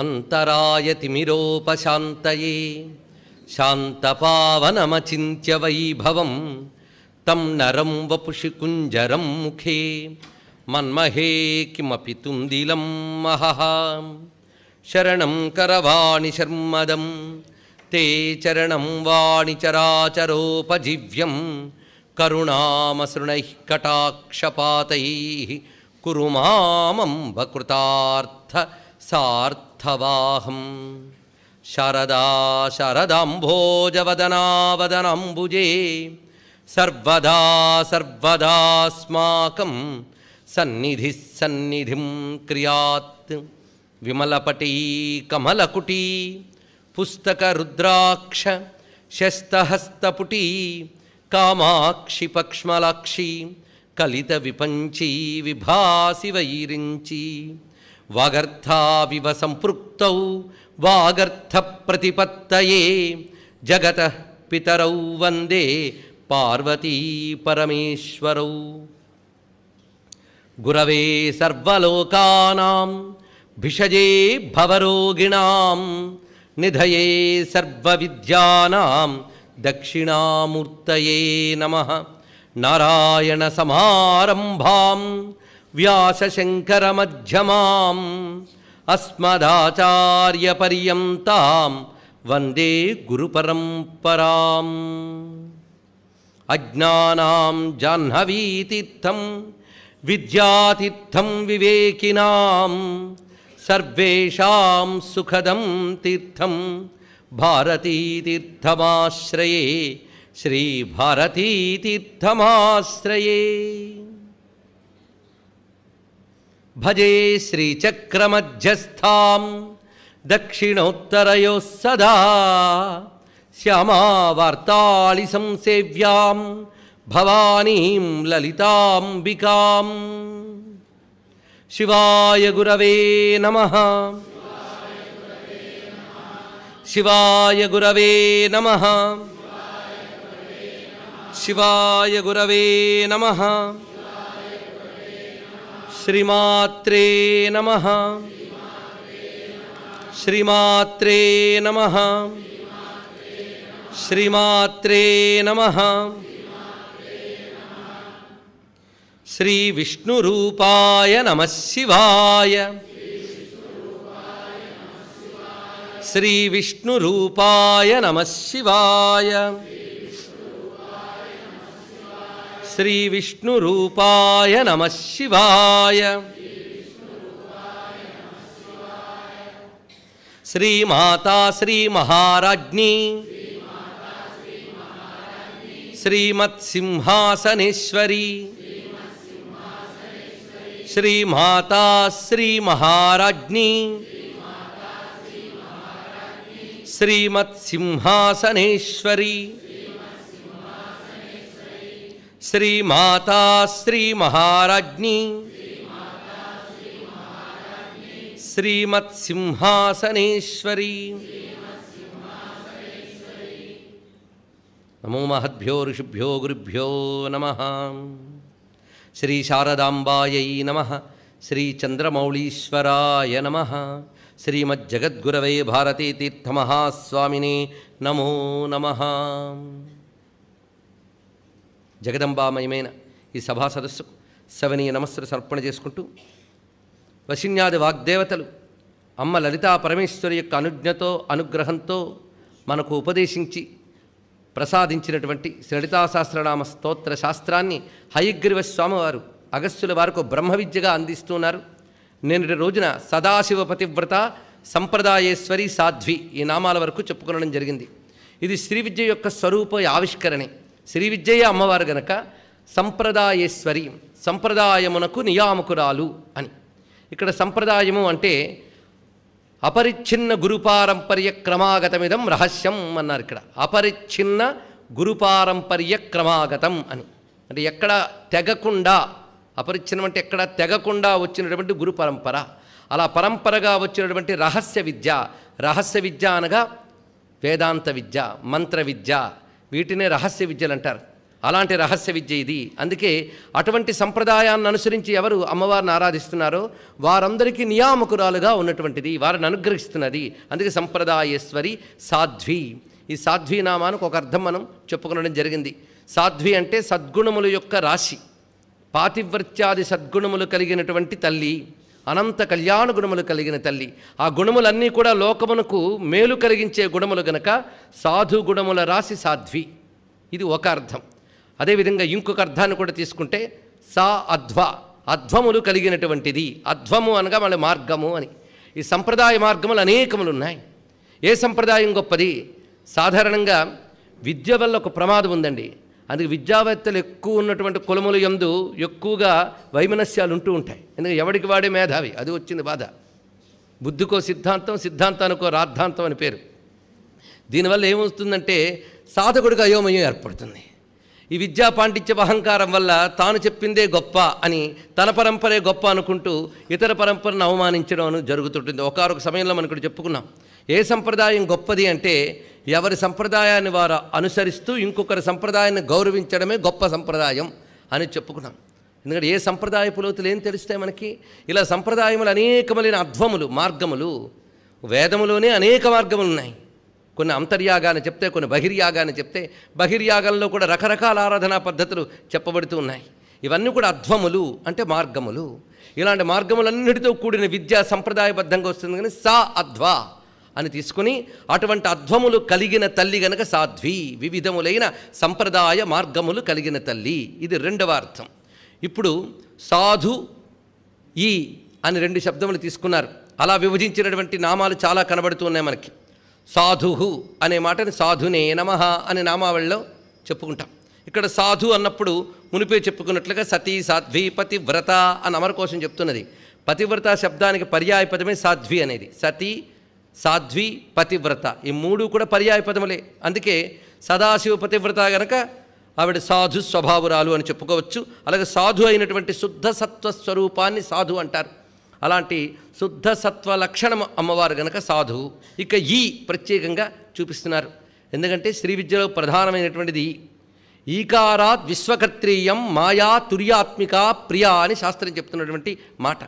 अन्तरायतिमिरोपशान्तये शान्तपावनमचिन्त्यवैभवं तं नरं कुञ्जरं मुखे मन्महे किमपि तुन्दिलं महः शरणं करवाणि शर्मदं ते चरणं चराचरोपजीव्यं करुणामसृणैः कटाक्षपातैः कुरु सार्थ రాఘవాహం శారదా శారదాంభోజవదనావదనంబుజే సర్వదా సర్వదాస్మాకం సన్నిధి సన్నిధిం క్రియాత్ విమలపటీ కమలకుటీ రుద్రాక్ష శస్తహస్తపుటీ కామాక్షి పక్ష్మలాక్షి కలిత విపంచీ విభాసి వైరించీ वागर्थाविव वागर्थ प्रतिपत्त जगत पितरौ वंदे पार्वती परमेश्वरौ गुरवे सर्वलोकानां भिषजे भवरोगिणां निधये सर्वविद्यानां दक्षिणामूर्तये नमः नारायणसमारम्भां व्यासशङ्करमध्यमाम् अस्मदाचार्यपर्यन्तां वन्दे गुरुपरम्पराम् अज्ञानां जाह्नवीतीर्थं विद्यातीर्थं विवेकिनां सर्वेषां सुखदं तीर्थं भारतीतीर्थमाश्रये श्रीभारतीतीर्थमाश्रये भजे श्रीचक्रमध्यस्थां दक्षिणोत्तर सदा श्यामा श्यामावार्तालिसंसेव्यां भवानीं ललिताम्बिकाम् शिवाय गुरव नमः शिवाय गुरव नमः शिवाय गुरव नमः श्रीमात्रे नमः श्रीमात्रे नमः श्रीमात्रे नमः श्रीविष्णुरूपाय नमः शिवाय श्रीविष्णुरूपाय नमः शिवाय श्री श्रीविष्णुरूपाय नमः शिवाय श्रीमाता श्रीमहाराज्ञी श्रीमत्सिंहासनेश्वरी श्रीमाता श्रीमहाराज्ञी श्रीमत्सिंहासनेश्वरी श्री श्री माता श्री महाराज्ञी श्रीमत् नमो महद्भ्यो ऋषिभ्यो गुरुभ्यो नम श्री नम नमः श्रीचन्द्रमौळीश्वराय नमः श्रीमज्जगद्गुरवे भारतीतीर्थमहास्वामिने नमो नमः జగదంబామయమైన ఈ సభా సదస్సుకు సవనీయ నమస్సులు సమర్పణ చేసుకుంటూ వశిన్యాది వాగ్దేవతలు అమ్మ లలితా పరమేశ్వరి యొక్క అనుజ్ఞతో అనుగ్రహంతో మనకు ఉపదేశించి ప్రసాదించినటువంటి శ్రీ లలితాశాస్త్రనామ స్తోత్ర శాస్త్రాన్ని హయగ్రీవ స్వామివారు అగస్త్యుల వారికి బ్రహ్మ విద్యగా అందిస్తున్నారు నేను రోజున సదాశివ పతివ్రత సంప్రదాయేశ్వరి సాధ్వి ఈ నామాల వరకు చెప్పుకోవడం జరిగింది ఇది శ్రీ విద్య యొక్క స్వరూప ఆవిష్కరణే శ్రీ విజయ అమ్మవారు గనక సంప్రదాయేశ్వరి సంప్రదాయమునకు నియామకురాలు అని ఇక్కడ సంప్రదాయము అంటే అపరిచ్ఛిన్న గురుపారంపర్య క్రమాగతమిదం రహస్యం అన్నారు ఇక్కడ అపరిచ్ఛిన్న గురుపారంపర్య క్రమాగతం అని అంటే ఎక్కడ తెగకుండా అపరిచ్ఛిన్నం అంటే ఎక్కడ తెగకుండా వచ్చినటువంటి గురు పరంపర అలా పరంపరగా వచ్చినటువంటి రహస్య విద్య రహస్య విద్య అనగా వేదాంత విద్య మంత్ర విద్య వీటినే రహస్య విద్యలు అంటారు అలాంటి రహస్య విద్య ఇది అందుకే అటువంటి సంప్రదాయాన్ని అనుసరించి ఎవరు అమ్మవారిని ఆరాధిస్తున్నారో వారందరికీ నియామకురాలుగా ఉన్నటువంటిది వారిని అనుగ్రహిస్తున్నది అందుకే సంప్రదాయేశ్వరి సాధ్వి ఈ సాధ్వి నామానికి ఒక అర్థం మనం చెప్పుకునడం జరిగింది సాధ్వి అంటే సద్గుణముల యొక్క రాశి పాతివ్రత్యాది సద్గుణములు కలిగినటువంటి తల్లి అనంత కళ్యాణ గుణములు కలిగిన తల్లి ఆ గుణములన్నీ కూడా లోకమునకు మేలు కలిగించే గుణములు గనక సాధు గుణముల రాశి సాధ్వి ఇది ఒక అర్థం అదేవిధంగా ఇంకొక అర్థాన్ని కూడా తీసుకుంటే సా అధ్వ అధ్వములు కలిగినటువంటిది అధ్వము అనగా మళ్ళీ మార్గము అని ఈ సంప్రదాయ మార్గములు అనేకములు ఉన్నాయి ఏ సంప్రదాయం గొప్పది సాధారణంగా విద్య వల్ల ఒక ప్రమాదం ఉందండి అందుకే విద్యావేత్తలు ఎక్కువ ఉన్నటువంటి కులములు ఎందు ఎక్కువగా వైమనస్యాలు ఉంటూ ఉంటాయి ఎందుకంటే ఎవడికి వాడే మేధావి అది వచ్చింది బాధ బుద్ధికో సిద్ధాంతం సిద్ధాంతానికో రాద్ధాంతం అని పేరు దీనివల్ల ఏమొస్తుందంటే సాధకుడికి అయోమయం ఏర్పడుతుంది ఈ విద్యా పాండిత్య అహంకారం వల్ల తాను చెప్పిందే గొప్ప అని తన పరంపరే గొప్ప అనుకుంటూ ఇతర పరంపరను అవమానించడం జరుగుతుంటుంది ఒకరొక సమయంలో మనం ఇక్కడ చెప్పుకున్నాం ఏ సంప్రదాయం గొప్పది అంటే ఎవరి సంప్రదాయాన్ని వారు అనుసరిస్తూ ఇంకొకరి సంప్రదాయాన్ని గౌరవించడమే గొప్ప సంప్రదాయం అని చెప్పుకున్నాం ఎందుకంటే ఏ సంప్రదాయ పులోతులు ఏం తెలుస్తాయి మనకి ఇలా సంప్రదాయములు అనేకములైన అధ్వములు మార్గములు వేదములోనే అనేక మార్గములు ఉన్నాయి కొన్ని అంతర్యాగాన్ని చెప్తే కొన్ని బహిర్యాగాన్ని చెప్తే బహిర్యాగంలో కూడా రకరకాల ఆరాధనా పద్ధతులు చెప్పబడుతూ ఉన్నాయి ఇవన్నీ కూడా అధ్వములు అంటే మార్గములు ఇలాంటి మార్గములన్నిటితో కూడిన విద్యా సంప్రదాయబద్ధంగా వస్తుంది కానీ సా అధ్వ అని తీసుకుని అటువంటి అధ్వములు కలిగిన తల్లి గనక సాధ్వి వివిధములైన సంప్రదాయ మార్గములు కలిగిన తల్లి ఇది రెండవ అర్థం ఇప్పుడు సాధు ఈ అని రెండు శబ్దములు తీసుకున్నారు అలా విభజించినటువంటి నామాలు చాలా కనబడుతున్నాయి మనకి సాధు అనే మాటని సాధునే నమ అనే నామావళిలో చెప్పుకుంటాం ఇక్కడ సాధు అన్నప్పుడు మునిపే చెప్పుకున్నట్లుగా సతీ సాధ్వి పతివ్రత అని అమర కోసం చెప్తున్నది పతివ్రత శబ్దానికి పర్యాయపదమే సాధ్వి అనేది సతీ సాధ్వి పతివ్రత ఈ మూడు కూడా పర్యాయ పదములే అందుకే సదాశివ పతివ్రత గనక ఆవిడ సాధు స్వభావురాలు అని చెప్పుకోవచ్చు అలాగే సాధు అయినటువంటి శుద్ధ సత్వ స్వరూపాన్ని సాధు అంటారు అలాంటి శుద్ధ సత్వ లక్షణం అమ్మవారు గనక సాధువు ఇక ఈ ప్రత్యేకంగా చూపిస్తున్నారు ఎందుకంటే శ్రీ విద్యలో ప్రధానమైనటువంటిది ఈకారాత్ విశ్వకర్తీయం మాయా తుర్యాత్మిక ప్రియా అని శాస్త్రం చెప్తున్నటువంటి మాట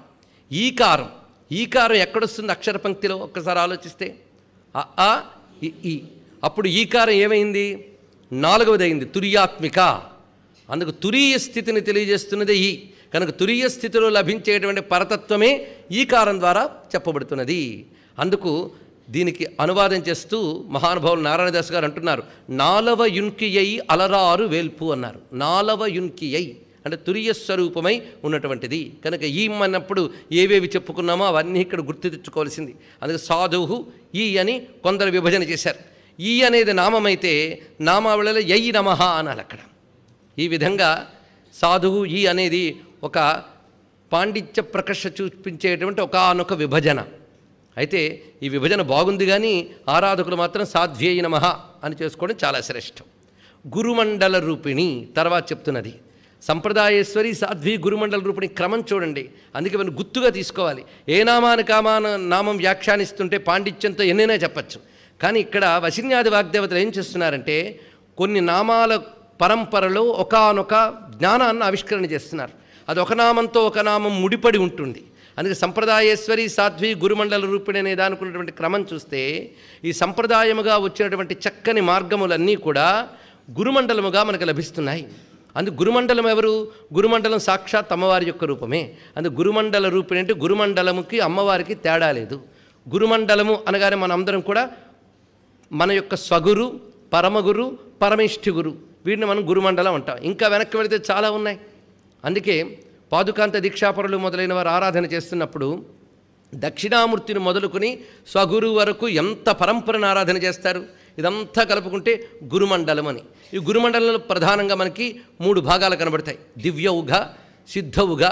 ఈకారం ఈ ఎక్కడొస్తుంది అక్షర పంక్తిలో ఒక్కసారి ఆలోచిస్తే ఆ ఈ అప్పుడు ఈ కారం ఏమైంది నాలుగవది అయింది తురియాత్మిక అందుకు తురీయ స్థితిని తెలియజేస్తున్నది ఈ కనుక తురియ స్థితిలో లభించేటువంటి పరతత్వమే ఈ కారం ద్వారా చెప్పబడుతున్నది అందుకు దీనికి అనువాదం చేస్తూ మహానుభావులు నారాయణదాస్ గారు అంటున్నారు నాలవ యున్కియ్ అలరారు వేల్పు అన్నారు నాలవ యున్కియ్ అంటే తురియస్వరూపమై ఉన్నటువంటిది కనుక ఈ అన్నప్పుడు ఏవేవి చెప్పుకున్నామో అవన్నీ ఇక్కడ గుర్తు తెచ్చుకోవాల్సింది అందుకే సాధువు ఈ అని కొందరు విభజన చేశారు ఈ అనేది నామమైతే నామావళిలో యై నమ అనాలి అక్కడ ఈ విధంగా సాధువు ఈ అనేది ఒక పాండిత్య ప్రకర్ష చూపించేటువంటి ఒకనొక విభజన అయితే ఈ విభజన బాగుంది కానీ ఆరాధకులు మాత్రం సాధ్వ్యేయ నమ అని చేసుకోవడం చాలా శ్రేష్టం గురుమండల రూపిణి తర్వాత చెప్తున్నది సంప్రదాయేశ్వరి సాధ్వి గురుమండల రూపుని క్రమం చూడండి అందుకే మనం గుర్తుగా తీసుకోవాలి ఏ నామాను కామాన నామం వ్యాఖ్యానిస్తుంటే పాండిత్యంతో ఎన్నైనా చెప్పచ్చు కానీ ఇక్కడ వశిన్యాది వాగ్దేవతలు ఏం చేస్తున్నారంటే కొన్ని నామాల పరంపరలో ఒకనొక జ్ఞానాన్ని ఆవిష్కరణ చేస్తున్నారు అది ఒక నామంతో ఒక నామం ముడిపడి ఉంటుంది అందుకే సంప్రదాయేశ్వరి సాధ్వి గురుమండల రూపిణి అనే దానికి క్రమం చూస్తే ఈ సంప్రదాయముగా వచ్చినటువంటి చక్కని మార్గములన్నీ కూడా గురుమండలముగా మనకు లభిస్తున్నాయి అందు గురుమండలం ఎవరు గురుమండలం సాక్షాత్ అమ్మవారి యొక్క రూపమే అందు గురుమండల రూపం అంటే గురుమండలముకి అమ్మవారికి తేడా లేదు గురుమండలము అనగానే మన అందరం కూడా మన యొక్క స్వగురు పరమగురు పరమేష్ఠి గురు వీటిని మనం గురుమండలం అంటాం ఇంకా వెనక్కి వెళితే చాలా ఉన్నాయి అందుకే పాదుకాంత దీక్షాపరులు మొదలైన వారు ఆరాధన చేస్తున్నప్పుడు దక్షిణామూర్తిని మొదలుకొని స్వగురు వరకు ఎంత పరంపరను ఆరాధన చేస్తారు ఇదంతా కలుపుకుంటే గురుమండలం అని ఈ గురుమండలంలో ప్రధానంగా మనకి మూడు భాగాలు కనబడతాయి దివ్యౌఘ సిద్ధౌఘ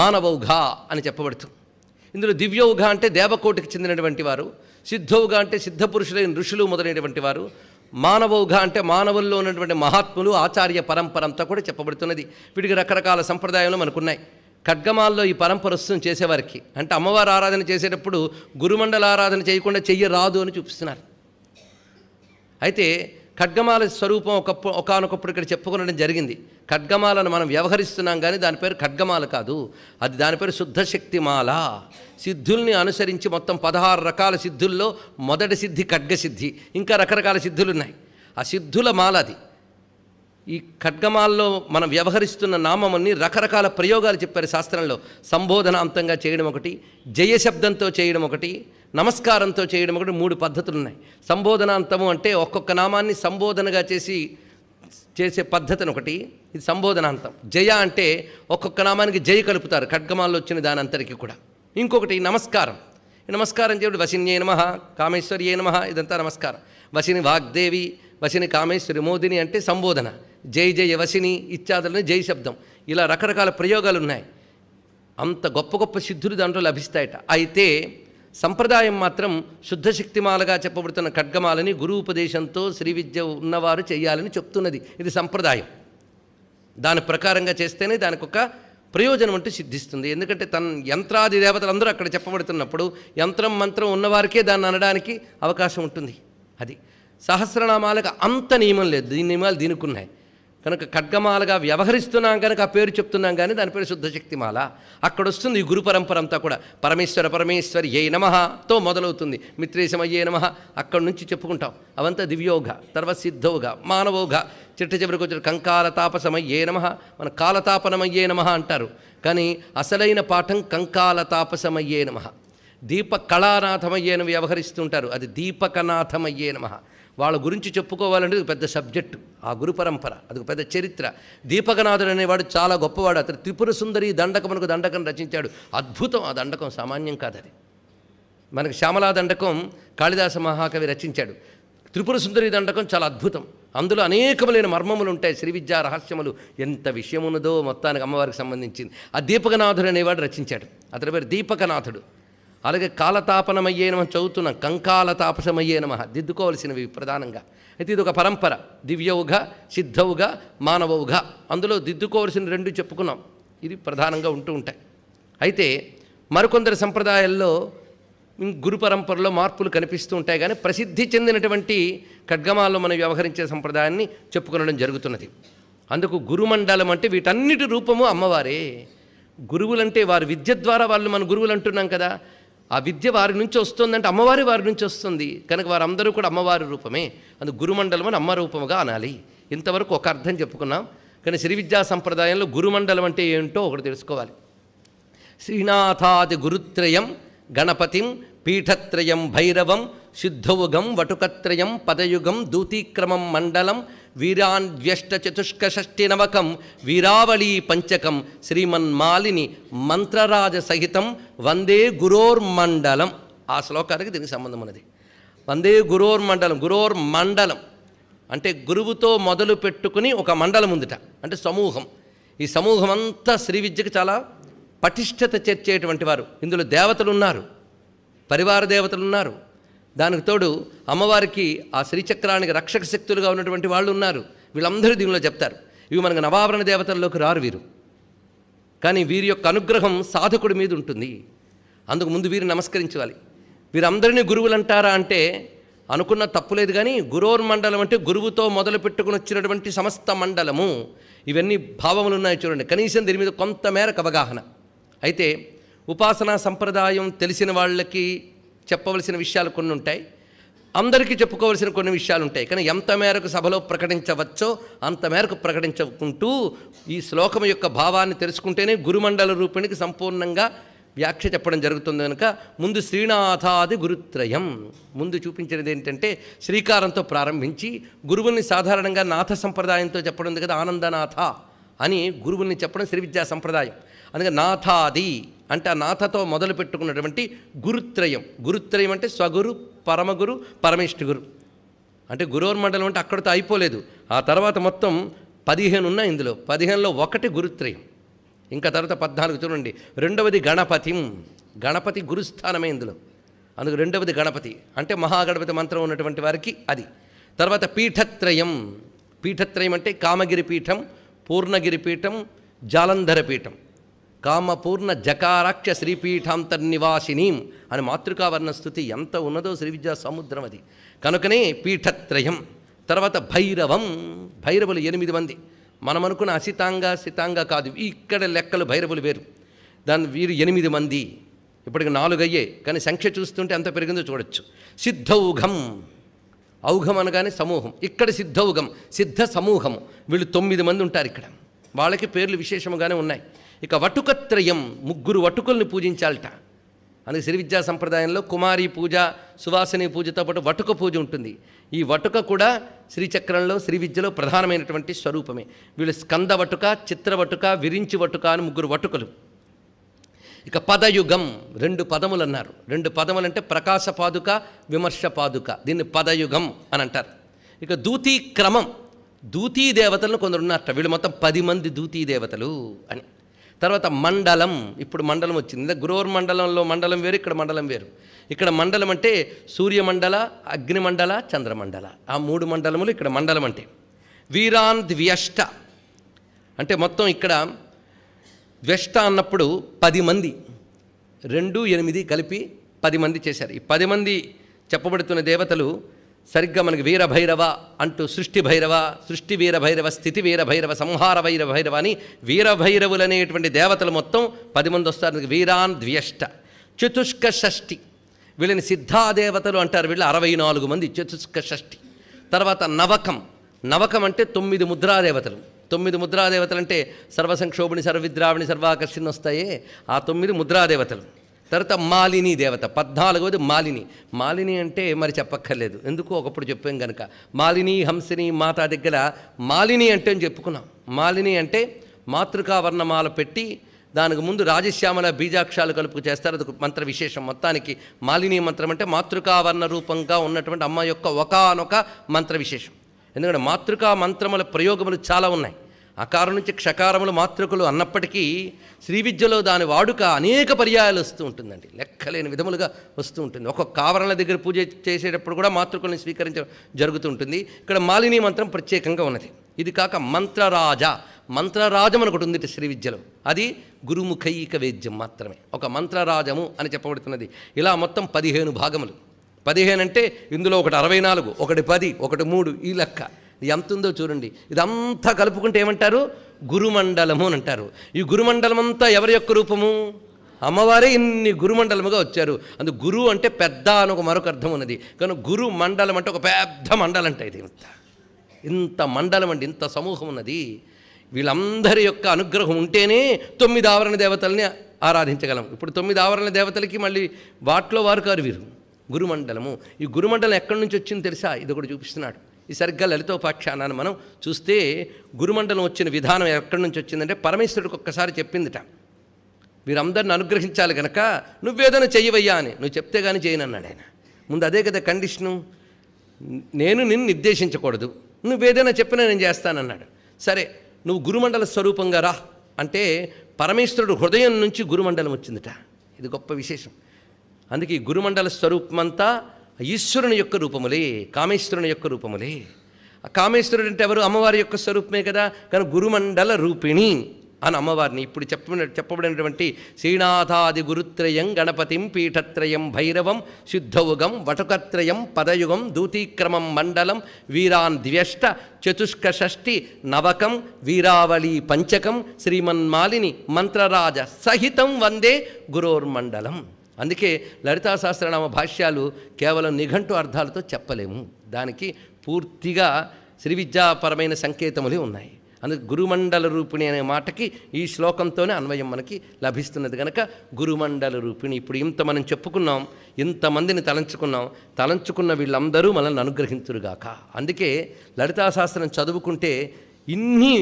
మానవౌఘ అని చెప్పబడుతుంది ఇందులో దివ్యౌఘ అంటే దేవకోటికి చెందినటువంటి వారు సిద్ధౌఘ అంటే సిద్ధ పురుషులైన ఋషులు మొదలైనటువంటి వారు మానవౌఘ అంటే మానవుల్లో ఉన్నటువంటి మహాత్ములు ఆచార్య పరంపర అంతా కూడా చెప్పబడుతున్నది వీటికి రకరకాల సంప్రదాయాలు మనకున్నాయి ఖడ్గమాల్లో ఈ పరంపర వస్తుంది చేసేవారికి అంటే అమ్మవారు ఆరాధన చేసేటప్పుడు గురుమండల ఆరాధన చేయకుండా చెయ్యరాదు అని చూపిస్తున్నారు అయితే ఖడ్గమాల స్వరూపం ఒకప్పుడు ఒకనొకప్పుడు ఇక్కడ చెప్పుకునడం జరిగింది ఖడ్గమాలను మనం వ్యవహరిస్తున్నాం కానీ దాని పేరు ఖడ్గమాల కాదు అది దాని పేరు శుద్ధశక్తిమాల సిద్ధుల్ని అనుసరించి మొత్తం పదహారు రకాల సిద్ధుల్లో మొదటి సిద్ధి ఖడ్గసిద్ధి ఇంకా రకరకాల సిద్ధులు ఉన్నాయి ఆ సిద్ధుల మాల అది ఈ ఖడ్గమాల్లో మనం వ్యవహరిస్తున్న నామముని రకరకాల ప్రయోగాలు చెప్పారు శాస్త్రంలో సంబోధనాంతంగా చేయడం ఒకటి జయశబ్దంతో చేయడం ఒకటి నమస్కారంతో చేయడం ఒకటి మూడు పద్ధతులు ఉన్నాయి సంబోధనాంతము అంటే ఒక్కొక్క నామాన్ని సంబోధనగా చేసి చేసే పద్ధతిని ఒకటి ఇది సంబోధనాంతం జయ అంటే ఒక్కొక్క నామానికి జయ కలుపుతారు ఖడ్గమాల్లో వచ్చిన దాని అంతరికి కూడా ఇంకొకటి నమస్కారం నమస్కారం చేయడం వసిన్యే నమ ఏ నమ ఇదంతా నమస్కారం వసిని వాగ్దేవి వసిని కామేశ్వరి మోదిని అంటే సంబోధన జై జయ వసిని ఇత్యాదులని జై శబ్దం ఇలా రకరకాల ప్రయోగాలు ఉన్నాయి అంత గొప్ప గొప్ప సిద్ధులు దాంట్లో లభిస్తాయట అయితే సంప్రదాయం మాత్రం శుద్ధశక్తిమాలగా చెప్పబడుతున్న ఖడ్గమాలని ఉపదేశంతో శ్రీ విద్య ఉన్నవారు చేయాలని చెప్తున్నది ఇది సంప్రదాయం దాని ప్రకారంగా చేస్తేనే దానికి ఒక ప్రయోజనం అంటూ సిద్ధిస్తుంది ఎందుకంటే తన యంత్రాది దేవతలు అందరూ అక్కడ చెప్పబడుతున్నప్పుడు యంత్రం మంత్రం ఉన్నవారికే దాన్ని అనడానికి అవకాశం ఉంటుంది అది సహస్రనామాలకు అంత నియమం లేదు దీని నియమాలు దీనికి ఉన్నాయి కనుక ఖడ్గమాలగా వ్యవహరిస్తున్నాం కనుక ఆ పేరు చెప్తున్నాం కానీ దాని పేరు శుద్ధశక్తిమాల అక్కడ వస్తుంది ఈ గురు పరంపర అంతా కూడా పరమేశ్వర పరమేశ్వరి ఏ నమతో మొదలవుతుంది మిత్రేశమయ్యే నమ అక్కడి నుంచి చెప్పుకుంటాం అవంతా దివ్యోగ తర్వసిద్ధోగ మానవోగ చిట్ట చివరికి వచ్చిన కంకాల తాపసమయ్యే నమ మన కాలతాపనమయ్యే నమ అంటారు కానీ అసలైన పాఠం కంకాల తాపసమయ్యే నమ దీప కళానాథమయ్యేను వ్యవహరిస్తుంటారు అది దీపకనాథమయ్యే నమ వాళ్ళ గురించి చెప్పుకోవాలంటే పెద్ద సబ్జెక్టు ఆ గురు పరంపర అది పెద్ద చరిత్ర దీపకనాథుడు అనేవాడు చాలా గొప్పవాడు అతను త్రిపుర సుందరి దండకమునకు దండకం రచించాడు అద్భుతం ఆ దండకం సామాన్యం కాదని మనకు శ్యామలా దండకం కాళిదాస మహాకవి రచించాడు త్రిపుర సుందరి దండకం చాలా అద్భుతం అందులో అనేకములైన మర్మములు ఉంటాయి శ్రీ విద్యా రహస్యములు ఎంత విషయమున్నదో మొత్తానికి అమ్మవారికి సంబంధించింది ఆ దీపకనాథుడు అనేవాడు రచించాడు అతని పేరు దీపకనాథుడు అలాగే కాలతాపనమయ్యేనమ చదువుతున్నాం కంకాల నమ దిద్దుకోవలసినవి ప్రధానంగా అయితే ఇది ఒక పరంపర దివ్యవుఘ సిద్ధవుగా మానవవుగా అందులో దిద్దుకోవలసిన రెండు చెప్పుకున్నాం ఇది ప్రధానంగా ఉంటూ ఉంటాయి అయితే మరికొందరు సంప్రదాయాల్లో గురు పరంపరలో మార్పులు కనిపిస్తూ ఉంటాయి కానీ ప్రసిద్ధి చెందినటువంటి ఖడ్గమాల్లో మనం వ్యవహరించే సంప్రదాయాన్ని చెప్పుకునడం జరుగుతున్నది అందుకు గురుమండలం అంటే వీటన్నిటి రూపము అమ్మవారే గురువులంటే వారు విద్య ద్వారా వాళ్ళు మన గురువులు అంటున్నాం కదా ఆ విద్య వారి నుంచి వస్తుందంటే అమ్మవారి వారి నుంచి వస్తుంది కనుక వారందరూ కూడా అమ్మవారి రూపమే అందు గురుమండలం అని అమ్మ రూపముగా అనాలి ఇంతవరకు ఒక అర్థం చెప్పుకున్నాం కానీ శ్రీ విద్యా సంప్రదాయంలో గురుమండలం అంటే ఏంటో ఒకటి తెలుసుకోవాలి శ్రీనాథాది గురుత్రయం గణపతిం పీఠత్రయం భైరవం శుద్ధవుగం వటుకత్రయం పదయుగం దూతీక్రమం మండలం వీరాన్ ద్వ్యష్ట షష్ఠి నవకం వీరావళీ పంచకం శ్రీమన్మాలిని మంత్రరాజ సహితం వందే గురోర్మండలం ఆ శ్లోకానికి దీనికి సంబంధం ఉన్నది వందే గురోర్మండలం గురోర్మండలం అంటే గురువుతో మొదలు పెట్టుకుని ఒక మండలం ఉందిట అంటే సమూహం ఈ సమూహం అంతా శ్రీ విద్యకు చాలా పటిష్టత చేర్చేటువంటి వారు ఇందులో దేవతలు ఉన్నారు పరివార దేవతలు ఉన్నారు దానికి తోడు అమ్మవారికి ఆ శ్రీచక్రానికి రక్షక శక్తులుగా ఉన్నటువంటి వాళ్ళు ఉన్నారు వీళ్ళందరూ దీనిలో చెప్తారు ఇవి మనకు నవాభరణ దేవతల్లోకి రారు వీరు కానీ వీరి యొక్క అనుగ్రహం సాధకుడి మీద ఉంటుంది అందుకు ముందు వీరిని నమస్కరించాలి వీరందరినీ గురువులు అంటారా అంటే అనుకున్న తప్పులేదు కానీ మండలం అంటే గురువుతో మొదలు పెట్టుకుని వచ్చినటువంటి సమస్త మండలము ఇవన్నీ భావములు ఉన్నాయి చూడండి కనీసం దీని మీద కొంతమేరకు అవగాహన అయితే ఉపాసనా సంప్రదాయం తెలిసిన వాళ్ళకి చెప్పవలసిన విషయాలు కొన్ని ఉంటాయి అందరికీ చెప్పుకోవలసిన కొన్ని విషయాలు ఉంటాయి కానీ ఎంత మేరకు సభలో ప్రకటించవచ్చో అంత మేరకు ప్రకటించుకుంటూ ఈ శ్లోకం యొక్క భావాన్ని తెలుసుకుంటేనే గురుమండల రూపిణికి సంపూర్ణంగా వ్యాఖ్య చెప్పడం జరుగుతుంది కనుక ముందు శ్రీనాథాది గురుత్రయం ముందు చూపించినది ఏంటంటే శ్రీకారంతో ప్రారంభించి గురువుల్ని సాధారణంగా నాథ సంప్రదాయంతో చెప్పడం ఉంది కదా ఆనందనాథ అని గురువుల్ని చెప్పడం శ్రీ విద్యా సంప్రదాయం అందుకే నాథాది అంటే ఆ నాథతో మొదలు పెట్టుకున్నటువంటి గురుత్రయం గురుత్రయం అంటే స్వగురు పరమగురు పరమేష్ఠ గురు అంటే మండలం అంటే అక్కడితో అయిపోలేదు ఆ తర్వాత మొత్తం పదిహేను ఉన్నాయి ఇందులో పదిహేనులో ఒకటి గురుత్రయం ఇంకా తర్వాత పద్నాలుగు చూడండి రెండవది గణపతి గణపతి గురుస్థానమే ఇందులో అందుకు రెండవది గణపతి అంటే మహాగణపతి మంత్రం ఉన్నటువంటి వారికి అది తర్వాత పీఠత్రయం పీఠత్రయం అంటే కామగిరి పీఠం పూర్ణగిరి పీఠం జాలంధర పీఠం కామపూర్ణ జకారాక్ష శ్రీపీఠాంతర్నివాసినీం అని మాతృకావర్ణ స్థుతి ఎంత ఉన్నదో శ్రీవిద్యా సముద్రం అది కనుకనే పీఠత్రయం తర్వాత భైరవం భైరవులు ఎనిమిది మంది మనం అనుకున్న అసితాంగ సితాంగ కాదు ఇక్కడ లెక్కలు భైరవులు వేరు దాని వీరు ఎనిమిది మంది ఇప్పటికి నాలుగు అయ్యే కానీ సంఖ్య చూస్తుంటే ఎంత పెరిగిందో చూడొచ్చు సిద్ధౌఘం ఔఘం అనగానే సమూహం ఇక్కడ సిద్ధౌఘం సిద్ధ సమూహం వీళ్ళు తొమ్మిది మంది ఉంటారు ఇక్కడ వాళ్ళకి పేర్లు విశేషముగానే ఉన్నాయి ఇక వటుకత్రయం ముగ్గురు వటుకుల్ని పూజించాలట అందుకే విద్యా సంప్రదాయంలో కుమారి పూజ సువాసిని పూజతో పాటు వటుక పూజ ఉంటుంది ఈ వటుక కూడా శ్రీచక్రంలో శ్రీవిద్యలో ప్రధానమైనటువంటి స్వరూపమే వీళ్ళు స్కంద వటుక చిత్ర వటుక విరించి వటుక అని ముగ్గురు వటుకలు ఇక పదయుగం రెండు పదములు అన్నారు రెండు పదములు అంటే ప్రకాశ పాదుక విమర్శ పాదుక దీన్ని పదయుగం అని అంటారు ఇక దూతీ క్రమం దూతీ దేవతలను కొందరు ఉన్నారట వీళ్ళు మొత్తం పది మంది దూతీ దేవతలు అని తర్వాత మండలం ఇప్పుడు మండలం వచ్చింది గురువర్ మండలంలో మండలం వేరు ఇక్కడ మండలం వేరు ఇక్కడ మండలం అంటే సూర్యమండల అగ్నిమండల చంద్రమండల ఆ మూడు మండలములు ఇక్కడ మండలం అంటే వీరాన్ ద్వ్యష్ట అంటే మొత్తం ఇక్కడ ద్వ్యష్ట అన్నప్పుడు పది మంది రెండు ఎనిమిది కలిపి పది మంది చేశారు ఈ పది మంది చెప్పబడుతున్న దేవతలు సరిగ్గా మనకి వీర భైరవ అంటూ సృష్టి భైరవ సృష్టి వీర భైరవ స్థితి వీర భైరవ సంహార వీర భైరవ అని వీరభైరవులు అనేటువంటి దేవతలు మొత్తం పది మంది వస్తారు వీరాన్ ద్వ్యష్ట చతుష్క షష్ఠి వీళ్ళని సిద్ధాదేవతలు అంటారు వీళ్ళు అరవై నాలుగు మంది చతుష్క షష్ఠి తర్వాత నవకం నవకం అంటే తొమ్మిది ముద్రాదేవతలు తొమ్మిది ముద్రాదేవతలు అంటే సర్వసంక్షోభిణి సర్వవిద్రావిణి సర్వాకర్షిణి వస్తాయే ఆ తొమ్మిది ముద్రాదేవతలు తర్వాత మాలిని దేవత పద్నాలుగవది మాలిని మాలిని అంటే మరి చెప్పక్కర్లేదు ఎందుకు ఒకప్పుడు చెప్పాం కనుక మాలిని హంసిని మాతా దగ్గర మాలిని అంటే అని చెప్పుకున్నాం మాలిని అంటే మాతృకా వర్ణమాల పెట్టి దానికి ముందు రాజశ్యామల బీజాక్షాలు కలుపు చేస్తారు అది మంత్ర విశేషం మొత్తానికి మాలిని మంత్రం అంటే మాతృకావర్ణ రూపంగా ఉన్నటువంటి అమ్మ యొక్క ఒకనొక మంత్ర విశేషం ఎందుకంటే మాతృకా మంత్రముల ప్రయోగములు చాలా ఉన్నాయి అకారం నుంచి క్షకారములు మాతృకులు అన్నప్పటికీ శ్రీ విద్యలో దాని వాడుక అనేక పర్యాయాలు వస్తూ ఉంటుందండి లెక్కలేని విధములుగా వస్తూ ఉంటుంది ఒక్కొక్క ఆవరణ దగ్గర పూజ చేసేటప్పుడు కూడా మాతృకుల్ని స్వీకరించడం జరుగుతుంటుంది ఇక్కడ మాలిని మంత్రం ప్రత్యేకంగా ఉన్నది ఇది కాక మంత్రరాజ మంత్రరాజం అని ఒకటి ఉంది శ్రీ విద్యలో అది గురుముఖైక వేద్యం మాత్రమే ఒక మంత్రరాజము అని చెప్పబడుతున్నది ఇలా మొత్తం పదిహేను భాగములు పదిహేను అంటే ఇందులో ఒకటి అరవై నాలుగు ఒకటి పది ఒకటి మూడు ఈ లెక్క ఎంత ఉందో చూడండి ఇదంతా కలుపుకుంటే ఏమంటారు గురుమండలము అని అంటారు ఈ గురుమండలం అంతా ఎవరి యొక్క రూపము అమ్మవారే ఇన్ని గురుమండలముగా వచ్చారు అందు గురు అంటే పెద్ద అని ఒక మరొక అర్థం ఉన్నది కానీ గురు మండలం అంటే ఒక పెద్ద మండలం అంటే ఇది ఇంత ఇంత మండలం అండి ఇంత సమూహం ఉన్నది వీళ్ళందరి యొక్క అనుగ్రహం ఉంటేనే తొమ్మిది ఆవరణ దేవతల్ని ఆరాధించగలం ఇప్పుడు తొమ్మిది ఆవరణ దేవతలకి మళ్ళీ వాటిలో వారు కారు వీరు గురుమండలము ఈ గురుమండలం ఎక్కడి నుంచి వచ్చింది తెలుసా ఇది ఒకటి చూపిస్తున్నాడు ఈ సరిగ్గా లలితోపాఖ్యానాన్ని మనం చూస్తే గురుమండలం వచ్చిన విధానం ఎక్కడి నుంచి వచ్చిందంటే పరమేశ్వరుడికి ఒక్కసారి చెప్పిందిట వీరందరిని అనుగ్రహించాలి కనుక నువ్వేదన చెయ్యవయ్యా అని నువ్వు చెప్తే కానీ చేయనన్నాడు ఆయన ముందు అదే కదా కండిషను నేను నిన్ను నిర్దేశించకూడదు నువ్వేదైనా చెప్పినా నేను చేస్తానన్నాడు సరే నువ్వు గురుమండల స్వరూపంగా రా అంటే పరమేశ్వరుడు హృదయం నుంచి గురుమండలం వచ్చిందిట ఇది గొప్ప విశేషం అందుకే గురుమండల స్వరూపమంతా ఈశ్వరుని యొక్క రూపములే కామేశ్వరుని యొక్క రూపములే కామేశ్వరుడు అంటే ఎవరు అమ్మవారి యొక్క స్వరూపమే కదా కానీ గురుమండల రూపిణి అని అమ్మవారిని ఇప్పుడు చెప్పబడిన చెప్పబడినటువంటి శ్రీనాథాది గురుత్రయం గణపతిం పీఠత్రయం భైరవం శుద్ధవుగం వటుకత్రయం పదయుగం దూతీక్రమం మండలం వీరాన్ ద్వ్యష్ట చతుష్క షష్టి నవకం వీరావళి పంచకం శ్రీమన్మాలిని మంత్రరాజ సహితం వందే గురోర్మండలం అందుకే లలితా సహస్రనామ భాష్యాలు కేవలం నిఘంటు అర్థాలతో చెప్పలేము దానికి పూర్తిగా శ్రీవిద్యాపరమైన సంకేతములే ఉన్నాయి అందుకు గురుమండల రూపిణి అనే మాటకి ఈ శ్లోకంతోనే అన్వయం మనకి లభిస్తున్నది కనుక గురుమండల రూపిణి ఇప్పుడు ఇంత మనం చెప్పుకున్నాం ఇంతమందిని తలంచుకున్నాం తలంచుకున్న వీళ్ళందరూ మనల్ని అనుగ్రహించురుగాక అందుకే లలితాశాస్త్రం చదువుకుంటే ఇన్ని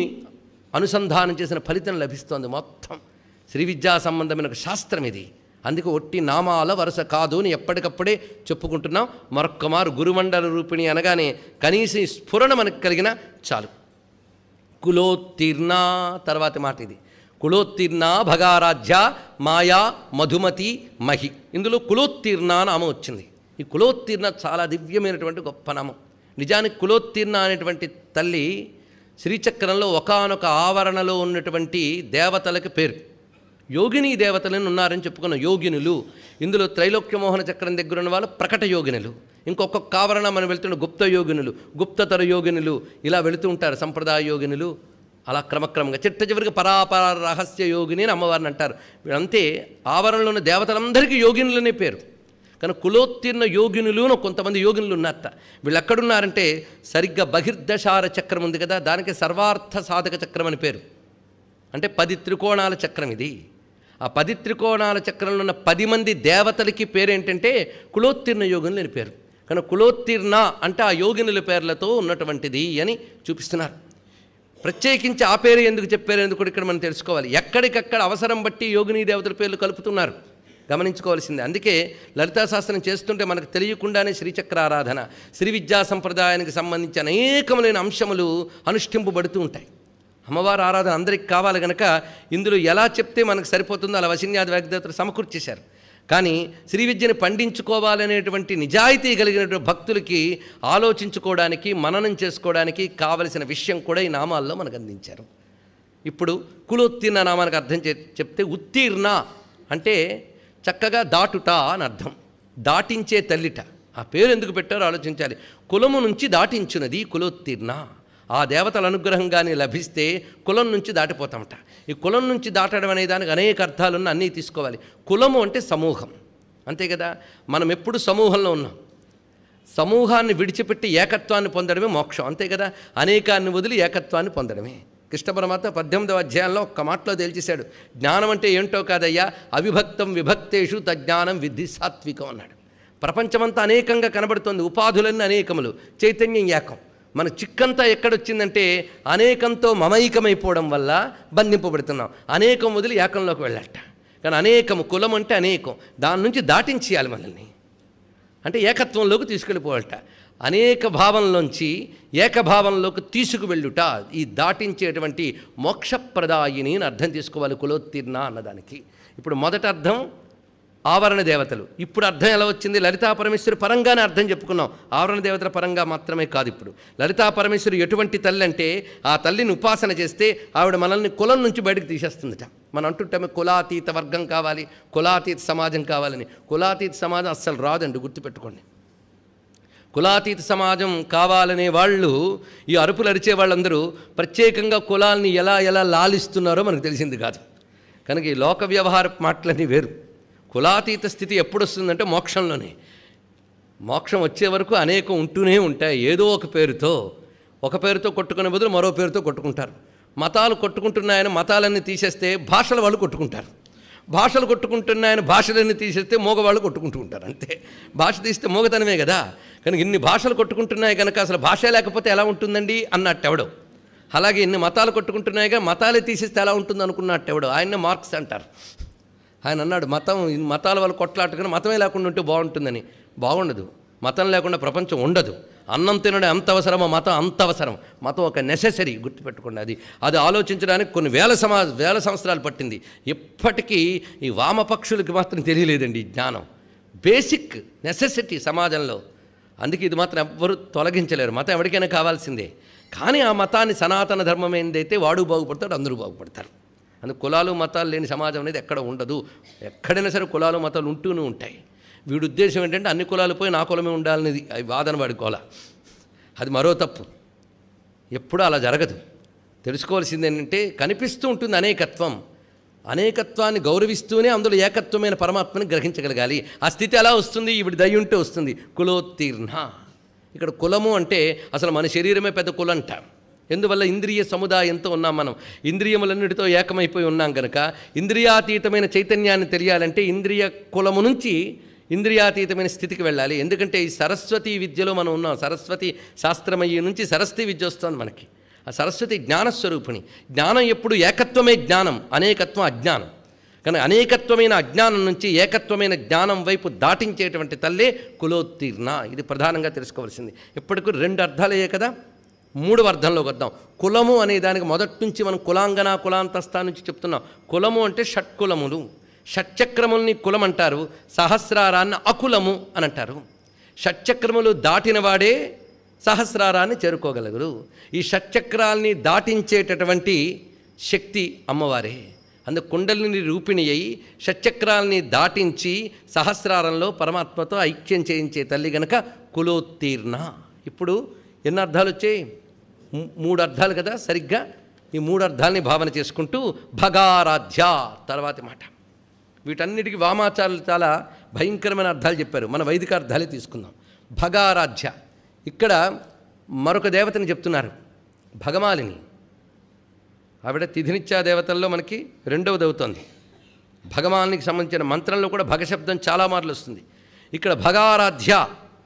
అనుసంధానం చేసిన ఫలితం లభిస్తోంది మొత్తం శ్రీ విద్యా సంబంధమైన శాస్త్రం ఇది అందుకే ఒట్టి నామాల వరుస కాదు అని ఎప్పటికప్పుడే చెప్పుకుంటున్నాం మారు గురుమండల రూపిణి అనగానే కనీసం స్ఫురణ మనకు కలిగిన చాలు కులోత్తీర్ణా తర్వాత మాట ఇది కులోత్తీర్ణ భగారాధ్య మాయా మధుమతి మహి ఇందులో కులోత్తీర్ణ నామం వచ్చింది ఈ కులోత్తీర్ణ చాలా దివ్యమైనటువంటి గొప్ప నామం నిజానికి కులోత్తీర్ణ అనేటువంటి తల్లి శ్రీచక్రంలో ఒకనొక ఆవరణలో ఉన్నటువంటి దేవతలకు పేరు యోగిని దేవతలను ఉన్నారని చెప్పుకున్న యోగినులు ఇందులో త్రైలోక్యమోహన చక్రం దగ్గర ఉన్న వాళ్ళు ప్రకట యోగినులు ఇంకొక ఆవరణ మనం వెళ్తున్న గుప్త యోగినులు గుప్తతర యోగినులు ఇలా వెళుతూ ఉంటారు సంప్రదాయ యోగినులు అలా క్రమక్రమంగా చిట్ట చివరికి పరాపర రహస్య యోగిని అని అమ్మవారిని అంటారు అంతే ఆవరణలో ఉన్న దేవతలందరికీ యోగినులనే పేరు కానీ కులోత్తీర్ణ యోగినులు కొంతమంది యోగినులు ఉన్నట్ట వీళ్ళు ఎక్కడున్నారంటే సరిగ్గా బహిర్దశార చక్రం ఉంది కదా దానికి సర్వార్థ సాధక చక్రం అని పేరు అంటే పది త్రికోణాల చక్రం ఇది ఆ పది త్రికోణాల చక్రంలో ఉన్న పది మంది దేవతలకి పేరేంటంటే కులోత్తీర్ణ యోగులు అని పేరు కానీ కులోత్తీర్ణ అంటే ఆ యోగినుల పేర్లతో ఉన్నటువంటిది అని చూపిస్తున్నారు ప్రత్యేకించి ఆ పేరు ఎందుకు చెప్పారు ఎందుకు ఇక్కడ మనం తెలుసుకోవాలి ఎక్కడికక్కడ అవసరం బట్టి యోగిని దేవతల పేర్లు కలుపుతున్నారు గమనించుకోవాల్సింది అందుకే లలితా శాస్త్రం చేస్తుంటే మనకు తెలియకుండానే శ్రీచక్ర ఆరాధన శ్రీ విద్యా సంప్రదాయానికి సంబంధించి అనేకములైన అంశములు అనుష్ఠింపబడుతూ ఉంటాయి అమ్మవారి ఆరాధన అందరికి కావాలి కనుక ఇందులో ఎలా చెప్తే మనకు సరిపోతుందో అలా వసిన్యాది వాగ్దేవతలు సమకూర్చేశారు కానీ శ్రీ విద్యను పండించుకోవాలనేటువంటి నిజాయితీ కలిగినటువంటి భక్తులకి ఆలోచించుకోవడానికి మననం చేసుకోవడానికి కావలసిన విషయం కూడా ఈ నామాల్లో మనకు అందించారు ఇప్పుడు కులోత్తీర్ణ నామానికి అర్థం చే చెప్తే ఉత్తీర్ణ అంటే చక్కగా దాటుట అని అర్థం దాటించే తల్లిట ఆ పేరు ఎందుకు పెట్టారో ఆలోచించాలి కులము నుంచి దాటించినది కులోత్తీర్ణ ఆ దేవతల అనుగ్రహం కానీ లభిస్తే కులం నుంచి దాటిపోతామట ఈ కులం నుంచి దాటడం అనే దానికి అనేక అర్థాలున్న అన్నీ తీసుకోవాలి కులము అంటే సమూహం అంతే కదా మనం ఎప్పుడు సమూహంలో ఉన్నాం సమూహాన్ని విడిచిపెట్టి ఏకత్వాన్ని పొందడమే మోక్షం అంతే కదా అనేకాన్ని వదిలి ఏకత్వాన్ని పొందడమే కృష్ణ పరమాత్మ పద్దెనిమిదవ అధ్యాయంలో ఒక్క మాటలో తేల్చేశాడు జ్ఞానం అంటే ఏంటో కాదయ్యా అవిభక్తం విభక్తేషు తజ్ఞానం విధి సాత్వికం అన్నాడు ప్రపంచమంతా అనేకంగా కనబడుతుంది ఉపాధులన్నీ అనేకములు చైతన్యం ఏకం మన చిక్కంతా ఎక్కడొచ్చిందంటే అనేకంతో మమైకమైపోవడం వల్ల బంధింపబడుతున్నాం అనేకం వదిలి ఏకంలోకి వెళ్ళట కానీ అనేకము కులం అంటే అనేకం దాని నుంచి దాటించేయాలి మనల్ని అంటే ఏకత్వంలోకి తీసుకెళ్ళిపోవాలట అనేక భావంలోంచి ఏకభావంలోకి తీసుకువెళ్ళుట ఈ దాటించేటువంటి మోక్షప్రదాయిని అర్థం తీసుకోవాలి కులోత్తీర్ణ అన్నదానికి ఇప్పుడు మొదట అర్థం ఆవరణ దేవతలు ఇప్పుడు అర్థం ఎలా వచ్చింది లలితా పరమేశ్వరి పరంగానే అర్థం చెప్పుకున్నాం ఆవరణ దేవతల పరంగా మాత్రమే కాదు ఇప్పుడు లలితా పరమేశ్వరి ఎటువంటి తల్లి అంటే ఆ తల్లిని ఉపాసన చేస్తే ఆవిడ మనల్ని కులం నుంచి బయటకు తీసేస్తుందట మనం అంటుంటామే కులాతీత వర్గం కావాలి కులాతీత సమాజం కావాలని కులాతీత సమాజం అస్సలు రాదండి గుర్తుపెట్టుకోండి కులాతీత సమాజం కావాలనే వాళ్ళు ఈ అరుపులు అరిచే వాళ్ళందరూ ప్రత్యేకంగా కులాల్ని ఎలా ఎలా లాలిస్తున్నారో మనకు తెలిసింది కాదు కనుక ఈ లోక వ్యవహార మాటలన్నీ వేరు కులాతీత స్థితి ఎప్పుడు వస్తుందంటే మోక్షంలోనే మోక్షం వచ్చే వరకు అనేకం ఉంటూనే ఉంటాయి ఏదో ఒక పేరుతో ఒక పేరుతో కొట్టుకునే బదులు మరో పేరుతో కొట్టుకుంటారు మతాలు కొట్టుకుంటున్నాయని మతాలన్నీ తీసేస్తే భాషల వాళ్ళు కొట్టుకుంటారు భాషలు కొట్టుకుంటున్నాయని భాషలన్నీ తీసేస్తే మోగవాళ్ళు కొట్టుకుంటూ ఉంటారు అంతే భాష తీస్తే మోగతనమే కదా కనుక ఇన్ని భాషలు కొట్టుకుంటున్నాయి కనుక అసలు భాష లేకపోతే ఎలా ఉంటుందండి అన్నట్టెవడు అలాగే ఇన్ని మతాలు కొట్టుకుంటున్నాయిగా మతాలే తీసేస్తే ఎలా ఉంటుంది అనుకున్నట్టెవడు ఆయన్నే మార్క్స్ అంటారు ఆయన అన్నాడు మతం మతాల వల్ల కొట్లాటగా మతమే లేకుండా ఉంటే బాగుంటుందని బాగుండదు మతం లేకుండా ప్రపంచం ఉండదు అన్నం తినడం ఎంత అవసరమో మతం అంత అవసరం మతం ఒక నెససరీ గుర్తుపెట్టుకోండి అది అది ఆలోచించడానికి కొన్ని వేల సమా వేల సంవత్సరాలు పట్టింది ఇప్పటికీ ఈ వామపక్షులకి మాత్రం తెలియలేదండి జ్ఞానం బేసిక్ నెసెసిటీ సమాజంలో అందుకే ఇది మాత్రం ఎవ్వరూ తొలగించలేరు మతం ఎవరికైనా కావాల్సిందే కానీ ఆ మతాన్ని సనాతన ధర్మం ఏందైతే వాడు బాగుపడతాడు అందరూ బాగుపడతారు అందుకు కులాలు మతాలు లేని సమాజం అనేది ఎక్కడ ఉండదు ఎక్కడైనా సరే కులాలు మతాలు ఉంటూనే ఉంటాయి వీడి ఉద్దేశం ఏంటంటే అన్ని కులాలు పోయి నా కులమే ఉండాలనేది అది వాదన వాడి కుల అది మరో తప్పు ఎప్పుడూ అలా జరగదు తెలుసుకోవాల్సింది ఏంటంటే కనిపిస్తూ ఉంటుంది అనేకత్వం అనేకత్వాన్ని గౌరవిస్తూనే అందులో ఏకత్వమైన పరమాత్మని గ్రహించగలగాలి ఆ స్థితి ఎలా వస్తుంది ఇవి దయ ఉంటే వస్తుంది కులోత్తీర్ణ ఇక్కడ కులము అంటే అసలు మన శరీరమే పెద్ద కులంట ఎందువల్ల ఇంద్రియ సముదాయంతో ఉన్నాం మనం ఇంద్రియములన్నిటితో ఏకమైపోయి ఉన్నాం కనుక ఇంద్రియాతీతమైన చైతన్యాన్ని తెలియాలంటే ఇంద్రియ కులము నుంచి ఇంద్రియాతీతమైన స్థితికి వెళ్ళాలి ఎందుకంటే ఈ సరస్వతి విద్యలో మనం ఉన్నాం సరస్వతి శాస్త్రమయ్యే నుంచి సరస్వతి విద్య వస్తుంది మనకి ఆ సరస్వతి జ్ఞానస్వరూపిణి జ్ఞానం ఎప్పుడు ఏకత్వమే జ్ఞానం అనేకత్వం అజ్ఞానం కానీ అనేకత్వమైన అజ్ఞానం నుంచి ఏకత్వమైన జ్ఞానం వైపు దాటించేటువంటి తల్లే కులోత్తీర్ణ ఇది ప్రధానంగా తెలుసుకోవాల్సింది ఎప్పటికీ రెండు అర్థాలయ్యే కదా మూడు అర్థంలోకి వద్దాం కులము అనే దానికి మొదటి నుంచి మనం కులాంగన కులాంతస్థా నుంచి చెప్తున్నాం కులము అంటే షట్కులములు షట్చక్రముల్ని కులం అంటారు సహస్రారాన్ని అకులము అని అంటారు షట్చక్రములు దాటినవాడే సహస్రారాన్ని చేరుకోగలగరు ఈ షట్చక్రాల్ని దాటించేటటువంటి శక్తి అమ్మవారే అందు కుండలిని రూపిణి అయి షట్చక్రాల్ని దాటించి సహస్రారంలో పరమాత్మతో ఐక్యం చేయించే తల్లి గనక కులోత్తీర్ణ ఇప్పుడు ఎన్ని అర్థాలు వచ్చాయి మూడు అర్థాలు కదా సరిగ్గా ఈ మూడు అర్థాలని భావన చేసుకుంటూ భగారాధ్య తర్వాతి మాట వీటన్నిటికీ వామాచార్యులు చాలా భయంకరమైన అర్థాలు చెప్పారు మన వైదిక అర్థాలే తీసుకుందాం భగారాధ్య ఇక్కడ మరొక దేవతని చెప్తున్నారు భగమాలిని ఆవిడ తిథినిత్యా దేవతల్లో మనకి రెండవది అవుతోంది భగవానికి సంబంధించిన మంత్రంలో కూడా భగశబ్దం చాలా మార్లు వస్తుంది ఇక్కడ భగారాధ్య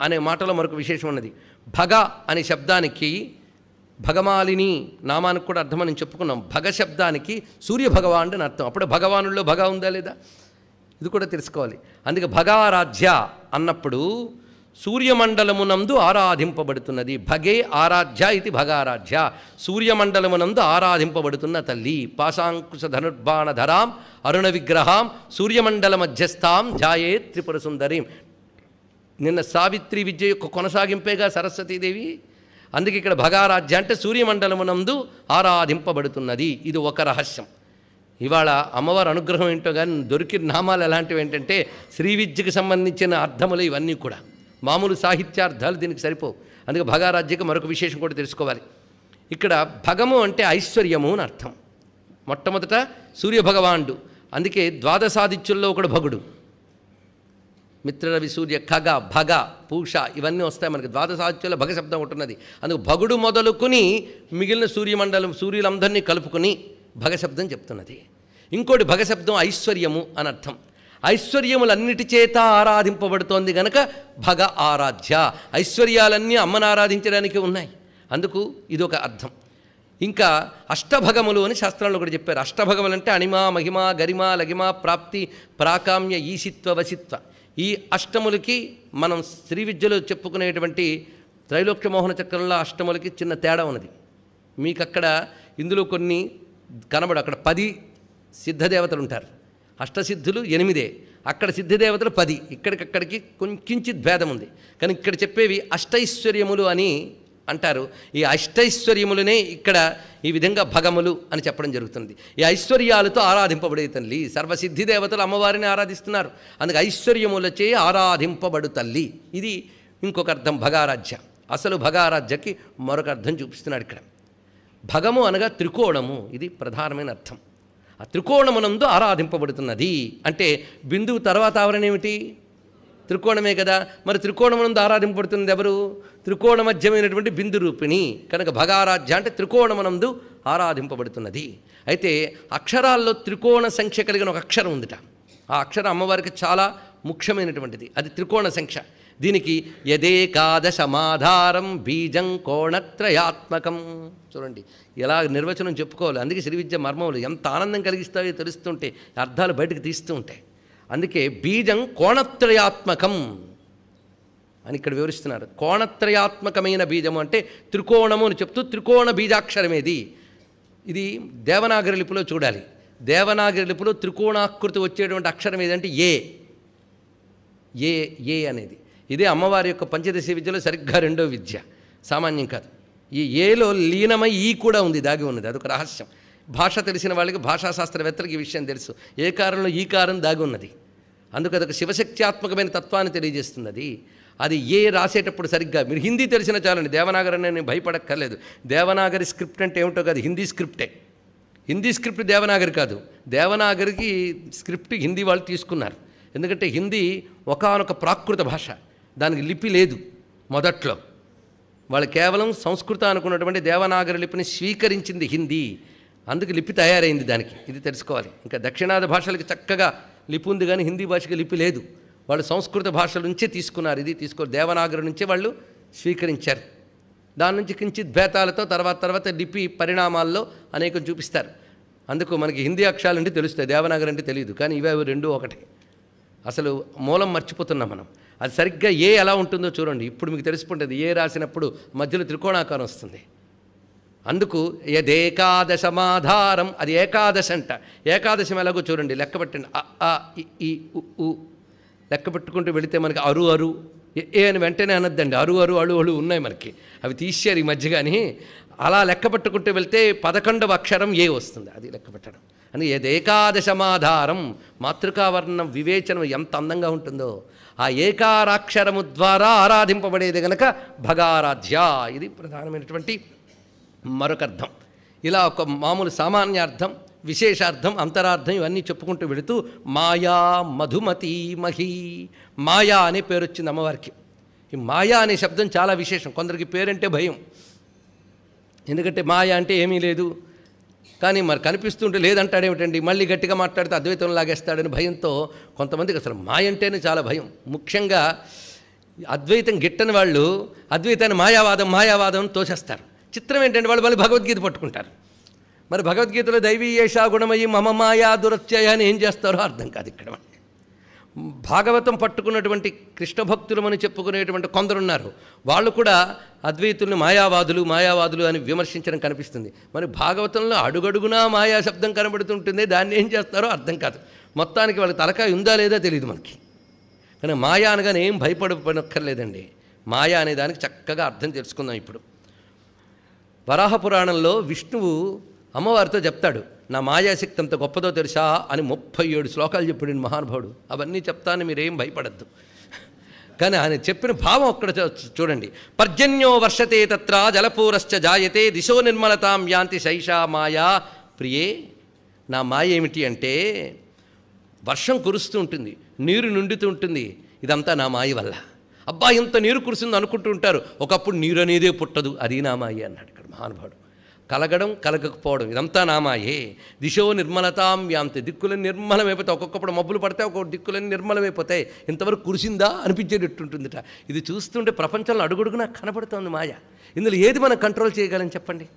అనే మాటలో మరొక విశేషం ఉన్నది భగ అనే శబ్దానికి భగమాలిని నామానికి కూడా అర్థం అని చెప్పుకున్నాం భగ శబ్దానికి సూర్య భగవానుడు అని అర్థం అప్పుడు భగవానుల్లో భగ ఉందా లేదా ఇది కూడా తెలుసుకోవాలి అందుకే భగారాధ్య అన్నప్పుడు సూర్యమండలమునందు ఆరాధింపబడుతున్నది భగే ఆరాధ్య ఇది భగారాధ్య సూర్యమండలమునందు ఆరాధింపబడుతున్న తల్లి పాశాంకుశ ధనుర్బాణధరాం అరుణ విగ్రహాం సూర్యమండల మధ్యస్థాం ధ్యాయే త్రిపుర సుందరీం నిన్న సావిత్రి విద్య యొక్క కొనసాగింపేగా సరస్వతీదేవి అందుకే ఇక్కడ భగారాధ్య అంటే సూర్యమండలమునందు ఆరాధింపబడుతున్నది ఇది ఒక రహస్యం ఇవాళ అమ్మవారి అనుగ్రహం ఏంటో కానీ దొరికిన నామాలు ఎలాంటివి ఏంటంటే శ్రీ విద్యకు సంబంధించిన అర్థములు ఇవన్నీ కూడా మామూలు సాహిత్యార్థాలు దీనికి సరిపోవు అందుకే భగారాజ్యకి మరొక విశేషం కూడా తెలుసుకోవాలి ఇక్కడ భగము అంటే ఐశ్వర్యము అని అర్థం మొట్టమొదట సూర్యభగవానుడు అందుకే ద్వాదశాదిత్యుల్లో ఒకడు భగుడు మిత్రరవి సూర్య ఖగ భగ పూష ఇవన్నీ వస్తాయి మనకి ద్వాదశాత్యంలో భగ శబ్దం ఉంటున్నది అందుకు భగుడు మొదలుకుని మిగిలిన సూర్యమండలం సూర్యులందరినీ కలుపుకుని భగశబ్దం చెప్తున్నది ఇంకోటి భగశబ్దం ఐశ్వర్యము అని అర్థం ఐశ్వర్యములన్నిటి చేత ఆరాధింపబడుతోంది గనక భగ ఆరాధ్య ఐశ్వర్యాలన్నీ అమ్మను ఆరాధించడానికి ఉన్నాయి అందుకు ఇదొక అర్థం ఇంకా అష్టభగములు అని శాస్త్రంలో కూడా చెప్పారు అష్టభగములు అంటే అణిమ మహిమ గరిమ లగిమ ప్రాప్తి ప్రాకామ్య ఈశిత్వ వశిత్వ ఈ అష్టములకి మనం స్త్రీ విద్యలో చెప్పుకునేటువంటి త్రైలోక్య మోహన చక్రంలో అష్టములకి చిన్న తేడా ఉన్నది మీకు అక్కడ ఇందులో కొన్ని కనబడు అక్కడ పది సిద్ధదేవతలు ఉంటారు అష్టసిద్ధులు ఎనిమిదే అక్కడ సిద్ధదేవతలు పది ఇక్కడికక్కడికి కొంచెం భేదం ఉంది కానీ ఇక్కడ చెప్పేవి అష్టైశ్వర్యములు అని అంటారు ఈ అష్టైశ్వర్యములనే ఇక్కడ ఈ విధంగా భగములు అని చెప్పడం జరుగుతుంది ఈ ఐశ్వర్యాలతో ఆరాధింపబడే తల్లి సర్వసిద్ధి దేవతలు అమ్మవారిని ఆరాధిస్తున్నారు అందుకే ఐశ్వర్యములచే ఆరాధింపబడు తల్లి ఇది ఇంకొక అర్థం భగారాధ్య అసలు భగారాధ్యకి మరొక అర్థం చూపిస్తున్నాడు ఇక్కడ భగము అనగా త్రికోణము ఇది ప్రధానమైన అర్థం ఆ త్రికోణమునందు ఆరాధింపబడుతున్నది అంటే బిందువు తర్వాత ఆవరణ ఏమిటి త్రికోణమే కదా మరి త్రికోణమునందు ఆరాధింపబడుతున్నది ఎవరు త్రికోణమధ్యమైనటువంటి బిందు రూపిణి కనుక భగారాధ్య అంటే త్రికోణమునందు ఆరాధింపబడుతున్నది అయితే అక్షరాల్లో త్రికోణ సంఖ్య కలిగిన ఒక అక్షరం ఉందిట ఆ అక్షరం అమ్మవారికి చాలా ముఖ్యమైనటువంటిది అది త్రికోణ సంఖ్య దీనికి యదేకాదశమాధారం బీజం కోణత్రయాత్మకం చూడండి ఎలా నిర్వచనం చెప్పుకోవాలి అందుకే శ్రీ విద్య మర్మములు ఎంత ఆనందం కలిగిస్తాయో తెలుస్తుంటే అర్థాలు బయటకు తీస్తూ ఉంటాయి అందుకే బీజం కోణత్రయాత్మకం అని ఇక్కడ వివరిస్తున్నారు కోణత్రయాత్మకమైన బీజము అంటే త్రికోణము అని చెప్తూ త్రికోణ బీజాక్షరమేది ఇది దేవనాగరి లిపిలో చూడాలి దేవనాగరి లిపిలో త్రికోణాకృతి వచ్చేటువంటి అక్షరం ఏదంటే ఏ ఏ ఏ అనేది ఇదే అమ్మవారి యొక్క పంచదశ విద్యలో సరిగ్గా రెండో విద్య సామాన్యం కాదు ఈ ఏలో లీనమై ఈ కూడా ఉంది దాగి ఉన్నది అదొక రహస్యం భాష తెలిసిన వాళ్ళకి భాషాశాస్త్రవేత్తలకి ఈ విషయం తెలుసు ఏ కారణంలో ఈ కారం దాగి ఉన్నది అందుకు అదొక శివశక్త్యాత్మకమైన తత్వాన్ని తెలియజేస్తుంది అది అది ఏ రాసేటప్పుడు సరిగ్గా మీరు హిందీ తెలిసిన చాలండి దేవనాగరి అని నేను భయపడక్కర్లేదు దేవనాగరి స్క్రిప్ట్ అంటే ఏమిటో కాదు హిందీ స్క్రిప్టే హిందీ స్క్రిప్ట్ దేవనాగరి కాదు దేవనాగరికి స్క్రిప్ట్ హిందీ వాళ్ళు తీసుకున్నారు ఎందుకంటే హిందీ ఒకనొక ప్రాకృత భాష దానికి లిపి లేదు మొదట్లో వాళ్ళు కేవలం సంస్కృత అనుకున్నటువంటి దేవనాగరి లిపిని స్వీకరించింది హిందీ అందుకు లిపి తయారైంది దానికి ఇది తెలుసుకోవాలి ఇంకా దక్షిణాది భాషలకు చక్కగా లిపి ఉంది కానీ హిందీ భాషకి లిపి లేదు వాళ్ళు సంస్కృత భాష నుంచే తీసుకున్నారు ఇది తీసుకొని దేవనాగరి నుంచే వాళ్ళు స్వీకరించారు దాని నుంచి కించిత్ భేతాలతో తర్వాత తర్వాత లిపి పరిణామాల్లో అనేకం చూపిస్తారు అందుకు మనకి హిందీ అక్షరాలంటే తెలుస్తాయి దేవనాగరి అంటే తెలియదు కానీ ఇవే రెండు ఒకటే అసలు మూలం మర్చిపోతున్నాం మనం అది సరిగ్గా ఏ ఎలా ఉంటుందో చూడండి ఇప్పుడు మీకు తెలుసుకుంటుంది ఏ రాసినప్పుడు మధ్యలో త్రికోణాకారం వస్తుంది అందుకు యదేకాదశమాధారం అది ఏకాదశి అంట ఏకాదశం ఎలాగో చూడండి లెక్క పెట్టండి అ ఈ ఉ లెక్క పెట్టుకుంటూ వెళితే మనకి అరు అరు ఏ అని వెంటనే అనద్దండి అరు అరు అడు అడు ఉన్నాయి మనకి అవి తీశారు ఈ మధ్య కానీ అలా లెక్క పెట్టుకుంటూ వెళితే పదకొండవ అక్షరం ఏ వస్తుంది అది లెక్క పెట్టడం అని ఏకాదశమాధారం మాతృకావర్ణం వివేచనం ఎంత అందంగా ఉంటుందో ఆ ఏకారాక్షరము ద్వారా ఆరాధింపబడేది గనక భగారాధ్య ఇది ప్రధానమైనటువంటి మరొక అర్థం ఇలా ఒక మామూలు సామాన్యార్థం విశేషార్థం అంతరార్థం ఇవన్నీ చెప్పుకుంటూ వెళుతూ మాయా మధుమతి మహి మాయా అనే పేరు వచ్చింది అమ్మవారికి ఈ మాయా అనే శబ్దం చాలా విశేషం కొందరికి పేరంటే భయం ఎందుకంటే మాయా అంటే ఏమీ లేదు కానీ మరి కనిపిస్తుంటే లేదంటాడేమిటండి మళ్ళీ గట్టిగా మాట్లాడితే అద్వైతం లాగేస్తాడని భయంతో కొంతమందికి అసలు మాయ అంటేనే చాలా భయం ముఖ్యంగా అద్వైతం గిట్టని వాళ్ళు అద్వైతాన్ని మాయావాదం మాయావాదం తోసేస్తారు చిత్రం ఏంటంటే వాళ్ళు మళ్ళీ భగవద్గీత పట్టుకుంటారు మరి భగవద్గీతలో దైవీ ఏషా గుణమయి మమ మాయా దురత్యయ అని ఏం చేస్తారో అర్థం కాదు ఇక్కడ భాగవతం పట్టుకున్నటువంటి కృష్ణ భక్తులు అని చెప్పుకునేటువంటి కొందరున్నారు వాళ్ళు కూడా అద్వైతుల్ని మాయావాదులు మాయావాదులు అని విమర్శించడం కనిపిస్తుంది మరి భాగవతంలో అడుగడుగునా మాయా శబ్దం కనబడుతుంటుంది దాన్ని ఏం చేస్తారో అర్థం కాదు మొత్తానికి వాళ్ళకి తలకాయ ఉందా లేదా తెలియదు మనకి కానీ మాయా అనగానే ఏం భయపడక్కర్లేదండి మాయా అనే దానికి చక్కగా అర్థం తెలుసుకుందాం ఇప్పుడు వరాహ పురాణంలో విష్ణువు అమ్మవారితో చెప్తాడు నా మాయాశక్తి అంత గొప్పదో తెలుసా అని ముప్పై ఏడు శ్లోకాలు చెప్పాడు మహానుభావుడు అవన్నీ చెప్తాను మీరేం భయపడద్దు కానీ ఆయన చెప్పిన భావం అక్కడ చూడండి పర్జన్యో వర్షతే తత్ర జలపూరశ్చ జాయతే దిశో నిర్మలతాం యాంతి శైషా మాయా ప్రియే నా మాయ ఏమిటి అంటే వర్షం కురుస్తూ ఉంటుంది నీరు నిండుతూ ఉంటుంది ఇదంతా నా మాయ వల్ల అబ్బా ఇంత నీరు కురిసింది అనుకుంటూ ఉంటారు ఒకప్పుడు నీరు అనేదే పుట్టదు అది నా మాయ అన్నాడు మహానుభావుడు కలగడం కలగకపోవడం ఇదంతా నామాయే దిశో నిర్మలతాం వ్యాంతి దిక్కులని నిర్మలమైపోతాయి ఒక్కొక్కప్పుడు మబ్బులు పడితే ఒక్కొక్క దిక్కులన్నీ నిర్మలమైపోతాయి ఇంతవరకు కురిసిందా అనిపించేటట్టుంటుందిట ఇది చూస్తుంటే ప్రపంచంలో అడుగుడుగునా కనబడుతోంది మాయ ఇందులో ఏది మనం కంట్రోల్ చేయగలం చెప్పండి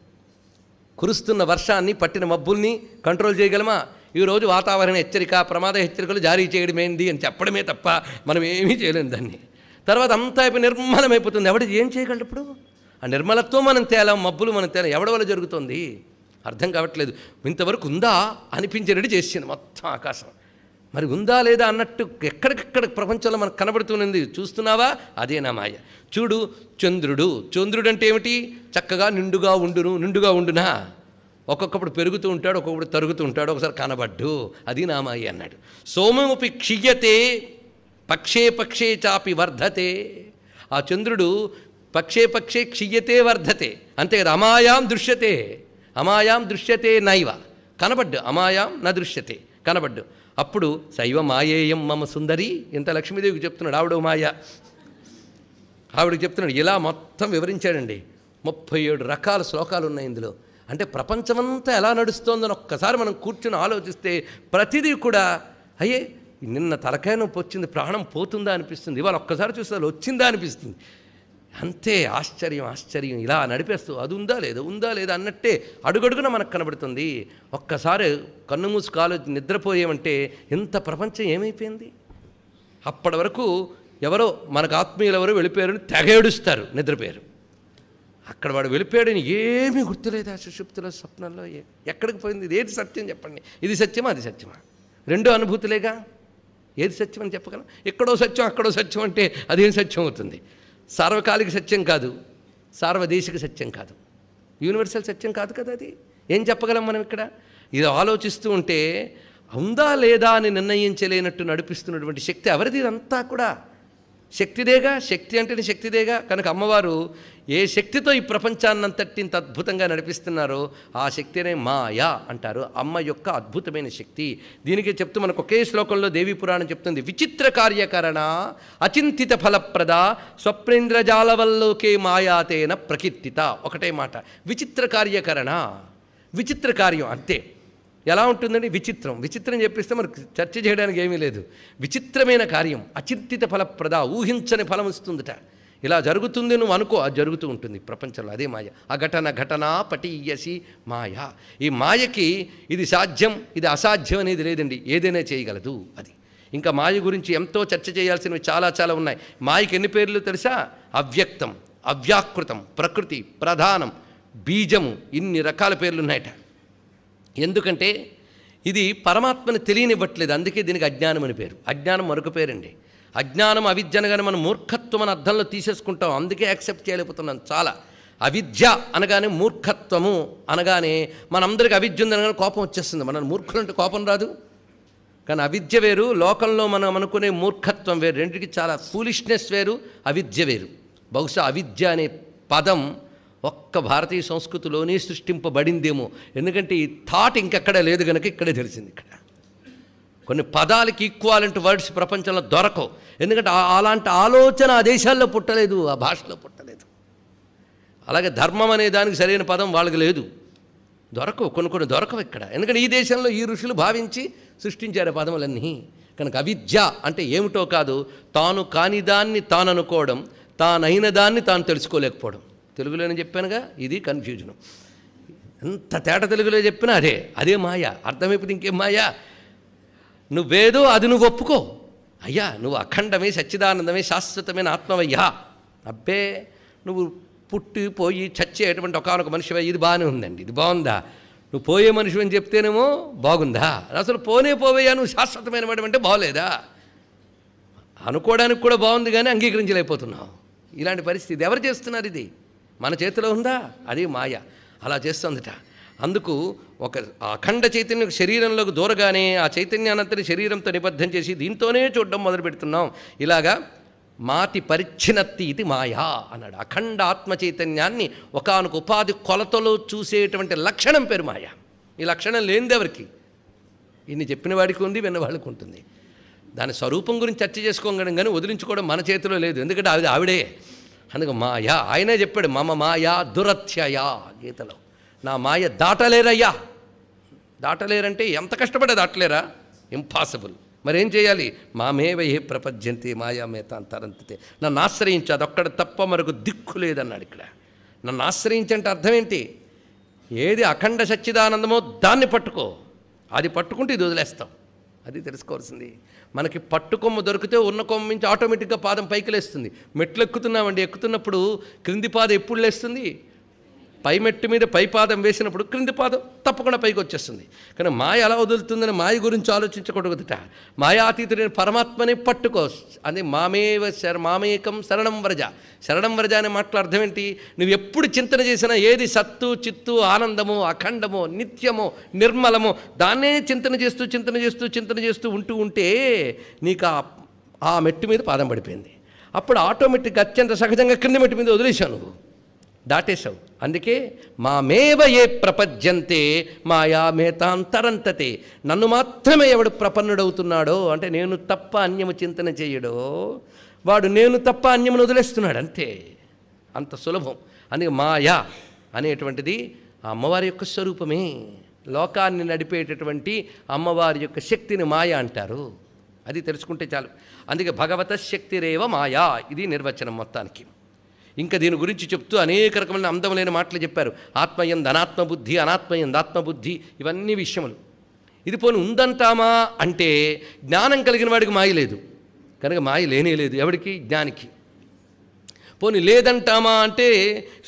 కురుస్తున్న వర్షాన్ని పట్టిన మబ్బుల్ని కంట్రోల్ చేయగలమా ఈరోజు వాతావరణ హెచ్చరిక ప్రమాద హెచ్చరికలు జారీ చేయడమేంది అని చెప్పడమే తప్ప మనం ఏమీ చేయలేము దాన్ని తర్వాత అంతా అయిపోయి నిర్మలమైపోతుంది ఎవడికి ఏం చేయగలడు ఇప్పుడు ఆ నిర్మలత్వం మనం తేలాం మబ్బులు మనం తేలాం ఎవడ వల్ల జరుగుతుంది అర్థం కావట్లేదు ఇంతవరకు ఉందా అనిపించినట్టు చేసింది మొత్తం ఆకాశం మరి ఉందా లేదా అన్నట్టు ఎక్కడికక్కడ ప్రపంచంలో మనకు కనబడుతున్నది చూస్తున్నావా అదే నా మాయ చూడు చంద్రుడు చంద్రుడు అంటే ఏమిటి చక్కగా నిండుగా ఉండును నిండుగా ఉండునా ఒక్కొక్కప్పుడు పెరుగుతూ ఉంటాడు ఒక్కొక్కప్పుడు తరుగుతూ ఉంటాడు ఒకసారి కనబడ్డు అది నా మాయ అన్నాడు సోమముపి క్షీయతే పక్షే పక్షే చాపి వర్ధతే ఆ చంద్రుడు పక్షే పక్షే క్షీయతే వర్ధతే అంతే కదా అమాయాం దృశ్యతే అమాయాం దృశ్యతే నైవ కనబడ్డు అమాయాం నా దృశ్యతే కనబడ్డు అప్పుడు శైవ మాయేయం మమ సుందరి ఇంత లక్ష్మీదేవికి చెప్తున్నాడు ఆవిడ మాయ ఆవిడకి చెప్తున్నాడు ఇలా మొత్తం వివరించాడండి ముప్పై ఏడు రకాల శ్లోకాలు ఉన్నాయి ఇందులో అంటే ప్రపంచమంతా ఎలా నడుస్తోందని ఒక్కసారి మనం కూర్చుని ఆలోచిస్తే ప్రతిదీ కూడా అయ్యే నిన్న తలకాయ నొప్పి వచ్చింది ప్రాణం పోతుందా అనిపిస్తుంది ఇవాళ ఒక్కసారి చూస్తే వచ్చిందా అనిపిస్తుంది అంతే ఆశ్చర్యం ఆశ్చర్యం ఇలా నడిపేస్తూ అది ఉందా లేదా ఉందా లేదా అన్నట్టే అడుగడుగున మనకు కనబడుతుంది ఒక్కసారి కన్ను మూసి కాలు నిద్రపోయేమంటే ఇంత ప్రపంచం ఏమైపోయింది అప్పటి వరకు ఎవరో మనకు ఆత్మీయులు ఎవరో వెళ్ళిపోయారని తెగ ఏడుస్తారు నిద్రపోయారు అక్కడ వాడు వెళ్ళిపోయాడని ఏమీ గుర్తులేదు ఆ సుషుప్తిలో స్వప్నంలో ఎక్కడికి పోయింది ఇది ఏది సత్యం చెప్పండి ఇది సత్యమా అది సత్యమా రెండో అనుభూతులేగా ఏది సత్యం అని చెప్పగలం ఎక్కడో సత్యం అక్కడో సత్యం అంటే అదేం సత్యం అవుతుంది సార్వకాలిక సత్యం కాదు సార్వదేశిక సత్యం కాదు యూనివర్సల్ సత్యం కాదు కదా అది ఏం చెప్పగలం మనం ఇక్కడ ఇది ఆలోచిస్తూ ఉంటే ఉందా లేదా అని నిర్ణయించలేనట్టు నడిపిస్తున్నటువంటి శక్తి ఎవరిది ఇదంతా కూడా శక్తిదేగా శక్తి అంటేనే శక్తిదేగా కనుక అమ్మవారు ఏ శక్తితో ఈ ప్రపంచాన్నంతటి ఇంత అద్భుతంగా నడిపిస్తున్నారో ఆ శక్తినే మాయా అంటారు అమ్మ యొక్క అద్భుతమైన శక్తి దీనికి చెప్తూ మనకు ఒకే శ్లోకంలో దేవి పురాణం చెప్తుంది విచిత్ర కార్యకరణ అచింతిత ఫలప్రద స్వప్నేంద్రజాలవల్లోకే మాయాతేన ప్రకీర్తిత ఒకటే మాట విచిత్ర కార్యకరణ విచిత్ర కార్యం అంతే ఎలా ఉంటుందండి విచిత్రం విచిత్రం చెప్పిస్తే మనకు చర్చ చేయడానికి ఏమీ లేదు విచిత్రమైన కార్యం అచింతిత ఫలప్రద ఊహించని ఫలం ఇస్తుందిట ఇలా జరుగుతుంది నువ్వు అనుకో అది జరుగుతూ ఉంటుంది ప్రపంచంలో అదే మాయ అఘటన ఘటనా పటీయసి మాయ ఈ మాయకి ఇది సాధ్యం ఇది అసాధ్యం అనేది లేదండి ఏదైనా చేయగలదు అది ఇంకా మాయ గురించి ఎంతో చర్చ చేయాల్సినవి చాలా చాలా ఉన్నాయి మాయకి ఎన్ని పేర్లు తెలుసా అవ్యక్తం అవ్యాకృతం ప్రకృతి ప్రధానం బీజము ఇన్ని రకాల పేర్లు ఉన్నాయట ఎందుకంటే ఇది పరమాత్మని తెలియనివ్వట్లేదు అందుకే దీనికి అజ్ఞానం అని పేరు అజ్ఞానం మరొక పేరండి అజ్ఞానం అనగానే మనం మూర్ఖత్వం అని అర్థంలో తీసేసుకుంటాం అందుకే యాక్సెప్ట్ చేయలేకపోతున్నాం చాలా అవిద్య అనగానే మూర్ఖత్వము అనగానే మనందరికీ అవిద్య ఉందనగానే కోపం వచ్చేస్తుంది మన మూర్ఖులంటే కోపం రాదు కానీ అవిద్య వేరు లోకంలో మనం అనుకునే మూర్ఖత్వం వేరు రెండింటికి చాలా ఫూలిష్నెస్ వేరు అవిద్య వేరు బహుశా అవిద్య అనే పదం ఒక్క భారతీయ సంస్కృతిలోనే సృష్టింపబడిందేమో ఎందుకంటే ఈ థాట్ ఇంకెక్కడ లేదు కనుక ఇక్కడే తెలిసింది ఇక్కడ కొన్ని పదాలకి ఈక్వాలెంట్ వర్డ్స్ ప్రపంచంలో దొరకవు ఎందుకంటే అలాంటి ఆలోచన ఆ దేశాల్లో పుట్టలేదు ఆ భాషలో పుట్టలేదు అలాగే ధర్మం అనే దానికి సరైన పదం వాళ్ళకి లేదు దొరకవు కొన్ని కొన్ని దొరకవు ఇక్కడ ఎందుకంటే ఈ దేశంలో ఈ ఋషులు భావించి సృష్టించారు పదములన్నీ కనుక అవిద్య అంటే ఏమిటో కాదు తాను కాని దాన్ని తాననుకోవడం తానైన దాన్ని తాను తెలుసుకోలేకపోవడం తెలుగులోనే చెప్పానుగా ఇది కన్ఫ్యూజన్ ఎంత తేట తెలుగులో చెప్పినా అదే అదే మాయ అర్థమైపోతే ఇంకేం మాయా నువ్వేదో అది నువ్వు ఒప్పుకో అయ్యా నువ్వు అఖండమే సచ్చిదానందమే శాశ్వతమైన ఆత్మవయ్యా అబ్బే నువ్వు పుట్టి పోయి చచ్చేటువంటి ఒకనొక మనిషి ఇది బాగానే ఉందండి ఇది బాగుందా నువ్వు పోయే మనిషి అని చెప్తేనేమో బాగుందా అసలు పోనే పోవయ్యా నువ్వు శాశ్వతమైన వాడు అంటే బాగోలేదా అనుకోవడానికి కూడా బాగుంది కానీ అంగీకరించలేకపోతున్నావు ఇలాంటి పరిస్థితి ఎవరు చేస్తున్నారు ఇది మన చేతిలో ఉందా అది మాయ అలా చేస్తుందిట అందుకు ఒక అఖండ చైతన్యం శరీరంలోకి దూరగానే ఆ చైతన్యానంతని శరీరంతో నిబద్ధం చేసి దీంతోనే చూడడం మొదలు పెడుతున్నాం ఇలాగా మాతి పరిచ్ఛినత్తి ఇది మాయా అన్నాడు అఖండ ఆత్మ చైతన్యాన్ని ఒకనొక ఉపాధి కొలతలో చూసేటువంటి లక్షణం పేరు మాయ ఈ లక్షణం లేనిదెవరికి ఇన్ని చెప్పిన వాడికి ఉంది విన్నవాళ్ళకు ఉంటుంది దాని స్వరూపం గురించి చర్చ చేసుకోగడం కానీ వదిలించుకోవడం మన చేతిలో లేదు ఎందుకంటే అది ఆవిడే అందుకు మాయా ఆయనే చెప్పాడు మమ మాయా దురత్యయా గీతలో నా మాయ దాటలేరయ్యా దాటలేరంటే ఎంత కష్టపడే దాటలేరా ఇంపాసిబుల్ మరేం చేయాలి మామేవై ప్రపద్యంతి మాయామేత అంతరంతతే నన్ను ఆశ్రయించు అక్కడ తప్ప మరొక దిక్కు లేదన్నాడు ఇక్కడ నన్ను ఆశ్రయించంటే అర్థం ఏంటి ఏది అఖండ సచ్చిదానందమో దాన్ని పట్టుకో అది పట్టుకుంటే ఇది వదిలేస్తాం అది తెలుసుకోవాల్సింది మనకి పట్టుకొమ్మ దొరికితే ఉన్న కొమ్మ నుంచి ఆటోమేటిక్గా పాదం పైకి లేస్తుంది మెట్లు ఎక్కుతున్నామండి ఎక్కుతున్నప్పుడు క్రింది పాదం ఎప్పుడు లేస్తుంది పై మెట్టు మీద పై పాదం వేసినప్పుడు క్రింది పాదం తప్పకుండా పైకి వచ్చేస్తుంది కానీ మాయ ఎలా వదులుతుందని మాయ గురించి ఆలోచించకూడదుట మాయాతీతుడైన పరమాత్మని పట్టుకో అది మామేవ శర మామేకం శరణం వ్రజ శరణం వ్రజ అనే మాటలు ఏంటి నువ్వు ఎప్పుడు చింతన చేసినా ఏది సత్తు చిత్తు ఆనందమో అఖండమో నిత్యమో నిర్మలమో దాన్నే చింతన చేస్తూ చింతన చేస్తూ చింతన చేస్తూ ఉంటూ ఉంటే నీకు ఆ మెట్టు మీద పాదం పడిపోయింది అప్పుడు ఆటోమేటిక్గా అత్యంత సహజంగా క్రింది మెట్టు మీద వదిలేశావు నువ్వు దాటేశావు అందుకే మామేవ ఏ ప్రపద్యంతే మాయా మేతాంతరంతతే నన్ను మాత్రమే ఎవడు ప్రపన్నుడవుతున్నాడో అంటే నేను తప్ప అన్యము చింతన చేయడో వాడు నేను తప్ప అన్యమును వదిలేస్తున్నాడు అంతే అంత సులభం అందుకే మాయా అనేటువంటిది ఆ అమ్మవారి యొక్క స్వరూపమే లోకాన్ని నడిపేటటువంటి అమ్మవారి యొక్క శక్తిని మాయ అంటారు అది తెలుసుకుంటే చాలు అందుకే భగవత శక్తిరేవ మాయా ఇది నిర్వచనం మొత్తానికి ఇంకా దీని గురించి చెప్తూ అనేక రకమైన అందమైన మాటలు చెప్పారు ఆత్మయం ధనాత్మబుద్ధి అనాత్మయం ఆత్మబుద్ధి ఇవన్నీ విషయములు ఇది పోని ఉందంటామా అంటే జ్ఞానం కలిగిన వాడికి మాయ లేదు కనుక మాయ లేనే లేదు ఎవడికి జ్ఞానికి పోని లేదంటామా అంటే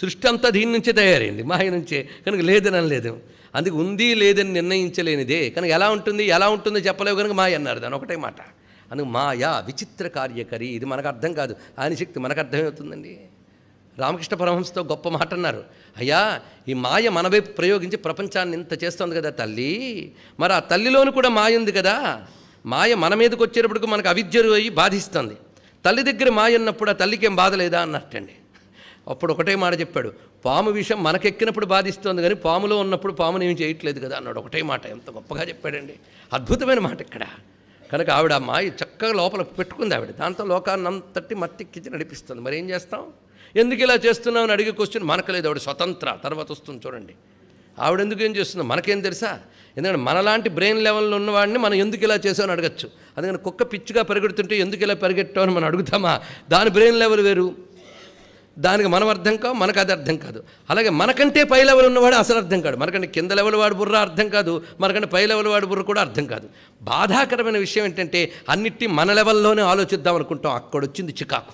సృష్టి అంతా దీని నుంచే తయారైంది మాయ నుంచే కనుక లేదని అనలేదు అందుకు ఉంది లేదని నిర్ణయించలేనిదే కనుక ఎలా ఉంటుంది ఎలా ఉంటుందో చెప్పలేవు కనుక మాయ అన్నారు దాని ఒకటే మాట అందుకు మాయా విచిత్ర కార్యకరి ఇది మనకు అర్థం కాదు ఆయన శక్తి మనకు అర్థమవుతుందండి రామకృష్ణ పరమహంసతో గొప్ప మాట అన్నారు అయ్యా ఈ మాయ వైపు ప్రయోగించి ప్రపంచాన్ని ఇంత చేస్తోంది కదా తల్లి మరి ఆ తల్లిలోను కూడా మాయ ఉంది కదా మాయ మన మీదకి వచ్చేటప్పటికి మనకు అవిద్యరు అయ్యి బాధిస్తుంది తల్లి దగ్గర మాయ ఉన్నప్పుడు ఆ తల్లికి ఏం బాధ లేదా అన్నట్టండి అప్పుడు ఒకటే మాట చెప్పాడు పాము విషయం మనకెక్కినప్పుడు బాధిస్తోంది కానీ పాములో ఉన్నప్పుడు పామును నేను చేయట్లేదు కదా అన్నాడు ఒకటే మాట ఎంత గొప్పగా చెప్పాడండి అద్భుతమైన మాట ఇక్కడ కనుక ఆవిడ మాయ చక్కగా లోపల పెట్టుకుంది ఆవిడ దాంతో లోకాన్నంతటి మత్తిక్కించి నడిపిస్తుంది మరి ఏం చేస్తాం ఎందుకు ఇలా చేస్తున్నావు అని అడిగే క్వశ్చన్ మనకలేదు ఆవిడ స్వతంత్ర తర్వాత వస్తుంది చూడండి ఆవిడ ఎందుకు ఏం చేస్తుందో మనకేం తెలుసా ఎందుకంటే మనలాంటి బ్రెయిన్ లెవెల్లో ఉన్నవాడిని మనం ఎందుకు ఇలా చేసామని అడగచ్చు అందుకని కుక్క పిచ్చిగా పరిగెడుతుంటే ఎందుకు ఇలా పరిగెట్టామని మనం అడుగుతామా దాని బ్రెయిన్ లెవెల్ వేరు దానికి మనం అర్థం కావు మనకు అది అర్థం కాదు అలాగే మనకంటే పై లెవెల్ ఉన్నవాడు అసలు అర్థం కాదు మనకంటే కింద లెవెల్ వాడు బుర్ర అర్థం కాదు మనకంటే పై లెవెల్ వాడు బుర్ర కూడా అర్థం కాదు బాధాకరమైన విషయం ఏంటంటే అన్నిటి మన లెవెల్లోనే ఆలోచిద్దాం అనుకుంటాం అక్కడొచ్చింది చికాకు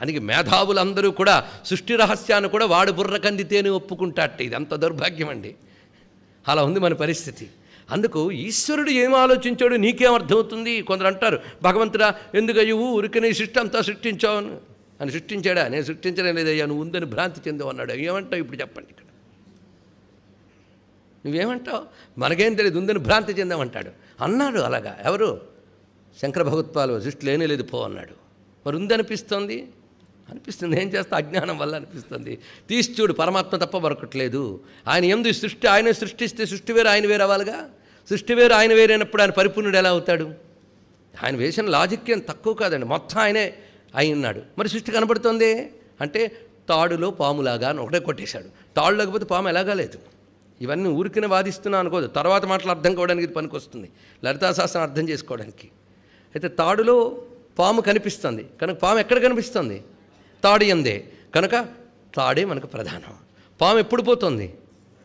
అందుకే మేధావులందరూ కూడా సృష్టి రహస్యాన్ని కూడా వాడు బుర్రకందితేనే కందితేనే ఒప్పుకుంటాట ఇది అంత దౌర్భాగ్యం అండి అలా ఉంది మన పరిస్థితి అందుకు ఈశ్వరుడు ఏం ఆలోచించాడు నీకేం అర్థమవుతుంది కొందరు అంటారు భగవంతుడా ఉరికి నీ సృష్టి అంతా సృష్టించావు అని సృష్టించాడా నేను సృష్టించడం లేదయ్యా నువ్వు ఉందని భ్రాంతి చెందావు అన్నాడు ఏమంటావు ఇప్పుడు చెప్పండి ఇక్కడ నువ్వేమంటావు మనకేం తెలియదు ఉందని భ్రాంతి చెందామంటాడు అన్నాడు అలాగా ఎవరు శంకర భగవత్పాలు సృష్టి లేనే లేదు పో అన్నాడు మరి ఉందనిపిస్తోంది అనిపిస్తుంది ఏం చేస్తా అజ్ఞానం వల్ల అనిపిస్తుంది తీసి చూడు పరమాత్మ తప్ప మరొకట్లేదు ఆయన ఎందు సృష్టి ఆయన సృష్టిస్తే సృష్టి వేరు ఆయన వేరు అవ్వాలిగా సృష్టి వేరు ఆయన వేరైనప్పుడు ఆయన పరిపూర్ణుడు ఎలా అవుతాడు ఆయన వేసిన లాజిక్ ఏం తక్కువ కాదండి మొత్తం ఆయనే అయి ఉన్నాడు మరి సృష్టి కనబడుతుంది అంటే తాడులో పాములాగా అని ఒకటే కొట్టేశాడు తాడు లేకపోతే పాము లేదు ఇవన్నీ ఊరికినే వాదిస్తున్నా అనుకోదు తర్వాత మాటలు అర్థం కావడానికి ఇది పనికొస్తుంది లలితాశాస్త్రం అర్థం చేసుకోవడానికి అయితే తాడులో పాము కనిపిస్తుంది కనుక పాము ఎక్కడ కనిపిస్తుంది తాడి అందే కనుక తాడే మనకు ప్రధానం పాము ఎప్పుడు పోతుంది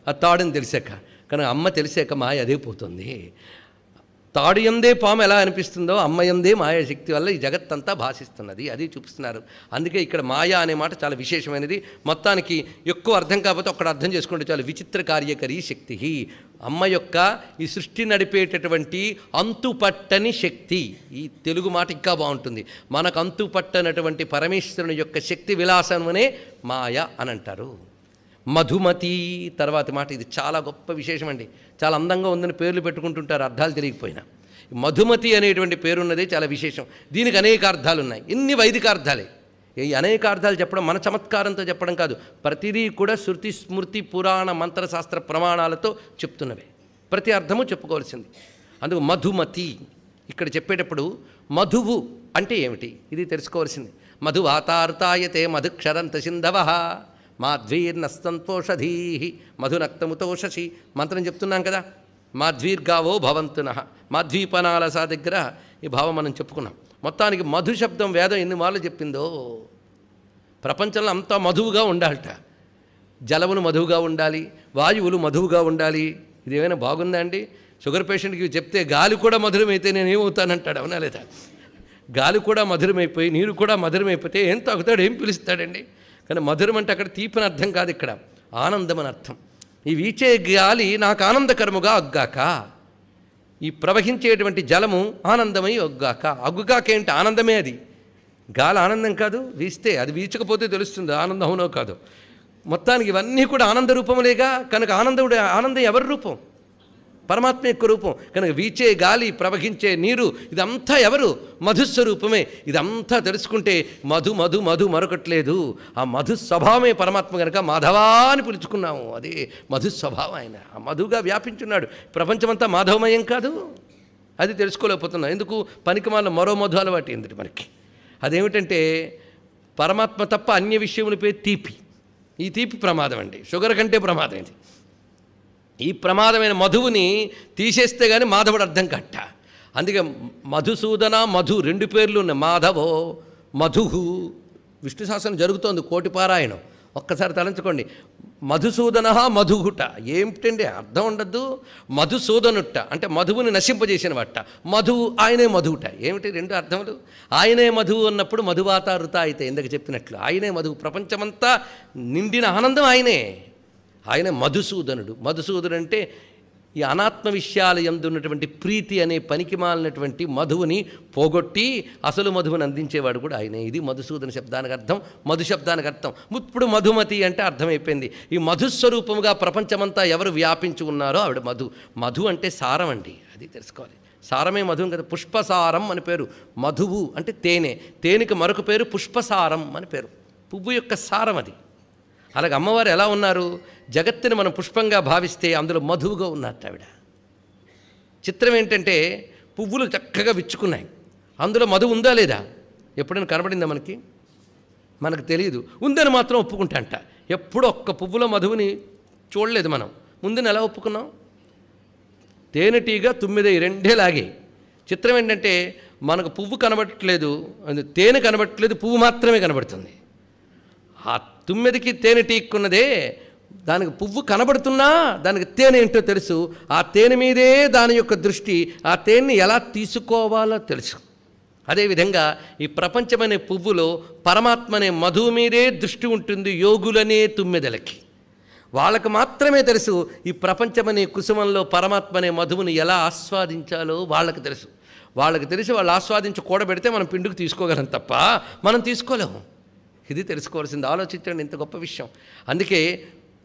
ఆ తాడని తెలిసాక కనుక అమ్మ తెలిసాక మాయ అదే పోతుంది తాడు ఎందే పాము ఎలా అనిపిస్తుందో అమ్మ ఎందే మాయాశక్తి వల్ల ఈ జగత్తంతా భాషిస్తున్నది అది చూపిస్తున్నారు అందుకే ఇక్కడ మాయా అనే మాట చాలా విశేషమైనది మొత్తానికి ఎక్కువ అర్థం కాకపోతే ఒక్కడ అర్థం చేసుకుంటే చాలా విచిత్ర కార్యకరీ శక్తి అమ్మ యొక్క ఈ సృష్టి నడిపేటటువంటి అంతుపట్టని శక్తి ఈ తెలుగు మాట ఇంకా బాగుంటుంది మనకు అంతుపట్టనటువంటి పరమేశ్వరుని యొక్క శక్తి విలాసమనే మాయ అని అంటారు మధుమతి తర్వాత మాట ఇది చాలా గొప్ప విశేషం అండి చాలా అందంగా ఉందని పేర్లు పెట్టుకుంటుంటారు అర్థాలు తెలియకపోయినా మధుమతి అనేటువంటి పేరున్నదే చాలా విశేషం దీనికి అనేక అర్థాలు ఉన్నాయి ఇన్ని వైదిక అర్థాలే ఈ అనేక అర్థాలు చెప్పడం మన చమత్కారంతో చెప్పడం కాదు ప్రతిదీ కూడా శృతి స్మృతి పురాణ మంత్రశాస్త్ర ప్రమాణాలతో చెప్తున్నవే ప్రతి అర్థము చెప్పుకోవాల్సింది అందుకు మధుమతి ఇక్కడ చెప్పేటప్పుడు మధువు అంటే ఏమిటి ఇది తెలుసుకోవాల్సింది మధువాతార్తాయతే మధుక్షరంత సింధవ మాధ్వీర్నస్తంతోషధీ మధునక్తముతోషసి మంత్రం చెప్తున్నాం కదా మాధ్వీర్గావో భవంతున మాధ్వీపనాలసా దగ్గర ఈ భావం మనం చెప్పుకున్నాం మొత్తానికి మధు శబ్దం వేదం ఎన్ని మార్లు చెప్పిందో ప్రపంచంలో అంతా మధువుగా ఉండాలట జలములు మధువుగా ఉండాలి వాయువులు మధువుగా ఉండాలి ఇదేమైనా బాగుందా అండి షుగర్ పేషెంట్కి చెప్తే గాలి కూడా మధురమైతే నేను ఏమవుతానంటాడు అవునా లేదా గాలి కూడా మధురమైపోయి నీరు కూడా మధురమైపోతే ఏం తగ్గుతాడు ఏం పిలుస్తాడండి కానీ మధురం అంటే అక్కడ తీపని అర్థం కాదు ఇక్కడ ఆనందం అని అర్థం ఈ వీచే గాలి నాకు ఆనందకరముగా అగ్గాక ఈ ప్రవహించేటువంటి జలము ఆనందమై ఒగ్గాక అగ్గుగాక ఏంటి ఆనందమే అది గాలి ఆనందం కాదు వీస్తే అది వీచకపోతే తెలుస్తుంది ఆనందం అవునో కాదు మొత్తానికి ఇవన్నీ కూడా ఆనంద రూపములేగా కనుక ఆనందముడు ఆనందం ఎవరి రూపం పరమాత్మ యొక్క రూపం కనుక వీచే గాలి ప్రవహించే నీరు ఇదంతా ఎవరు మధుస్వరూపమే ఇదంతా తెలుసుకుంటే మధు మధు మధు మరొకట్లేదు ఆ మధు స్వభావమే పరమాత్మ కనుక మాధవా అని పిలుచుకున్నాము అదే మధుస్వభావం స్వభావం ఆయన ఆ మధుగా వ్యాపించున్నాడు ప్రపంచమంతా మాధవమయం కాదు అది తెలుసుకోలేకపోతున్నాం ఎందుకు పనికిమాల మరో మధు అలవాటు ఏంటి మనకి అదేమిటంటే పరమాత్మ తప్ప అన్య విషయములపై తీపి ఈ తీపి ప్రమాదం అండి షుగర్ కంటే ప్రమాదం ఇది ఈ ప్రమాదమైన మధువుని తీసేస్తే కానీ మాధవుడు అర్థం కట్ట అందుకే మధుసూదన మధు రెండు పేర్లు ఉన్నాయి మాధవో మధుహు విష్ణు శాసనం జరుగుతోంది కోటిపారాయణం ఒక్కసారి తలంచుకోండి మధుసూదన మధుహుట ఏమిటండి అర్థం ఉండద్దు మధుసూదనుట్ట అంటే మధువుని నశింపజేసిన వట్ట మధువు ఆయనే మధువుట ఏమిటి రెండు అర్థములు ఆయనే మధువు అన్నప్పుడు మధువాతారుత అయితే ఎందుకు చెప్పినట్లు ఆయనే మధువు ప్రపంచమంతా నిండిన ఆనందం ఆయనే ఆయన మధుసూదనుడు మధుసూదనుడు అంటే ఈ అనాత్మ విషయాల ఎందు ఉన్నటువంటి ప్రీతి అనే పనికి మాలినటువంటి మధువుని పోగొట్టి అసలు మధువుని అందించేవాడు కూడా ఆయనే ఇది మధుసూదన శబ్దానికి అర్థం మధు శబ్దానికి అర్థం ఇప్పుడు మధుమతి అంటే అర్థమైపోయింది ఈ మధుస్వరూపముగా ప్రపంచమంతా ఎవరు వ్యాపించి ఉన్నారో ఆవిడ మధు మధు అంటే సారం అండి అది తెలుసుకోవాలి సారమే మధుం కదా పుష్పసారం అని పేరు మధువు అంటే తేనె తేనెకి మరొక పేరు పుష్పసారం అని పేరు పువ్వు యొక్క సారం అది అలాగే అమ్మవారు ఎలా ఉన్నారు జగత్తుని మనం పుష్పంగా భావిస్తే అందులో మధువుగా ఉన్నట్టు ఆవిడ చిత్రం ఏంటంటే పువ్వులు చక్కగా విచ్చుకున్నాయి అందులో మధు ఉందా లేదా ఎప్పుడైనా కనబడిందా మనకి మనకు తెలియదు ఉందని మాత్రం ఒప్పుకుంటా అంట ఎప్పుడు ఒక్క పువ్వులో మధువుని చూడలేదు మనం ముందుని ఎలా ఒప్పుకున్నాం తేనెటీగ తుమ్మిదే రెండే లాగే చిత్రం ఏంటంటే మనకు పువ్వు కనబడట్లేదు తేనె కనబడట్లేదు పువ్వు మాత్రమే కనబడుతుంది ఆ తుమ్మెదికి తేనె టీక్కున్నదే దానికి పువ్వు కనబడుతున్నా దానికి తేనె ఏంటో తెలుసు ఆ తేనె మీదే దాని యొక్క దృష్టి ఆ తేనెని ఎలా తీసుకోవాలో తెలుసు అదేవిధంగా ఈ ప్రపంచమనే పువ్వులో పరమాత్మ అనే మధువు మీదే దృష్టి ఉంటుంది యోగులనే తుమ్మెదలకి వాళ్ళకు మాత్రమే తెలుసు ఈ ప్రపంచమనే కుసుమంలో పరమాత్మ అనే మధువుని ఎలా ఆస్వాదించాలో వాళ్ళకు తెలుసు వాళ్ళకి తెలిసి వాళ్ళు ఆస్వాదించి కూడబెడితే మనం పిండుకు తీసుకోగలం తప్ప మనం తీసుకోలేము ఇది తెలుసుకోవాల్సింది ఆలోచించండి ఇంత గొప్ప విషయం అందుకే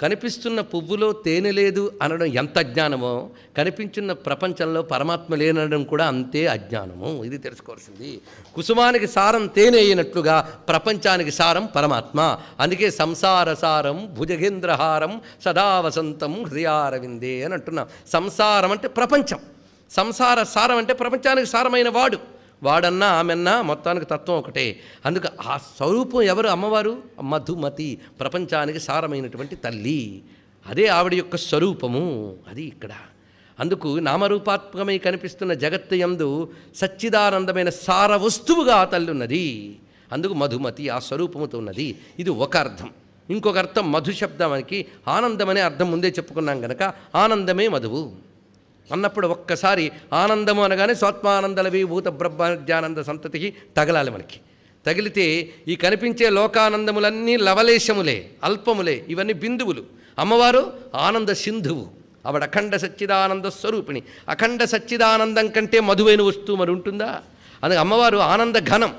కనిపిస్తున్న పువ్వులో తేనె లేదు అనడం ఎంత అజ్ఞానమో కనిపించున్న ప్రపంచంలో పరమాత్మ లేనడం కూడా అంతే అజ్ఞానము ఇది తెలుసుకోవాల్సింది కుసుమానికి సారం తేనె అయినట్లుగా ప్రపంచానికి సారం పరమాత్మ అందుకే సంసార సారం భుజగేంద్రహారం సదావసంతం హృదయారవిందే అని అంటున్నాం సంసారం అంటే ప్రపంచం సంసార సారం అంటే ప్రపంచానికి సారమైన వాడు వాడన్నా ఆమెన్నా మొత్తానికి తత్వం ఒకటే అందుకు ఆ స్వరూపం ఎవరు అమ్మవారు మధుమతి ప్రపంచానికి సారమైనటువంటి తల్లి అదే ఆవిడ యొక్క స్వరూపము అది ఇక్కడ అందుకు నామరూపాత్మకమై కనిపిస్తున్న జగత్తు ఎందు సచ్చిదానందమైన సార వస్తువుగా ఆ తల్లి ఉన్నది అందుకు మధుమతి ఆ స్వరూపముతో ఉన్నది ఇది ఒక అర్థం ఇంకొక అర్థం మధు శబ్దానికి ఆనందమనే అర్థం ముందే చెప్పుకున్నాం కనుక ఆనందమే మధువు అన్నప్పుడు ఒక్కసారి ఆనందము అనగానే స్వాత్మానందలవి భూత బ్రహ్మజ్ఞానంద సంతతికి తగలాలి మనకి తగిలితే ఈ కనిపించే లోకానందములన్నీ లవలేశములే అల్పములే ఇవన్నీ బిందువులు అమ్మవారు ఆనంద సింధువు ఆవిడ అఖండ సచ్చిదానంద స్వరూపిణి అఖండ సచ్చిదానందం కంటే మధువైన వస్తువు మరి ఉంటుందా అందుకే అమ్మవారు ఆనంద ఘనం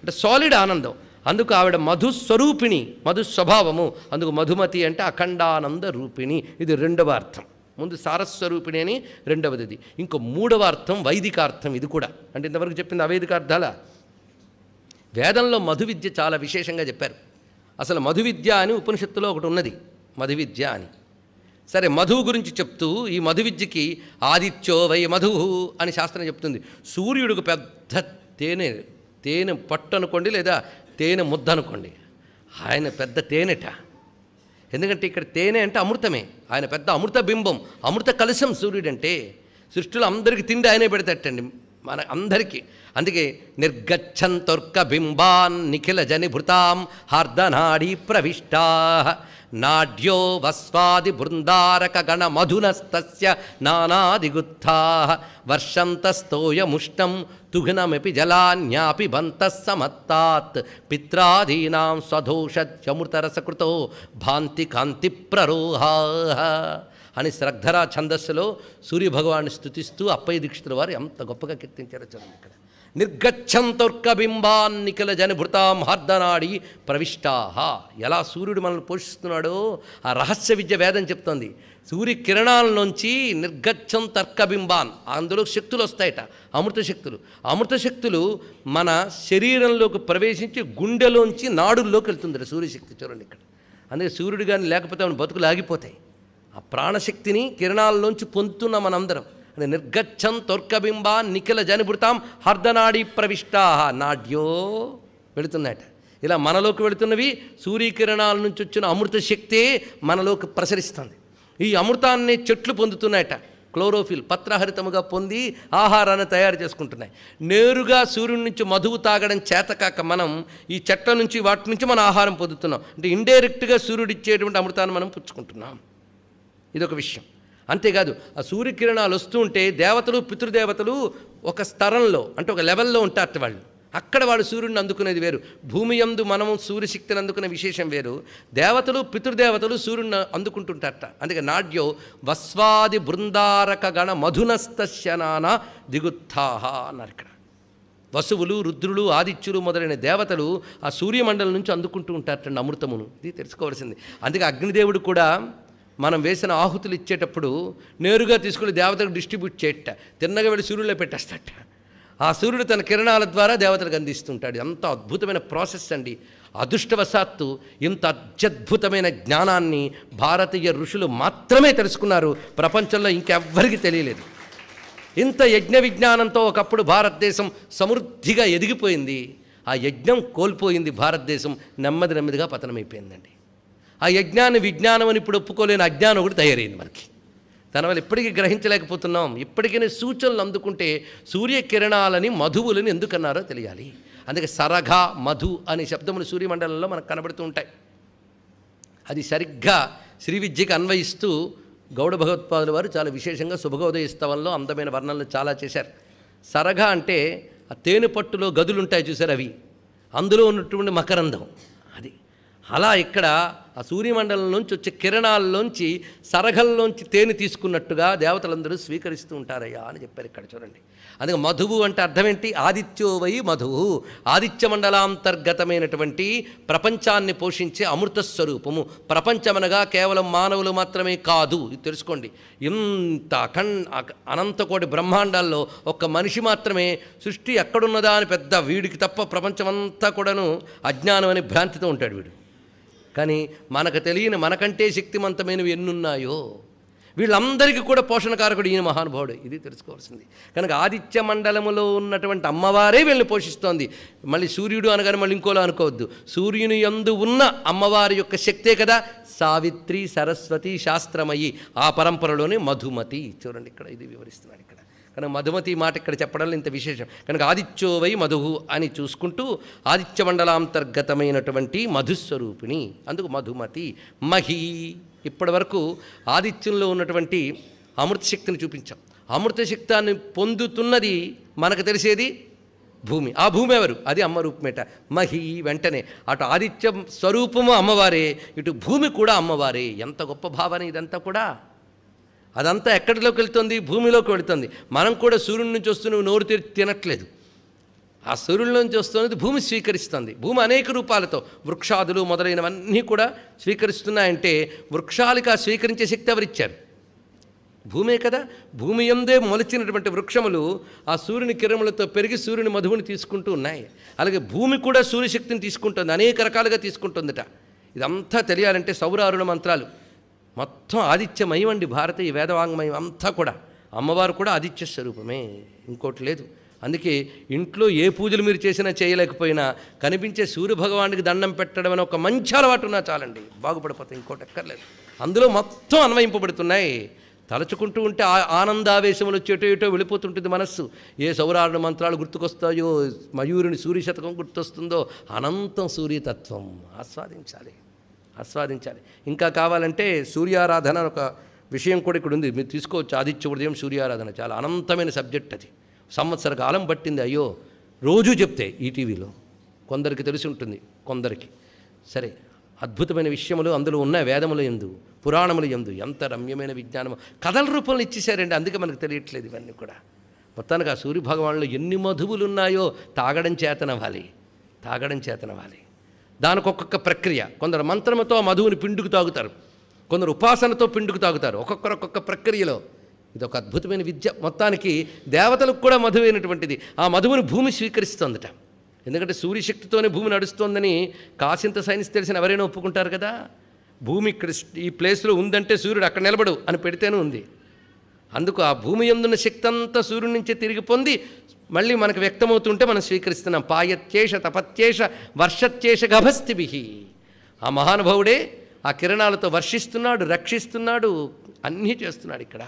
అంటే సాలిడ్ ఆనందం అందుకు ఆవిడ మధుస్వరూపిణి మధుస్వభావము అందుకు మధుమతి అంటే అఖండానంద రూపిణి ఇది రెండవ అర్థం ముందు సారస్వరూపిణి అని రెండవది ఇంకో మూడవ అర్థం వైదికార్థం ఇది కూడా అంటే ఇంతవరకు చెప్పింది అవైదిక అర్థాల వేదంలో మధు విద్య చాలా విశేషంగా చెప్పారు అసలు మధు విద్య అని ఉపనిషత్తులో ఒకటి ఉన్నది మధు విద్య అని సరే మధువు గురించి చెప్తూ ఈ మధు విద్యకి ఆదిత్యో వై మధువు అని శాస్త్రం చెప్తుంది సూర్యుడికి పెద్ద తేనె తేనె పట్టు అనుకోండి లేదా తేనె ముద్ద అనుకోండి ఆయన పెద్ద తేనెట ఎందుకంటే ఇక్కడ తేనె అంటే అమృతమే ఆయన పెద్ద అమృత బింబం అమృత కలశం సూర్యుడంటే సృష్టిలో అందరికీ తిండి ఆయనే పెడతట్టండి మన అందరికీ అందుకే నిర్గచ్చంతొర్క బింబాన్ నిఖిల జనిభృతాం హార్దనాడీ ప్రవిష్టా నాడ్యో వస్వాది బృందారక గణ మధునస్తస్య నానాదిగుత్థా వర్షంతస్తోయముష్టం తుఘ్నమిపి జలాన్యాపి బంతః సమత్తాత్ పిత్రాదీనా స్వధోషత్యమృతరసకృతో భాంతి కాంతి ప్రరోహా అని శ్రద్ధరా ఛందస్సులో సూర్యభగవాన్ని స్థుతిస్తూ అప్పయ్య దీక్షితుల వారు ఎంత గొప్పగా కీర్తించారో చూడండి ఇక్కడ బింబాన్ నిఖిల జనభృతాం హార్దనాడి ప్రవిష్టాహ ఎలా సూర్యుడు మనల్ని పోషిస్తున్నాడో ఆ రహస్య విద్య వేదం చెప్తోంది సూర్యకిరణాల నుంచి నిర్గచ్చం తర్కబింబాన్ అందులో శక్తులు వస్తాయట అమృత శక్తులు అమృత శక్తులు మన శరీరంలోకి ప్రవేశించి గుండెలోంచి నాడుల్లోకి వెళ్తుంది సూర్యశక్తి చూడండి ఇక్కడ అందుకే సూర్యుడు కానీ లేకపోతే మన బతుకులు ఆగిపోతాయి ఆ ప్రాణశక్తిని కిరణాల్లోంచి పొందుతున్నాం మనందరం నిర్గచ్చం తొర్కబింబ నిఖిల జనిభృతాం హర్దనాడి ప్రవిష్టాహ నాడ్యో వెళుతున్నాయట ఇలా మనలోకి వెళుతున్నవి సూర్యకిరణాల నుంచి వచ్చిన అమృత శక్తే మనలోకి ప్రసరిస్తుంది ఈ అమృతాన్ని చెట్లు పొందుతున్నాయట క్లోరోఫిల్ పత్రహరితముగా పొంది ఆహారాన్ని తయారు చేసుకుంటున్నాయి నేరుగా సూర్యుడి నుంచి మధువు తాగడం చేతకాక మనం ఈ చెట్ల నుంచి వాటి నుంచి మనం ఆహారం పొందుతున్నాం అంటే ఇండైరెక్ట్గా సూర్యుడు ఇచ్చేటువంటి అమృతాన్ని మనం పుచ్చుకుంటున్నాం ఇదొక విషయం అంతేకాదు ఆ సూర్యకిరణాలు వస్తూ ఉంటే దేవతలు పితృదేవతలు ఒక స్తరంలో అంటే ఒక లెవెల్లో ఉంటారు వాళ్ళు అక్కడ వాళ్ళు సూర్యుడిని అందుకునేది వేరు భూమి ఎందు మనము సూర్యశక్తిని అందుకునే విశేషం వేరు దేవతలు పితృదేవతలు సూర్యుడిని అందుకుంటుంటారట అందుకే నాడ్యో వస్వాది బృందారక గణ మధునస్తశనాన దిగుత్థాహ అన్నారు ఇక్కడ వసువులు రుద్రులు ఆదిత్యులు మొదలైన దేవతలు ఆ సూర్యమండలం నుంచి అందుకుంటూ ఉంటారట అమృతమును ఇది తెలుసుకోవాల్సింది అందుకే అగ్నిదేవుడు కూడా మనం వేసిన ఆహుతులు ఇచ్చేటప్పుడు నేరుగా తీసుకుని దేవతలకు డిస్ట్రిబ్యూట్ చేయట తిన్నగా వెళ్ళి సూర్యుడులో పెట్టేస్తట ఆ సూర్యుడు తన కిరణాల ద్వారా దేవతలకు అందిస్తుంటాడు అంత అద్భుతమైన ప్రాసెస్ అండి అదృష్టవశాత్తు ఇంత అత్యద్భుతమైన జ్ఞానాన్ని భారతీయ ఋషులు మాత్రమే తెలుసుకున్నారు ప్రపంచంలో ఇంకెవ్వరికి తెలియలేదు ఇంత యజ్ఞ విజ్ఞానంతో ఒకప్పుడు భారతదేశం సమృద్ధిగా ఎదిగిపోయింది ఆ యజ్ఞం కోల్పోయింది భారతదేశం నెమ్మది నెమ్మదిగా పతనమైపోయిందండి ఆ యజ్ఞాన్ని విజ్ఞానం అని ఇప్పుడు ఒప్పుకోలేని అజ్ఞానం ఒకటి తయారైంది మనకి దానివల్ల ఇప్పటికీ గ్రహించలేకపోతున్నాం ఇప్పటికైనా సూచనలు అందుకుంటే సూర్యకిరణాలని మధువులని ఎందుకన్నారో తెలియాలి అందుకే సరఘ మధు అనే శబ్దములు సూర్యమండలంలో మనకు కనబడుతూ ఉంటాయి అది సరిగ్గా శ్రీ విద్యకి అన్వయిస్తూ గౌడ భగవత్పాదుల వారు చాలా విశేషంగా శుభగోదయ స్తవంలో అందమైన వర్ణనలు చాలా చేశారు సరఘ అంటే ఆ తేనె పట్టులో గదులుంటాయి చూసారు అవి అందులో ఉన్నటువంటి మకరంధం అది అలా ఇక్కడ ఆ సూర్యమండలం నుంచి వచ్చే కిరణాల్లోంచి సరగల్లోంచి తేనె తీసుకున్నట్టుగా దేవతలందరూ స్వీకరిస్తూ ఉంటారయ్యా అని చెప్పారు ఇక్కడ చూడండి అందుకే మధువు అంటే అర్థం ఏంటి ఆదిత్యోవై మధువు ఆదిత్య మండలాంతర్గతమైనటువంటి ప్రపంచాన్ని పోషించే అమృత స్వరూపము ప్రపంచమనగా కేవలం మానవులు మాత్రమే కాదు ఇది తెలుసుకోండి ఇంత అఖండ్ అనంతకోటి బ్రహ్మాండాల్లో ఒక్క మనిషి మాత్రమే సృష్టి ఎక్కడున్నదా అని పెద్ద వీడికి తప్ప ప్రపంచమంతా కూడాను అజ్ఞానం అనే భ్రాంతితో ఉంటాడు వీడు కానీ మనకు తెలియని మనకంటే శక్తివంతమైనవి ఎన్నున్నాయో వీళ్ళందరికీ కూడా పోషణకారకుడు ఈయన మహానుభావుడు ఇది తెలుసుకోవాల్సింది కనుక ఆదిత్య మండలములో ఉన్నటువంటి అమ్మవారే వీళ్ళని పోషిస్తోంది మళ్ళీ సూర్యుడు అనగానే మళ్ళీ ఇంకోలా అనుకోవద్దు సూర్యుని యందు ఉన్న అమ్మవారి యొక్క శక్తే కదా సావిత్రి సరస్వతి శాస్త్రమయి ఆ పరంపరలోనే మధుమతి చూడండి ఇక్కడ ఇది వివరిస్తున్నాడు కనుక మధుమతి మాట ఇక్కడ చెప్పడంలో ఇంత విశేషం కనుక ఆదిత్యోవై మధువు అని చూసుకుంటూ ఆదిత్య మండలాంతర్గతమైనటువంటి మధుస్వరూపిణి అందుకు మధుమతి మహి ఇప్పటి వరకు ఆదిత్యంలో ఉన్నటువంటి అమృత శక్తిని చూపించాం అమృత శక్తాన్ని పొందుతున్నది మనకు తెలిసేది భూమి ఆ భూమి ఎవరు అది అమ్మ రూపమేట మహి వెంటనే అటు ఆదిత్య స్వరూపము అమ్మవారే ఇటు భూమి కూడా అమ్మవారే ఎంత గొప్ప భావన ఇదంతా కూడా అదంతా ఎక్కడిలోకి వెళ్తుంది భూమిలోకి వెళుతుంది మనం కూడా సూర్యుడి నుంచి వస్తున్న నోరు తెరి తినట్లేదు ఆ సూర్యుడి నుంచి వస్తున్నది భూమి స్వీకరిస్తుంది భూమి అనేక రూపాలతో వృక్షాదులు మొదలైనవన్నీ కూడా స్వీకరిస్తున్నాయంటే ఆ స్వీకరించే శక్తి ఎవరిచ్చారు భూమే కదా భూమి ఎందే మొలచినటువంటి వృక్షములు ఆ సూర్యుని కిరములతో పెరిగి సూర్యుని మధువుని తీసుకుంటూ ఉన్నాయి అలాగే భూమి కూడా సూర్యశక్తిని తీసుకుంటుంది అనేక రకాలుగా తీసుకుంటుందట ఇదంతా తెలియాలంటే సౌరారుణ మంత్రాలు మొత్తం ఆదిత్యమయం అండి భారతీయ వేదవాంగమయం అంతా కూడా అమ్మవారు కూడా ఆదిత్య స్వరూపమే ఇంకోటి లేదు అందుకే ఇంట్లో ఏ పూజలు మీరు చేసినా చేయలేకపోయినా కనిపించే సూర్యభగవానికి దండం పెట్టడం అని ఒక మంచి అలవాటు ఉన్నా చాలండి బాగుపడిపోతే ఇంకోటి ఎక్కర్లేదు అందులో మొత్తం అన్వయింపబడుతున్నాయి తలచుకుంటూ ఉంటే ఆనందావేశములు వచ్చేటో ఏటో వెళ్ళిపోతుంటుంది మనస్సు ఏ సౌరారణ మంత్రాలు గుర్తుకొస్తాయో మయూరుని సూర్యశతకం గుర్తొస్తుందో అనంతం సూర్యతత్వం ఆస్వాదించాలి ఆస్వాదించాలి ఇంకా కావాలంటే సూర్యారాధన ఒక విషయం కూడా ఇక్కడ ఉంది మీరు తీసుకోవచ్చు ఆదిత్య ఉదయం సూర్యారాధన చాలా అనంతమైన సబ్జెక్ట్ అది సంవత్సర కాలం పట్టింది అయ్యో రోజూ చెప్తే ఈటీవీలో కొందరికి తెలిసి ఉంటుంది కొందరికి సరే అద్భుతమైన విషయములు అందులో ఉన్న వేదములు ఎందు పురాణములు ఎందు ఎంత రమ్యమైన విజ్ఞానము కథల రూపంలో ఇచ్చేసారండి అందుకే మనకు తెలియట్లేదు ఇవన్నీ కూడా మొత్తానికి ఆ సూర్యభగవానులు ఎన్ని మధువులు ఉన్నాయో తాగడం చేతనవ్వాలి తాగడం చేతనవ్వాలి దానికి ఒక్కొక్క ప్రక్రియ కొందరు మంత్రముతో మధువుని పిండుకు తాగుతారు కొందరు ఉపాసనతో పిండుకు తాగుతారు ఒక్కొక్కరు ఒక్కొక్క ప్రక్రియలో ఇది ఒక అద్భుతమైన విద్య మొత్తానికి దేవతలకు కూడా మధువైనటువంటిది ఆ మధువును భూమి స్వీకరిస్తోందట ఎందుకంటే సూర్యశక్తితోనే భూమి నడుస్తోందని కాసింత సైన్స్ తెలిసిన ఎవరైనా ఒప్పుకుంటారు కదా భూమి ఇక్కడ ఈ ప్లేస్లో ఉందంటే సూర్యుడు అక్కడ నిలబడు అని పెడితేనే ఉంది అందుకు ఆ భూమి ఎందున్న శక్తి అంతా సూర్యుడి నుంచే తిరిగి పొంది మళ్ళీ మనకు వ్యక్తమవుతుంటే మనం స్వీకరిస్తున్నాం పాయత్యేష తపత్యేష వర్షత్యేష గభస్తిభి ఆ మహానుభావుడే ఆ కిరణాలతో వర్షిస్తున్నాడు రక్షిస్తున్నాడు అన్నీ చేస్తున్నాడు ఇక్కడ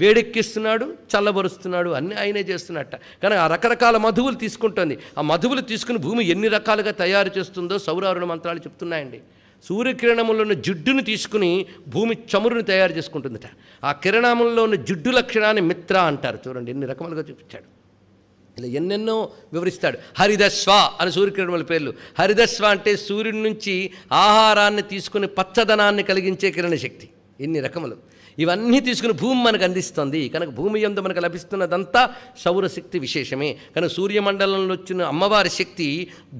వేడెక్కిస్తున్నాడు చల్లబరుస్తున్నాడు అన్నీ ఆయనే చేస్తున్నట్ట కానీ ఆ రకరకాల మధువులు తీసుకుంటుంది ఆ మధువులు తీసుకుని భూమి ఎన్ని రకాలుగా తయారు చేస్తుందో సౌరారుణ మంత్రాలు చెప్తున్నాయండి సూర్యకిరణములో ఉన్న జిడ్డును తీసుకుని భూమి చమురుని తయారు చేసుకుంటుందట ఆ కిరణముల్లో ఉన్న జిడ్డు లక్షణాన్ని మిత్ర అంటారు చూడండి ఎన్ని రకములుగా చూపించాడు ఇలా ఎన్నెన్నో వివరిస్తాడు హరిదశ్వ అని సూర్యకిరణముల పేర్లు హరిదశ్వ అంటే సూర్యుడి నుంచి ఆహారాన్ని తీసుకుని పచ్చదనాన్ని కలిగించే కిరణ శక్తి ఎన్ని రకములు ఇవన్నీ తీసుకుని భూమి మనకు అందిస్తుంది కనుక భూమి ఎందు మనకు లభిస్తున్నదంతా సౌరశక్తి విశేషమే కనుక సూర్యమండలంలో వచ్చిన అమ్మవారి శక్తి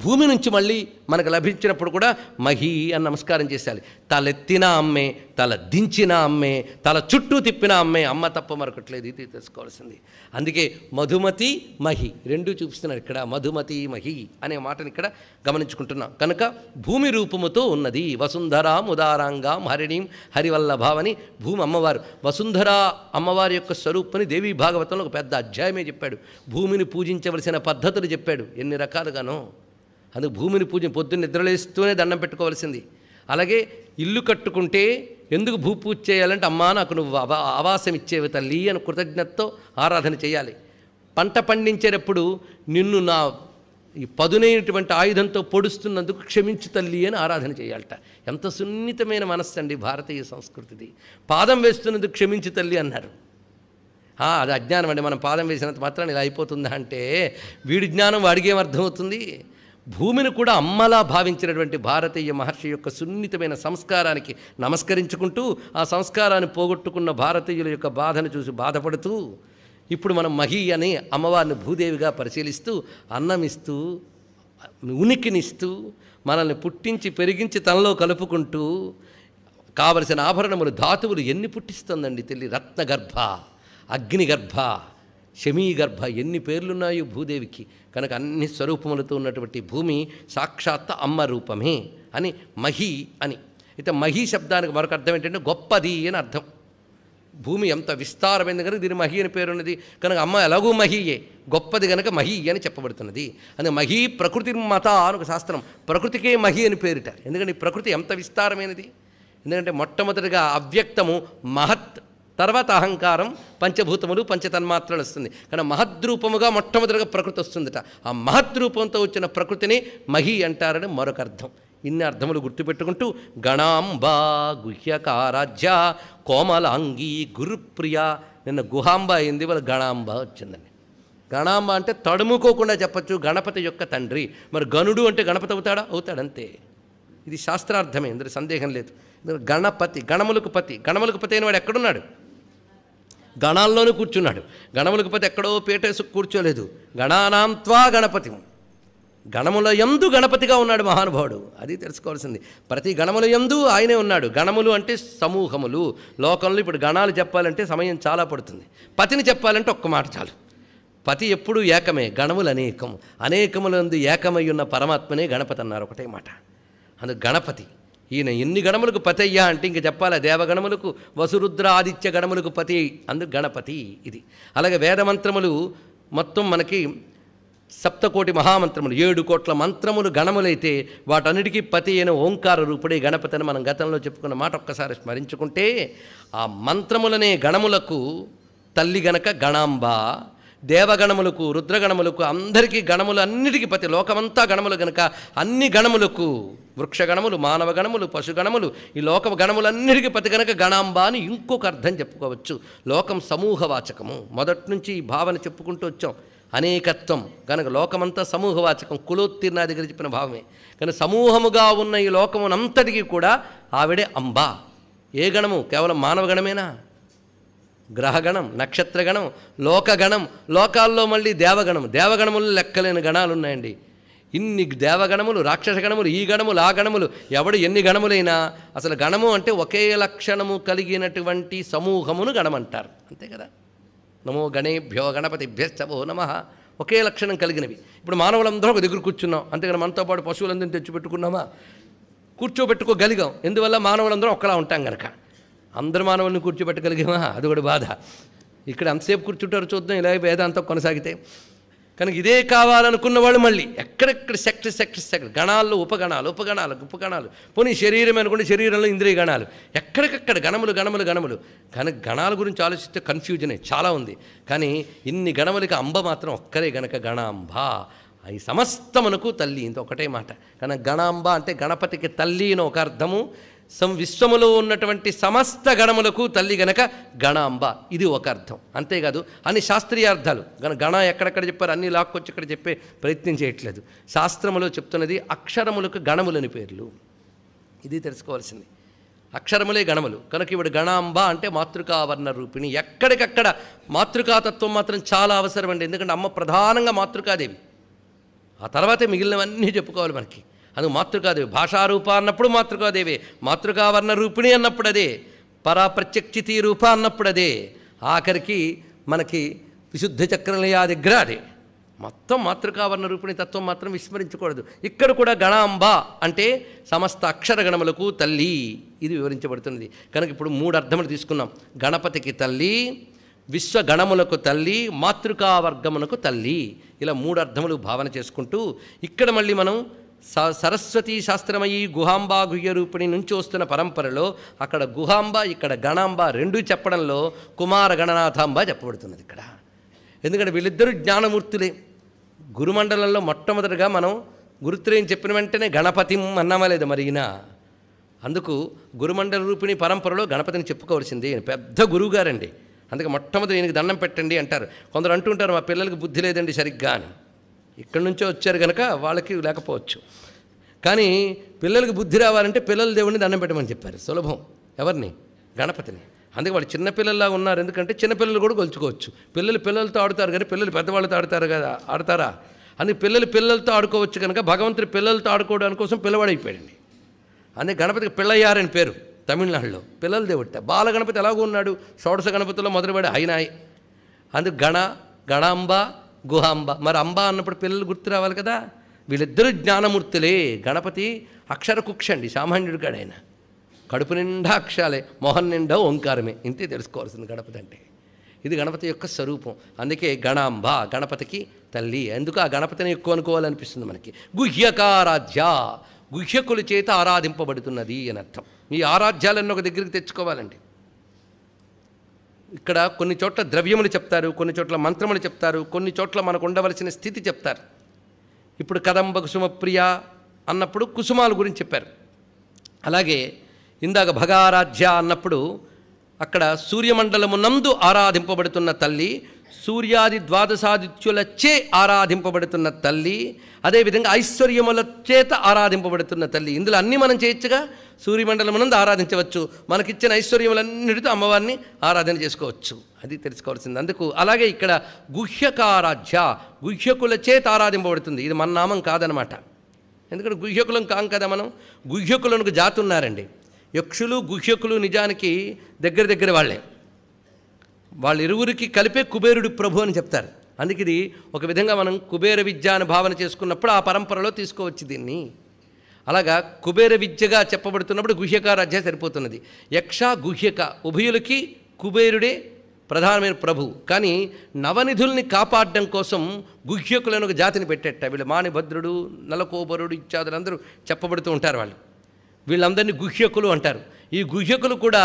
భూమి నుంచి మళ్ళీ మనకు లభించినప్పుడు కూడా మహి అని నమస్కారం చేసేయాలి తలెత్తిన అమ్మే తల దించిన అమ్మే తల చుట్టూ తిప్పిన అమ్మే అమ్మ తప్ప మరొకట్లేదు ఇది తెలుసుకోవాల్సింది అందుకే మధుమతి మహి రెండు చూపిస్తున్నారు ఇక్కడ మధుమతి మహి అనే మాటను ఇక్కడ గమనించుకుంటున్నాం కనుక భూమి రూపముతో ఉన్నది వసుంధరాం ఉదారాంగాం హరిణీం హరివల్లభావని భూమి అమ్మవారు వసుంధర అమ్మవారి యొక్క స్వరూపని దేవి భాగవతంలో ఒక పెద్ద అధ్యాయమే చెప్పాడు భూమిని పూజించవలసిన పద్ధతులు చెప్పాడు ఎన్ని రకాలుగానో అందుకు భూమిని పూజ పొద్దున్న నిద్రలేస్తూనే దండం పెట్టుకోవాల్సింది అలాగే ఇల్లు కట్టుకుంటే ఎందుకు భూపూజ చేయాలంటే అమ్మా నాకు నువ్వు ఆవాసం ఇచ్చేవి తల్లి అని కృతజ్ఞతతో ఆరాధన చేయాలి పంట పండించేటప్పుడు నిన్ను నా ఈ పదునైనటువంటి ఆయుధంతో పొడుస్తున్నందుకు క్షమించు తల్లి అని ఆరాధన చేయాలట ఎంత సున్నితమైన మనస్సు అండి భారతీయ సంస్కృతిది పాదం వేస్తున్నందుకు క్షమించు తల్లి అన్నారు అది అజ్ఞానం అండి మనం పాదం వేసినంత మాత్రాన్ని ఇలా అయిపోతుందా అంటే వీడి జ్ఞానం వాడికేం అర్థమవుతుంది భూమిని కూడా అమ్మలా భావించినటువంటి భారతీయ మహర్షి యొక్క సున్నితమైన సంస్కారానికి నమస్కరించుకుంటూ ఆ సంస్కారాన్ని పోగొట్టుకున్న భారతీయుల యొక్క బాధను చూసి బాధపడుతూ ఇప్పుడు మనం మహి అని అమ్మవారిని భూదేవిగా పరిశీలిస్తూ అన్నమిస్తూ ఉనికినిస్తూ మనల్ని పుట్టించి పెరిగించి తనలో కలుపుకుంటూ కావలసిన ఆభరణములు ధాతువులు ఎన్ని పుట్టిస్తుందండి తెల్లి రత్నగర్భ అగ్నిగర్భ శమీగర్భ ఎన్ని పేర్లున్నాయో భూదేవికి కనుక అన్ని స్వరూపములతో ఉన్నటువంటి భూమి సాక్షాత్ అమ్మ రూపమే అని మహి అని అయితే మహి శబ్దానికి మరొక అర్థం ఏంటంటే గొప్పది అని అర్థం భూమి ఎంత విస్తారమైంది కనుక దీని మహి అని పేరున్నది కనుక అమ్మ ఎలాగూ మహియే గొప్పది కనుక మహి అని చెప్పబడుతున్నది అని మహి ప్రకృతి మత అని ఒక శాస్త్రం ప్రకృతికే మహి అని పేరిట ఎందుకంటే ప్రకృతి ఎంత విస్తారమైనది ఎందుకంటే మొట్టమొదటిగా అవ్యక్తము మహత్ తర్వాత అహంకారం పంచభూతములు పంచతన్మాత్రలు వస్తుంది కానీ మహద్రూపముగా మొట్టమొదటిగా ప్రకృతి వస్తుందట ఆ మహద్రూపంతో వచ్చిన ప్రకృతిని మహి అంటారని మరొక అర్థం ఇన్ని అర్థములు గుర్తుపెట్టుకుంటూ గణాంబా గుహ్యకారాజ్య కోమలాంగి గురుప్రియ నిన్న గుహాంబ అయింది వాళ్ళ గణాంబ వచ్చిందండి గణాంబ అంటే తడుముకోకుండా చెప్పచ్చు గణపతి యొక్క తండ్రి మరి గనుడు అంటే గణపతి అవుతాడా అవుతాడంతే ఇది శాస్త్రార్థమే ఇందులో సందేహం లేదు గణపతి గణములకు పతి గణములకు పతి అయిన వాడు ఎక్కడున్నాడు గణాల్లోనూ కూర్చున్నాడు గణములకు పోతే ఎక్కడో పేటేసు కూర్చోలేదు గణానాంత్వా గణపతి గణముల యందు గణపతిగా ఉన్నాడు మహానుభావుడు అది తెలుసుకోవాల్సింది ప్రతి గణముల ఎందు ఆయనే ఉన్నాడు గణములు అంటే సమూహములు లోకంలో ఇప్పుడు గణాలు చెప్పాలంటే సమయం చాలా పడుతుంది పతిని చెప్పాలంటే ఒక్క మాట చాలు పతి ఎప్పుడూ ఏకమే గణములు అనేకము అనేకములందు ఏకమై ఉన్న పరమాత్మనే గణపతి అన్నారు ఒకటే మాట అందు గణపతి ఈయన ఎన్ని గణములకు పతి అయ్యా అంటే ఇంక చెప్పాలి దేవగణములకు వసురుద్ర ఆదిత్య గణములకు పతి అందుకు గణపతి ఇది అలాగే వేదమంత్రములు మొత్తం మనకి సప్తకోటి మహామంత్రములు ఏడు కోట్ల మంత్రములు గణములైతే వాటన్నిటికీ పతి అయిన ఓంకార రూపుడే అని మనం గతంలో చెప్పుకున్న మాట ఒక్కసారి స్మరించుకుంటే ఆ మంత్రములనే గణములకు తల్లి గనక గణాంబ దేవగణములకు రుద్రగణములకు అందరికీ గణములు అన్నిటికీ ప్రతి లోకమంతా గణములు గనక అన్ని గణములకు వృక్షగణములు మానవ గణములు పశుగణములు ఈ లోక గణములన్నిటికీ ప్రతి గనక గణాంబ అని ఇంకొక అర్థం చెప్పుకోవచ్చు లోకం సమూహవాచకము మొదటి నుంచి ఈ భావన చెప్పుకుంటూ వచ్చాం అనేకత్వం కనుక లోకమంతా సమూహవాచకం కులోత్తీర్ణ దగ్గర చెప్పిన భావమే కానీ సమూహముగా ఉన్న ఈ లోకమునంతటికీ కూడా ఆవిడే అంబా ఏ గణము కేవలం మానవ గణమేనా గ్రహగణం నక్షత్రగణం లోకగణం లోకాల్లో మళ్ళీ దేవగణం దేవగణములు లెక్కలేని గణాలు ఉన్నాయండి ఇన్ని దేవగణములు రాక్షస గణములు ఈ గణములు ఆ గణములు ఎవడు ఎన్ని గణములైనా అసలు గణము అంటే ఒకే లక్షణము కలిగినటువంటి సమూహమును గణమంటారు అంతే కదా నమో గణేభ్యో గణపతిభ్యశ్చవో నమ ఒకే లక్షణం కలిగినవి ఇప్పుడు మానవులందరూ ఒక దగ్గర కూర్చున్నాం అంతేగాని మనతో పాటు పశువులందరినీ తెచ్చిపెట్టుకున్నామా కూర్చోబెట్టుకోగలిగాం ఎందువల్ల మానవులందరం ఒకలా ఉంటాం కనుక అందరు మానవుల్ని కూర్చోబెట్టగలిగామా అది కూడా బాధ ఇక్కడ అంతసేపు కూర్చుంటారు చూద్దాం ఇలాగే వేదాంతం కొనసాగితే కనుక ఇదే కావాలనుకున్న వాళ్ళు మళ్ళీ ఎక్కడెక్కడ సెక్టర్ సెక్టర్ సెక్టర్ గణాల్లో ఉపగణాలు ఉపగణాలు ఉపగణాలు పోనీ శరీరం అనుకుంటే శరీరంలో ఇంద్రియ గణాలు ఎక్కడికక్కడ గణములు గణములు గణములు కనుక గణాల గురించి ఆలోచిస్తే కన్ఫ్యూజనే చాలా ఉంది కానీ ఇన్ని గణములకి అంబ మాత్రం ఒక్కరే గనక గణాంబ ఈ సమస్తమునకు తల్లి ఇంత ఒకటే మాట కనుక గణాంబ అంటే గణపతికి తల్లి అని ఒక అర్థము సం విశ్వములో ఉన్నటువంటి సమస్త గణములకు తల్లి గనక అంబ ఇది ఒక అర్థం అంతేకాదు అన్ని శాస్త్రీయ అర్థాలు గణ గణ ఎక్కడెక్కడ చెప్పారు అన్ని లాక్కొచ్చి ఇక్కడ చెప్పే ప్రయత్నం చేయట్లేదు శాస్త్రములో చెప్తున్నది అక్షరములకు గణములని పేర్లు ఇది తెలుసుకోవాల్సింది అక్షరములే గణములు కనుక ఇవిడు గణాంబ అంటే మాతృకావర్ణ రూపిణి ఎక్కడికక్కడ మాతృకాతత్వం మాత్రం చాలా అవసరం అండి ఎందుకంటే అమ్మ ప్రధానంగా మాతృకాదేవి ఆ తర్వాతే మిగిలినవన్నీ చెప్పుకోవాలి మనకి అందుకు మాతృకాదేవి భాషారూప అన్నప్పుడు మాతృకాదేవి మాతృకావర్ణ రూపిణి అన్నప్పుడు అదే పరాప్రత్యక్షితి రూప అన్నప్పుడు అదే ఆఖరికి మనకి విశుద్ధ చక్రలయా దగ్గర అదే మొత్తం మాతృకావర్ణ రూపిణి తత్వం మాత్రం విస్మరించకూడదు ఇక్కడ కూడా గణాంబ అంటే సమస్త అక్షర గణములకు తల్లి ఇది వివరించబడుతున్నది కనుక ఇప్పుడు మూడు అర్థములు తీసుకున్నాం గణపతికి తల్లి విశ్వగణములకు తల్లి మాతృకావర్గమునకు తల్లి ఇలా మూడు అర్థములు భావన చేసుకుంటూ ఇక్కడ మళ్ళీ మనం స సరస్వతీ శాస్త్రమయీ గుహాంబ రూపిణి నుంచి వస్తున్న పరంపరలో అక్కడ గుహాంబ ఇక్కడ గణాంబ రెండూ చెప్పడంలో కుమార గణనాథాంబ చెప్పబడుతున్నది ఇక్కడ ఎందుకంటే వీళ్ళిద్దరూ జ్ఞానమూర్తులే గురుమండలంలో మొట్టమొదటిగా మనం గురుత్రయం చెప్పిన వెంటనే గణపతి అన్నామా లేదు మరి ఈయన అందుకు గురుమండల రూపిణి పరంపరలో గణపతిని చెప్పుకోవాల్సింది పెద్ద గురువుగారండి అందుకే మొట్టమొదటి ఈయనకి దండం పెట్టండి అంటారు కొందరు అంటుంటారు మా పిల్లలకి బుద్ధి లేదండి సరిగ్గా అని ఇక్కడి నుంచో వచ్చారు కనుక వాళ్ళకి లేకపోవచ్చు కానీ పిల్లలకి బుద్ధి రావాలంటే పిల్లలు దేవుడిని దండం పెట్టమని చెప్పారు సులభం ఎవరిని గణపతిని అందుకే వాళ్ళు చిన్నపిల్లల్లా ఉన్నారు ఎందుకంటే చిన్నపిల్లలు కూడా గొలుచుకోవచ్చు పిల్లలు పిల్లలతో ఆడుతారు కానీ పిల్లలు పెద్దవాళ్ళతో ఆడతారు కదా ఆడతారా అందుకే పిల్లలు పిల్లలతో ఆడుకోవచ్చు కనుక భగవంతుడు పిల్లలతో ఆడుకోవడానికి కోసం పిల్లవాడైపోయాడండి అందుకే గణపతికి పిల్లయ్యారని పేరు తమిళనాడులో పిల్లల దేవుడితే బాల గణపతి ఎలాగో ఉన్నాడు షోడశ గణపతిలో మొదలుపడి అయినాయి అందుకు గణ గణాంబ గుహాంబ మరి అంబ అన్నప్పుడు పిల్లలు గుర్తు రావాలి కదా వీళ్ళిద్దరూ జ్ఞానమూర్తులే గణపతి అక్షర అండి సామాన్యుడు కాడు ఆయన కడుపు నిండా అక్షరాలే మొహన్ నిండా ఓంకారమే ఇంతే తెలుసుకోవాల్సింది గణపతి అంటే ఇది గణపతి యొక్క స్వరూపం అందుకే గణాంబ గణపతికి తల్లి ఎందుకు ఆ గణపతిని ఎక్కువ అనుకోవాలనిపిస్తుంది మనకి గుహ్యకారాధ్య గుహ్యకుల చేత ఆరాధింపబడుతున్నది అని అర్థం ఈ ఆరాధ్యాలన్నీ ఒక దగ్గరికి తెచ్చుకోవాలండి ఇక్కడ కొన్ని చోట్ల ద్రవ్యములు చెప్తారు కొన్ని చోట్ల మంత్రములు చెప్తారు కొన్ని చోట్ల మనకు ఉండవలసిన స్థితి చెప్తారు ఇప్పుడు కదంబ కుసుమప్రియ అన్నప్పుడు కుసుమాల గురించి చెప్పారు అలాగే ఇందాక భగారాధ్య అన్నప్పుడు అక్కడ సూర్యమండలమునందు ఆరాధింపబడుతున్న తల్లి సూర్యాది ద్వాదశాదిత్యులచే ఆరాధింపబడుతున్న తల్లి అదేవిధంగా ఐశ్వర్యముల చేత ఆరాధింపబడుతున్న తల్లి ఇందులో అన్నీ మనం చేయొచ్చుగా సూర్యమండలమునందు ఆరాధించవచ్చు మనకిచ్చిన ఐశ్వర్యములన్నిటితో అమ్మవారిని ఆరాధన చేసుకోవచ్చు అది తెలుసుకోవాల్సింది అందుకు అలాగే ఇక్కడ గుహ్యకారాధ్య గుహ్యకుల చేత ఆరాధింపబడుతుంది ఇది మన నామం కాదనమాట ఎందుకంటే గుహ్యకులం కాం కదా మనం గుహ్యకులను జాతున్నారండి యక్షులు గుహ్యకులు నిజానికి దగ్గర దగ్గర వాళ్ళే వాళ్ళిరువురికి కలిపే కుబేరుడు ప్రభు అని చెప్తారు అందుకే ఒక విధంగా మనం కుబేర విద్య అని భావన చేసుకున్నప్పుడు ఆ పరంపరలో తీసుకోవచ్చు దీన్ని అలాగా కుబేర విద్యగా చెప్పబడుతున్నప్పుడు గుహ్యక గుహ్యకారాధ్యాయ సరిపోతున్నది యక్ష గుహ్యక ఉభయులకి కుబేరుడే ప్రధానమైన ప్రభు కానీ నవనిధుల్ని కాపాడడం కోసం గుహ్యకులను ఒక జాతిని పెట్టేట వీళ్ళు మాణిభద్రుడు నలకోబరుడు ఇత్యాదులు అందరూ చెప్పబడుతూ ఉంటారు వాళ్ళు వీళ్ళందరినీ గుహ్యకులు అంటారు ఈ గుహ్యకులు కూడా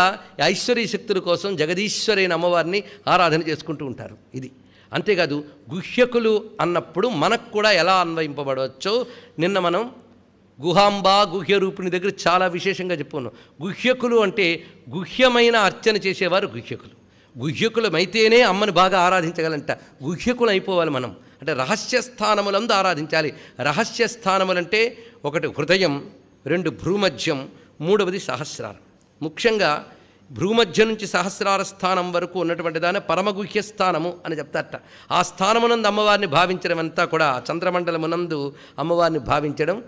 ఐశ్వర్య శక్తుల కోసం జగదీశ్వరైన అమ్మవారిని ఆరాధన చేసుకుంటూ ఉంటారు ఇది అంతేకాదు గుహ్యకులు అన్నప్పుడు మనకు కూడా ఎలా అన్వయింపబడవచ్చో నిన్న మనం గుహాంబా గుహ్య రూపిణి దగ్గర చాలా విశేషంగా చెప్పుకున్నాం గుహ్యకులు అంటే గుహ్యమైన అర్చన చేసేవారు గుహ్యకులు గుహ్యకులమైతేనే అమ్మని బాగా ఆరాధించగలంట గుహ్యకులు అయిపోవాలి మనం అంటే రహస్య స్థానములందు ఆరాధించాలి రహస్య స్థానములంటే ఒకటి హృదయం రెండు భ్రూమధ్యం మూడవది సహస్రారం ముఖ్యంగా భ్రూమధ్య నుంచి సహస్రార స్థానం వరకు ఉన్నటువంటి దాని పరమగుహ్య స్థానము అని చెప్తారట ఆ స్థానమునందు అమ్మవారిని భావించడం అంతా కూడా చంద్రమండలమునందు అమ్మవారిని భావించడం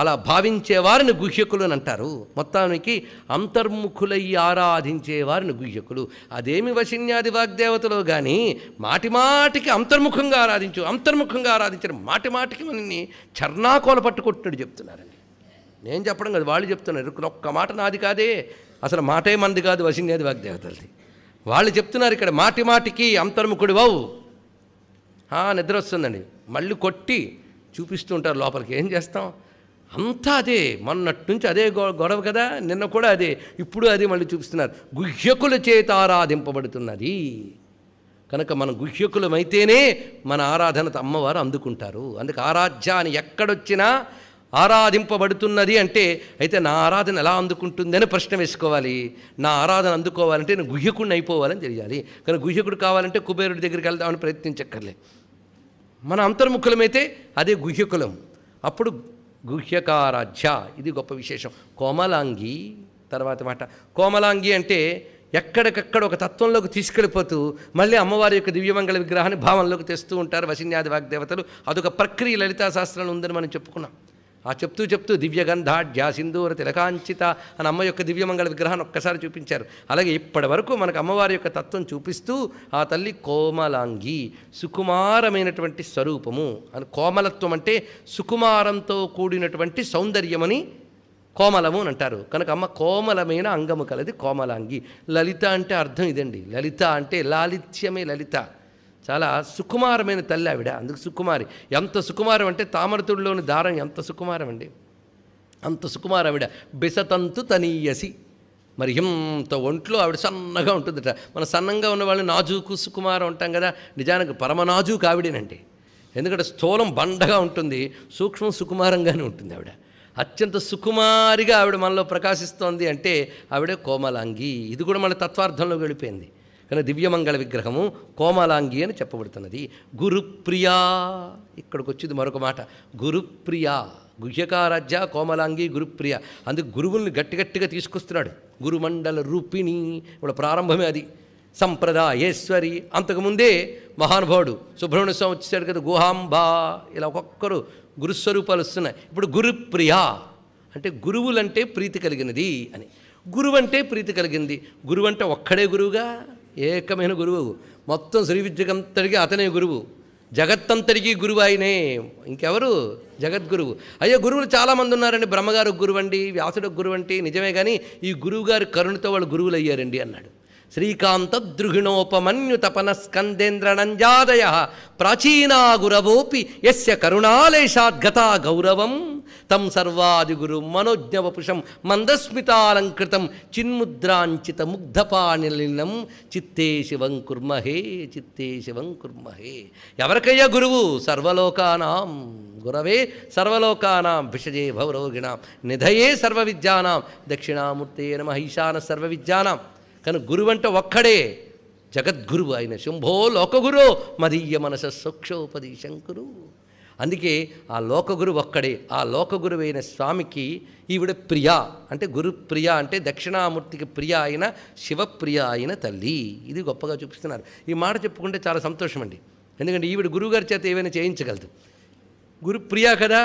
అలా భావించేవారిని గుహ్యకులు అని అంటారు మొత్తానికి అంతర్ముఖులై ఆరాధించేవారిని గుహ్యకులు అదేమి వశిన్యాది వాగ్దేవతలో కానీ మాటిమాటికి అంతర్ముఖంగా ఆరాధించు అంతర్ముఖంగా ఆరాధించడం మాటిమాటికి మనల్ని చర్నాకోల పట్టుకుంటున్నాడు చెప్తున్నారండి నేను చెప్పడం కదా వాళ్ళు చెప్తున్నారు ఒక్క మాట నాది కాదే అసలు మాటే మంది కాదు వసింగేది వాగ్దేవతలది వాళ్ళు చెప్తున్నారు ఇక్కడ మాటి మాటికి అంతర్ముఖుడు వావు నిద్ర వస్తుందండి మళ్ళీ కొట్టి చూపిస్తూ ఉంటారు లోపలికి ఏం చేస్తాం అంతా అదే మొన్నట్టు నుంచి అదే గొడవ కదా నిన్న కూడా అదే ఇప్పుడు అదే మళ్ళీ చూపిస్తున్నారు గుహ్యకుల చేత ఆరాధింపబడుతున్నది కనుక మన గుహ్యకులమైతేనే మన ఆరాధనత అమ్మవారు అందుకుంటారు అందుకు ఆరాధ్యాన్ని ఎక్కడొచ్చినా ఆరాధింపబడుతున్నది అంటే అయితే నా ఆరాధన ఎలా అందుకుంటుందని ప్రశ్న వేసుకోవాలి నా ఆరాధన అందుకోవాలంటే నేను గుహ్యకుడిని అయిపోవాలని తెలియాలి కానీ గుహ్యకుడు కావాలంటే కుబేరుడి దగ్గరికి వెళ్దామని ప్రయత్నించక్కర్లే మన అంతర్ముఖులమైతే అదే గుహ్యకులం అప్పుడు గుహ్యకారాధ్య ఇది గొప్ప విశేషం కోమలాంగి తర్వాత మాట కోమలాంగి అంటే ఎక్కడికక్కడ ఒక తత్వంలోకి తీసుకెళ్ళిపోతూ మళ్ళీ అమ్మవారి యొక్క దివ్యమంగళ విగ్రహాన్ని భావంలోకి తెస్తూ ఉంటారు వశిన్యాది వాగ్దేవతలు అదొక ప్రక్రియ లలితా శాస్త్రంలో ఉందని మనం చెప్పుకున్నాం ఆ చెప్తూ చెప్తూ దివ్యగంధాఢ్యా సింధూర తిలకాంచిత అని అమ్మ యొక్క దివ్యమంగళ విగ్రహాన్ని ఒక్కసారి చూపించారు అలాగే ఇప్పటి వరకు మనకు అమ్మవారి యొక్క తత్వం చూపిస్తూ ఆ తల్లి కోమలాంగి సుకుమారమైనటువంటి స్వరూపము అని కోమలత్వం అంటే సుకుమారంతో కూడినటువంటి సౌందర్యమని కోమలము అని అంటారు కనుక అమ్మ కోమలమైన అంగము కలది కోమలాంగి లలిత అంటే అర్థం ఇదండి లలిత అంటే లాలిత్యమే లలిత చాలా సుకుమారమైన తల్లి ఆవిడ అందుకు సుకుమారి ఎంత సుకుమారం అంటే తామరతుడిలోని దారం ఎంత సుకుమారం అండి అంత సుకుమారం ఆవిడ బిసతంతు తనీయసి మరి ఎంత ఒంట్లో ఆవిడ సన్నగా ఉంటుందట మన సన్నంగా ఉన్న వాళ్ళు నాజూకు సుకుమారం ఉంటాం కదా నిజానికి పరమనాజూకు ఆవిడేనండి ఎందుకంటే స్థూలం బండగా ఉంటుంది సూక్ష్మం సుకుమారంగానే ఉంటుంది ఆవిడ అత్యంత సుకుమారిగా ఆవిడ మనలో ప్రకాశిస్తోంది అంటే ఆవిడ కోమలాంగి ఇది కూడా మన తత్వార్థంలో వెళ్ళిపోయింది కానీ దివ్యమంగళ విగ్రహము కోమలాంగి అని చెప్పబడుతున్నది గురుప్రియా ఇక్కడికి వచ్చింది మరొక మాట గురుప్రియా గుహ్యకారాజ్య కోమలాంగి గురుప్రియ అందుకు గురువుల్ని గట్టి గట్టిగా తీసుకొస్తున్నాడు గురుమండల రూపిణి ఇప్పుడు ప్రారంభమే అది సంప్రదాయేశ్వరి అంతకుముందే మహానుభావుడు సుబ్రహ్మణ్య స్వామి వచ్చేసాడు కదా గుహాంబా ఇలా ఒక్కొక్కరు గురుస్వరూపాలు వస్తున్నాయి ఇప్పుడు గురుప్రియ అంటే గురువులంటే ప్రీతి కలిగినది అని గురువంటే ప్రీతి కలిగింది గురువంటే ఒక్కడే గురువుగా ఏకమైన గురువు మొత్తం శ్రీ విద్యకంతటికి అతనే గురువు జగత్తంతటికీ గురువు ఆయనే ఇంకెవరు జగద్గురువు అయ్యో గురువులు చాలామంది ఉన్నారండి బ్రహ్మగారు గురువండి వ్యాసుడు గురువంటి నిజమే కానీ ఈ గురువుగారి కరుణతో వాళ్ళు గురువులు అయ్యారండి అన్నాడు శ్రీకాంతద్రుహిణోపమన్యుతపనస్కందేంద్రనంజాదయ ప్రాచీనా గురవోపి ఎస్య కరుణాలేశాద్గతా గౌరవం తం సర్వాదిగురు మనోజ్ఞవపుషం మందస్మితాలంకృతం చిన్ముద్రాంచిత ముగ్ధపాణిలినం చిత్తే శివం కుర్మహే చిత్తే శివం కుర్మహే ఎవరికయ్య గురువు సర్వలోకానాం గురవే సర్వలోకానాం భిషజే భవరోగిణాం నిధయే సర్వవిద్యానాం దక్షిణామూర్తే నమ ఈశాన సర్వవిద్యానాం కానీ గురువు అంటే ఒక్కడే జగద్గురువు ఆయన శంభో లోకగురు మదీయ మనస సూక్షోపదేశం శంకురు అందుకే ఆ లోకగురు ఒక్కడే ఆ లోకగురువైన స్వామికి ఈవిడ ప్రియ అంటే గురు ప్రియ అంటే దక్షిణామూర్తికి ప్రియ అయిన శివప్రియ అయిన తల్లి ఇది గొప్పగా చూపిస్తున్నారు ఈ మాట చెప్పుకుంటే చాలా సంతోషం అండి ఎందుకంటే ఈవిడ గురువుగారి చేత ఏమైనా చేయించగలదు గురుప్రియ కదా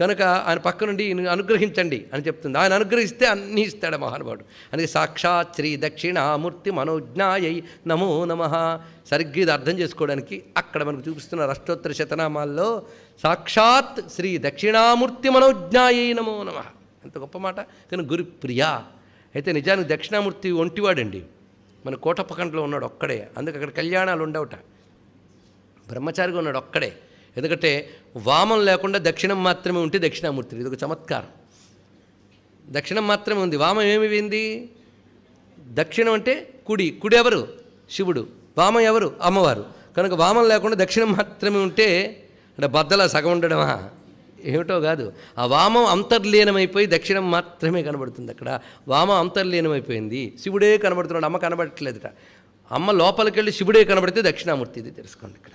కనుక ఆయన పక్కనుండి అనుగ్రహించండి అని చెప్తుంది ఆయన అనుగ్రహిస్తే అన్నీ ఇస్తాడు మహానుభావుడు అని సాక్షాత్ శ్రీ దక్షిణామూర్తి మనోజ్ఞాయై నమో నమ సరిగ్గా ఇది అర్థం చేసుకోవడానికి అక్కడ మనకు చూపిస్తున్న రాష్ట్రోత్తర శతనామాల్లో సాక్షాత్ శ్రీ దక్షిణామూర్తి మనోజ్ఞాయై నమో నమ ఎంత గొప్ప మాట కానీ గురుప్రియా అయితే నిజానికి దక్షిణామూర్తి ఒంటివాడండి మన కోటప్పకంటలో ఉన్నాడు ఒక్కడే అందుకు అక్కడ కళ్యాణాలు ఉండవుట బ్రహ్మచారిగా ఉన్నాడు ఒక్కడే ఎందుకంటే వామం లేకుండా దక్షిణం మాత్రమే ఉంటే దక్షిణామూర్తి ఇది ఒక చమత్కారం దక్షిణం మాత్రమే ఉంది వామం ఏమిపోయింది దక్షిణం అంటే కుడి కుడి ఎవరు శివుడు వామం ఎవరు అమ్మవారు కనుక వామం లేకుండా దక్షిణం మాత్రమే ఉంటే అంటే బద్దల సగం ఉండడమా ఏమిటో కాదు ఆ వామం అంతర్లీనమైపోయి దక్షిణం మాత్రమే కనబడుతుంది అక్కడ వామం అంతర్లీనమైపోయింది శివుడే కనబడుతున్నాడు అమ్మ కనబడట్లేదుట అమ్మ లోపలికి వెళ్ళి శివుడే కనబడితే దక్షిణామూర్తి ఇది తెలుసుకోండి ఇక్కడ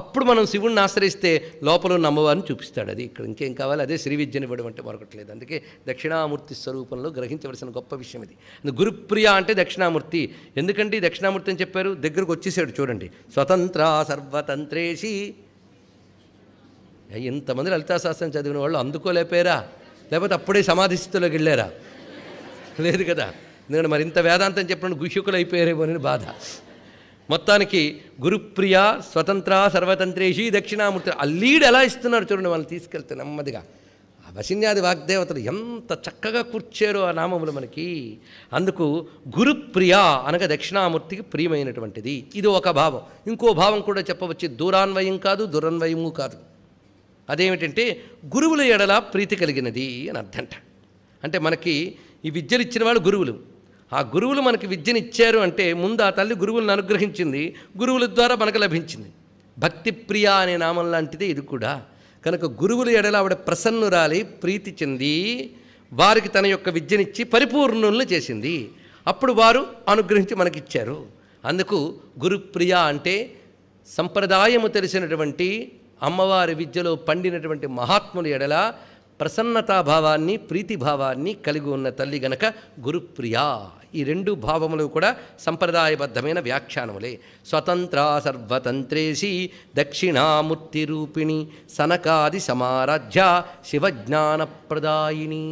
అప్పుడు మనం శివుణ్ణి ఆశ్రయిస్తే లోపల ఉన్న అమ్మవారిని చూపిస్తాడు అది ఇక్కడ ఇంకేం కావాలి అదే శ్రీ ఇవ్వడం అంటే మరొకట్లేదు అందుకే దక్షిణామూర్తి స్వరూపంలో గ్రహించవలసిన గొప్ప విషయం ఇది గురుప్రియ అంటే దక్షిణామూర్తి ఎందుకంటే దక్షిణామూర్తి అని చెప్పారు దగ్గరకు వచ్చేసాడు చూడండి స్వతంత్ర సర్వతంత్రేషి ఇంతమంది లలితాశాస్త్రం చదివిన వాళ్ళు అందుకోలేపారా లేకపోతే అప్పుడే సమాధిస్థితిలోకి వెళ్ళారా లేదు కదా ఎందుకంటే మరింత వేదాంతం చెప్పిన గుహ్యుకులు అయిపోయారేమో అని బాధ మొత్తానికి గురుప్రియ స్వతంత్ర సర్వతంత్రేషి దక్షిణామూర్తి ఆ లీడ్ ఎలా ఇస్తున్నారు చూడండి వాళ్ళని తీసుకెళ్తే నెమ్మదిగా ఆ వశిన్యాది వాగ్దేవతలు ఎంత చక్కగా కూర్చారో ఆ నామములు మనకి అందుకు గురుప్రియ అనగా దక్షిణామూర్తికి ప్రియమైనటువంటిది ఇది ఒక భావం ఇంకో భావం కూడా చెప్పవచ్చు దూరాన్వయం కాదు దురన్వయము కాదు అదేమిటంటే గురువుల ఎడల ప్రీతి కలిగినది అని అర్థంట అంటే మనకి ఈ విద్యలు ఇచ్చిన వాళ్ళు గురువులు ఆ గురువులు మనకి విద్యనిచ్చారు అంటే ముందు ఆ తల్లి గురువులను అనుగ్రహించింది గురువుల ద్వారా మనకు లభించింది భక్తి ప్రియ అనే నామం లాంటిది ఇది కూడా కనుక గురువులు ఎడల ఆవిడ ప్రసన్నురాలి ప్రీతి చెంది వారికి తన యొక్క విద్యనిచ్చి పరిపూర్ణులను చేసింది అప్పుడు వారు అనుగ్రహించి మనకిచ్చారు అందుకు గురుప్రియ అంటే సంప్రదాయము తెలిసినటువంటి అమ్మవారి విద్యలో పండినటువంటి మహాత్ములు ఎడల ప్రసన్నతాభావాన్ని ప్రీతిభావాన్ని కలిగి ఉన్న తల్లి గనక గురుప్రియా ఈ రెండు భావములు కూడా సంప్రదాయబద్ధమైన వ్యాఖ్యానములే స్వతంత్ర సర్వతంత్రేసి దక్షిణామూర్తి రూపిణి సనకాది సమారాధ్య శివజ్ఞానప్రదాయిని ప్రదాయిని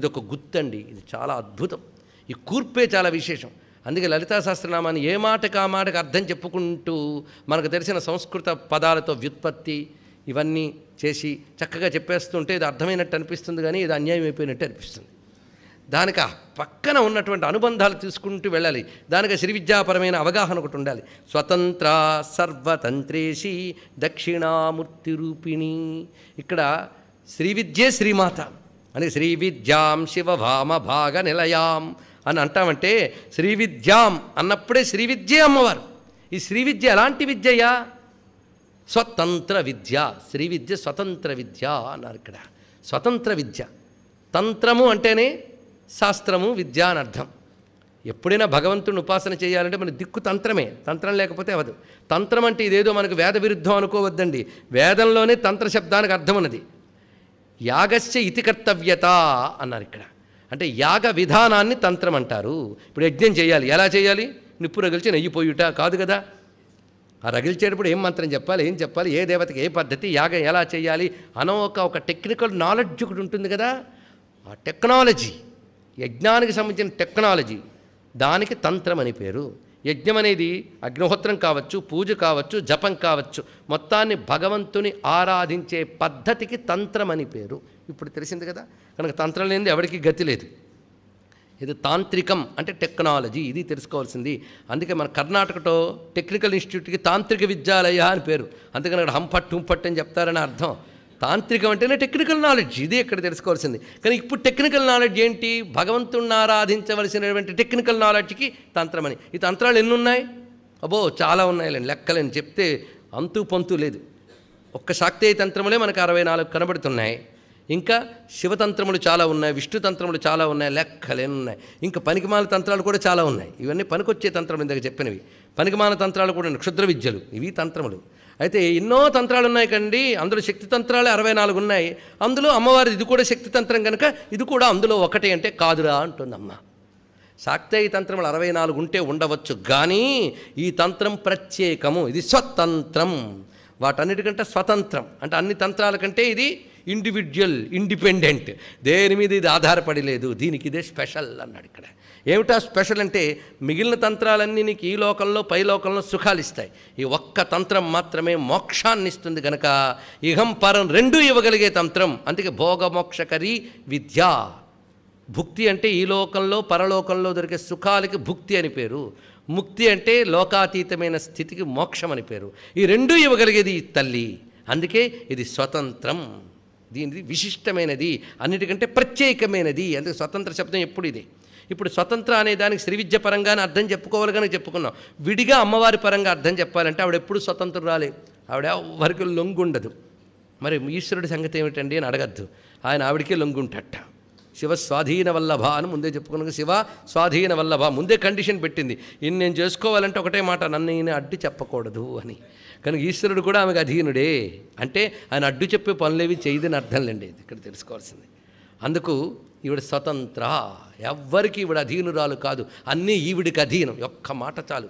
ఇదొక గుత్తండి ఇది చాలా అద్భుతం ఈ కూర్పే చాలా విశేషం అందుకే లలితా సహస్రనామాన్ని ఏ మాటకు ఆ మాటకు అర్థం చెప్పుకుంటూ మనకు తెలిసిన సంస్కృత పదాలతో వ్యుత్పత్తి ఇవన్నీ చేసి చక్కగా చెప్పేస్తుంటే ఇది అర్థమైనట్టు అనిపిస్తుంది కానీ ఇది అన్యాయం అయిపోయినట్టు అనిపిస్తుంది దానికి ఆ పక్కన ఉన్నటువంటి అనుబంధాలు తీసుకుంటూ వెళ్ళాలి దానికి శ్రీవిద్యాపరమైన అవగాహన ఒకటి ఉండాలి స్వతంత్ర సర్వతంత్రేసి దక్షిణామూర్తి రూపిణి ఇక్కడ శ్రీవిద్యే శ్రీమాత అని శ్రీవిద్యాం శివభామ భాగ నిలయాం అని అంటామంటే శ్రీవిద్యాం అన్నప్పుడే శ్రీవిద్యే అమ్మవారు ఈ శ్రీవిద్య ఎలాంటి విద్యయా స్వతంత్ర విద్య శ్రీ విద్య స్వతంత్ర విద్య అన్నారు ఇక్కడ స్వతంత్ర విద్య తంత్రము అంటేనే శాస్త్రము విద్య అని అర్థం ఎప్పుడైనా భగవంతుని ఉపాసన చేయాలంటే మన దిక్కు తంత్రమే తంత్రం లేకపోతే అవదు తంత్రం అంటే ఇదేదో మనకు వేద విరుద్ధం అనుకోవద్దండి వేదంలోనే తంత్ర శబ్దానికి అర్థం ఉన్నది యాగస్య ఇతి కర్తవ్యత అన్నారు ఇక్కడ అంటే యాగ విధానాన్ని తంత్రం అంటారు ఇప్పుడు యజ్ఞం చేయాలి ఎలా చేయాలి నిప్పు రగిల్చి నెయ్యిపోయుట కాదు కదా ఆ రగిల్చేటప్పుడు ఏం మంత్రం చెప్పాలి ఏం చెప్పాలి ఏ దేవతకి ఏ పద్ధతి యాగం ఎలా చేయాలి అనో ఒక ఒక టెక్నికల్ నాలెడ్జ్ ఒకటి ఉంటుంది కదా ఆ టెక్నాలజీ యజ్ఞానికి సంబంధించిన టెక్నాలజీ దానికి తంత్రం అని పేరు యజ్ఞం అనేది అగ్నిహోత్రం కావచ్చు పూజ కావచ్చు జపం కావచ్చు మొత్తాన్ని భగవంతుని ఆరాధించే పద్ధతికి తంత్రం అని పేరు ఇప్పుడు తెలిసింది కదా కనుక తంత్రం లేనిది ఎవరికి గతి లేదు ఇది తాంత్రికం అంటే టెక్నాలజీ ఇది తెలుసుకోవాల్సింది అందుకే మన కర్ణాటకతో టెక్నికల్ ఇన్స్టిట్యూట్కి తాంత్రిక విద్యాలయ అని పేరు అందుకని అక్కడ హంపట్ హుంపట్ అని చెప్తారని అర్థం తాంత్రికం అంటేనే టెక్నికల్ నాలెడ్జ్ ఇది ఇక్కడ తెలుసుకోవాల్సింది కానీ ఇప్పుడు టెక్నికల్ నాలెడ్జ్ ఏంటి భగవంతుణ్ణి ఆరాధించవలసినటువంటి టెక్నికల్ నాలెడ్జ్కి తంత్రం అని ఈ తంత్రాలు ఎన్ని ఉన్నాయి అబో చాలా ఉన్నాయిలేండి లెక్కలేని చెప్తే అంతు పంతు లేదు ఒక్క శాక్తి తంత్రములే మనకు అరవై నాలుగు కనబడుతున్నాయి ఇంకా శివతంత్రములు చాలా ఉన్నాయి విష్ణుతంత్రములు చాలా ఉన్నాయి లెక్కలేని ఉన్నాయి ఇంకా పనికిమాల తంత్రాలు కూడా చాలా ఉన్నాయి ఇవన్నీ పనికొచ్చే తంత్రం ఇందాక చెప్పినవి పనికిమాల తంత్రాలు కూడా క్షుద్ర విద్యలు ఇవి తంత్రములు అయితే ఎన్నో తంత్రాలు ఉన్నాయి కండి అందులో శక్తి తంత్రాలు అరవై నాలుగు ఉన్నాయి అందులో అమ్మవారి ఇది కూడా శక్తి తంత్రం కనుక ఇది కూడా అందులో ఒకటే అంటే కాదురా అంటుంది అమ్మ ఈ తంత్రములు అరవై నాలుగు ఉంటే ఉండవచ్చు కానీ ఈ తంత్రం ప్రత్యేకము ఇది స్వతంత్రం వాటన్నిటికంటే స్వతంత్రం అంటే అన్ని తంత్రాల కంటే ఇది ఇండివిజువల్ ఇండిపెండెంట్ దేని మీద ఇది ఆధారపడి లేదు దీనికి ఇదే స్పెషల్ అన్నాడు ఇక్కడ ఏమిటా స్పెషల్ అంటే మిగిలిన తంత్రాలన్నీ నీకు ఈ లోకంలో పై లోకంలో సుఖాలు ఇస్తాయి ఈ ఒక్క తంత్రం మాత్రమే మోక్షాన్ని ఇస్తుంది గనక ఇహం పరం రెండూ ఇవ్వగలిగే తంత్రం అందుకే భోగమోక్షకరి విద్య భుక్తి అంటే ఈ లోకంలో పరలోకంలో దొరికే సుఖాలకి భుక్తి అని పేరు ముక్తి అంటే లోకాతీతమైన స్థితికి మోక్షం అని పేరు ఈ రెండూ ఇవ్వగలిగేది తల్లి అందుకే ఇది స్వతంత్రం దీనిది విశిష్టమైనది అన్నిటికంటే ప్రత్యేకమైనది అందుకే స్వతంత్ర శబ్దం ఎప్పుడు ఇది ఇప్పుడు స్వతంత్ర అనే దానికి శ్రీవిద్య పరంగానే అర్థం చెప్పుకోవాలి కానీ చెప్పుకున్నాం విడిగా అమ్మవారి పరంగా అర్థం చెప్పాలంటే ఆవిడ ఎప్పుడు రాలే ఆవిడ వరకు లొంగుండదు మరి ఈశ్వరుడి సంగతి ఏమిటండి అని అడగద్దు ఆయన ఆవిడికే లొంగుంటట్ట శివ స్వాధీన వల్లభ అని ముందే చెప్పుకున్నాను శివ స్వాధీన వల్లభ ముందే కండిషన్ పెట్టింది ఇన్ని నేను చేసుకోవాలంటే ఒకటే మాట నన్ను ఈయన అడ్డు చెప్పకూడదు అని కనుక ఈశ్వరుడు కూడా ఆమెకు అధీనుడే అంటే ఆయన అడ్డు చెప్పే పనులేవి చేయదని అర్థం లేండి ఇక్కడ తెలుసుకోవాల్సింది అందుకు ఈవిడ స్వతంత్ర ఎవ్వరికి ఈవిడ అధీనురాలు కాదు అన్నీ ఈవిడికి అధీనం ఒక్క మాట చాలు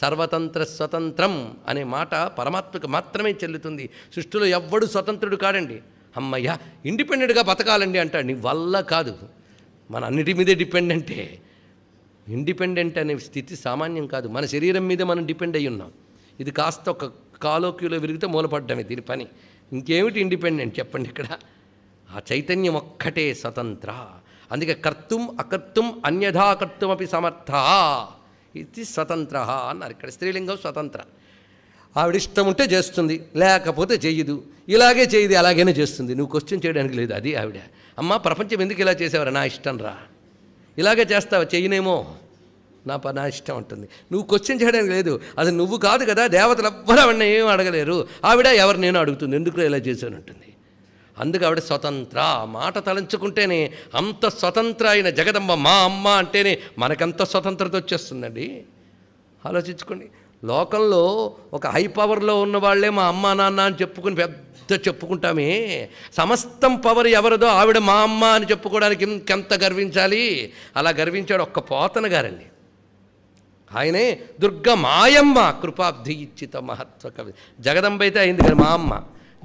సర్వతంత్ర స్వతంత్రం అనే మాట పరమాత్మకు మాత్రమే చెల్లుతుంది సృష్టిలో ఎవ్వడు స్వతంత్రుడు కాడండి అమ్మయ్యా ఇండిపెండెంట్గా బతకాలండి అంటాడు నీ వల్ల కాదు మన అన్నిటి మీదే డిపెండెంటే ఇండిపెండెంట్ అనే స్థితి సామాన్యం కాదు మన శరీరం మీద మనం డిపెండ్ అయి ఉన్నాం ఇది కాస్త ఒక కాలోక్యులో విరిగితే మూలపడ్డమే దీని పని ఇంకేమిటి ఇండిపెండెంట్ చెప్పండి ఇక్కడ ఆ చైతన్యం ఒక్కటే స్వతంత్ర అందుకే కర్తుం అకర్తుం అన్యథా కర్తుమపి సమర్థ ఇది స్వతంత్ర అన్నారు ఇక్కడ స్త్రీలింగం స్వతంత్ర ఆవిడ ఇష్టం ఉంటే చేస్తుంది లేకపోతే చేయదు ఇలాగే చేయదు అలాగైనా చేస్తుంది నువ్వు క్వశ్చన్ చేయడానికి లేదు అది ఆవిడ అమ్మ ప్రపంచం ఎందుకు ఇలా చేసేవారు నా ఇష్టం రా ఇలాగే చేస్తావా చేయనేమో నా పని ఇష్టం ఉంటుంది నువ్వు క్వశ్చన్ చేయడానికి లేదు అది నువ్వు కాదు కదా దేవతలు ఎవ్వరూ ఆవిడ ఏమీ అడగలేరు ఆవిడ ఎవరు నేను అడుగుతుంది ఎందుకు ఇలా ఉంటుంది అందుకు ఆవిడ స్వతంత్ర మాట తలంచుకుంటేనే అంత స్వతంత్ర అయిన జగదంబ మా అమ్మ అంటేనే మనకంత స్వతంత్రత వచ్చేస్తుందండి ఆలోచించుకోండి లోకంలో ఒక హై పవర్లో ఉన్న మా అమ్మ నాన్న అని చెప్పుకుని పెద్ద చెప్పుకుంటామే సమస్తం పవర్ ఎవరిదో ఆవిడ మా అమ్మ అని చెప్పుకోవడానికి ఇంకెంత గర్వించాలి అలా గర్వించాడు ఒక్క పోతన గారండి ఆయనే దుర్గ మాయమ్మ కృపాబ్ధి ఇచ్చిత మహత్వ కవి జగదంబ అయితే అయింది కదా మా అమ్మ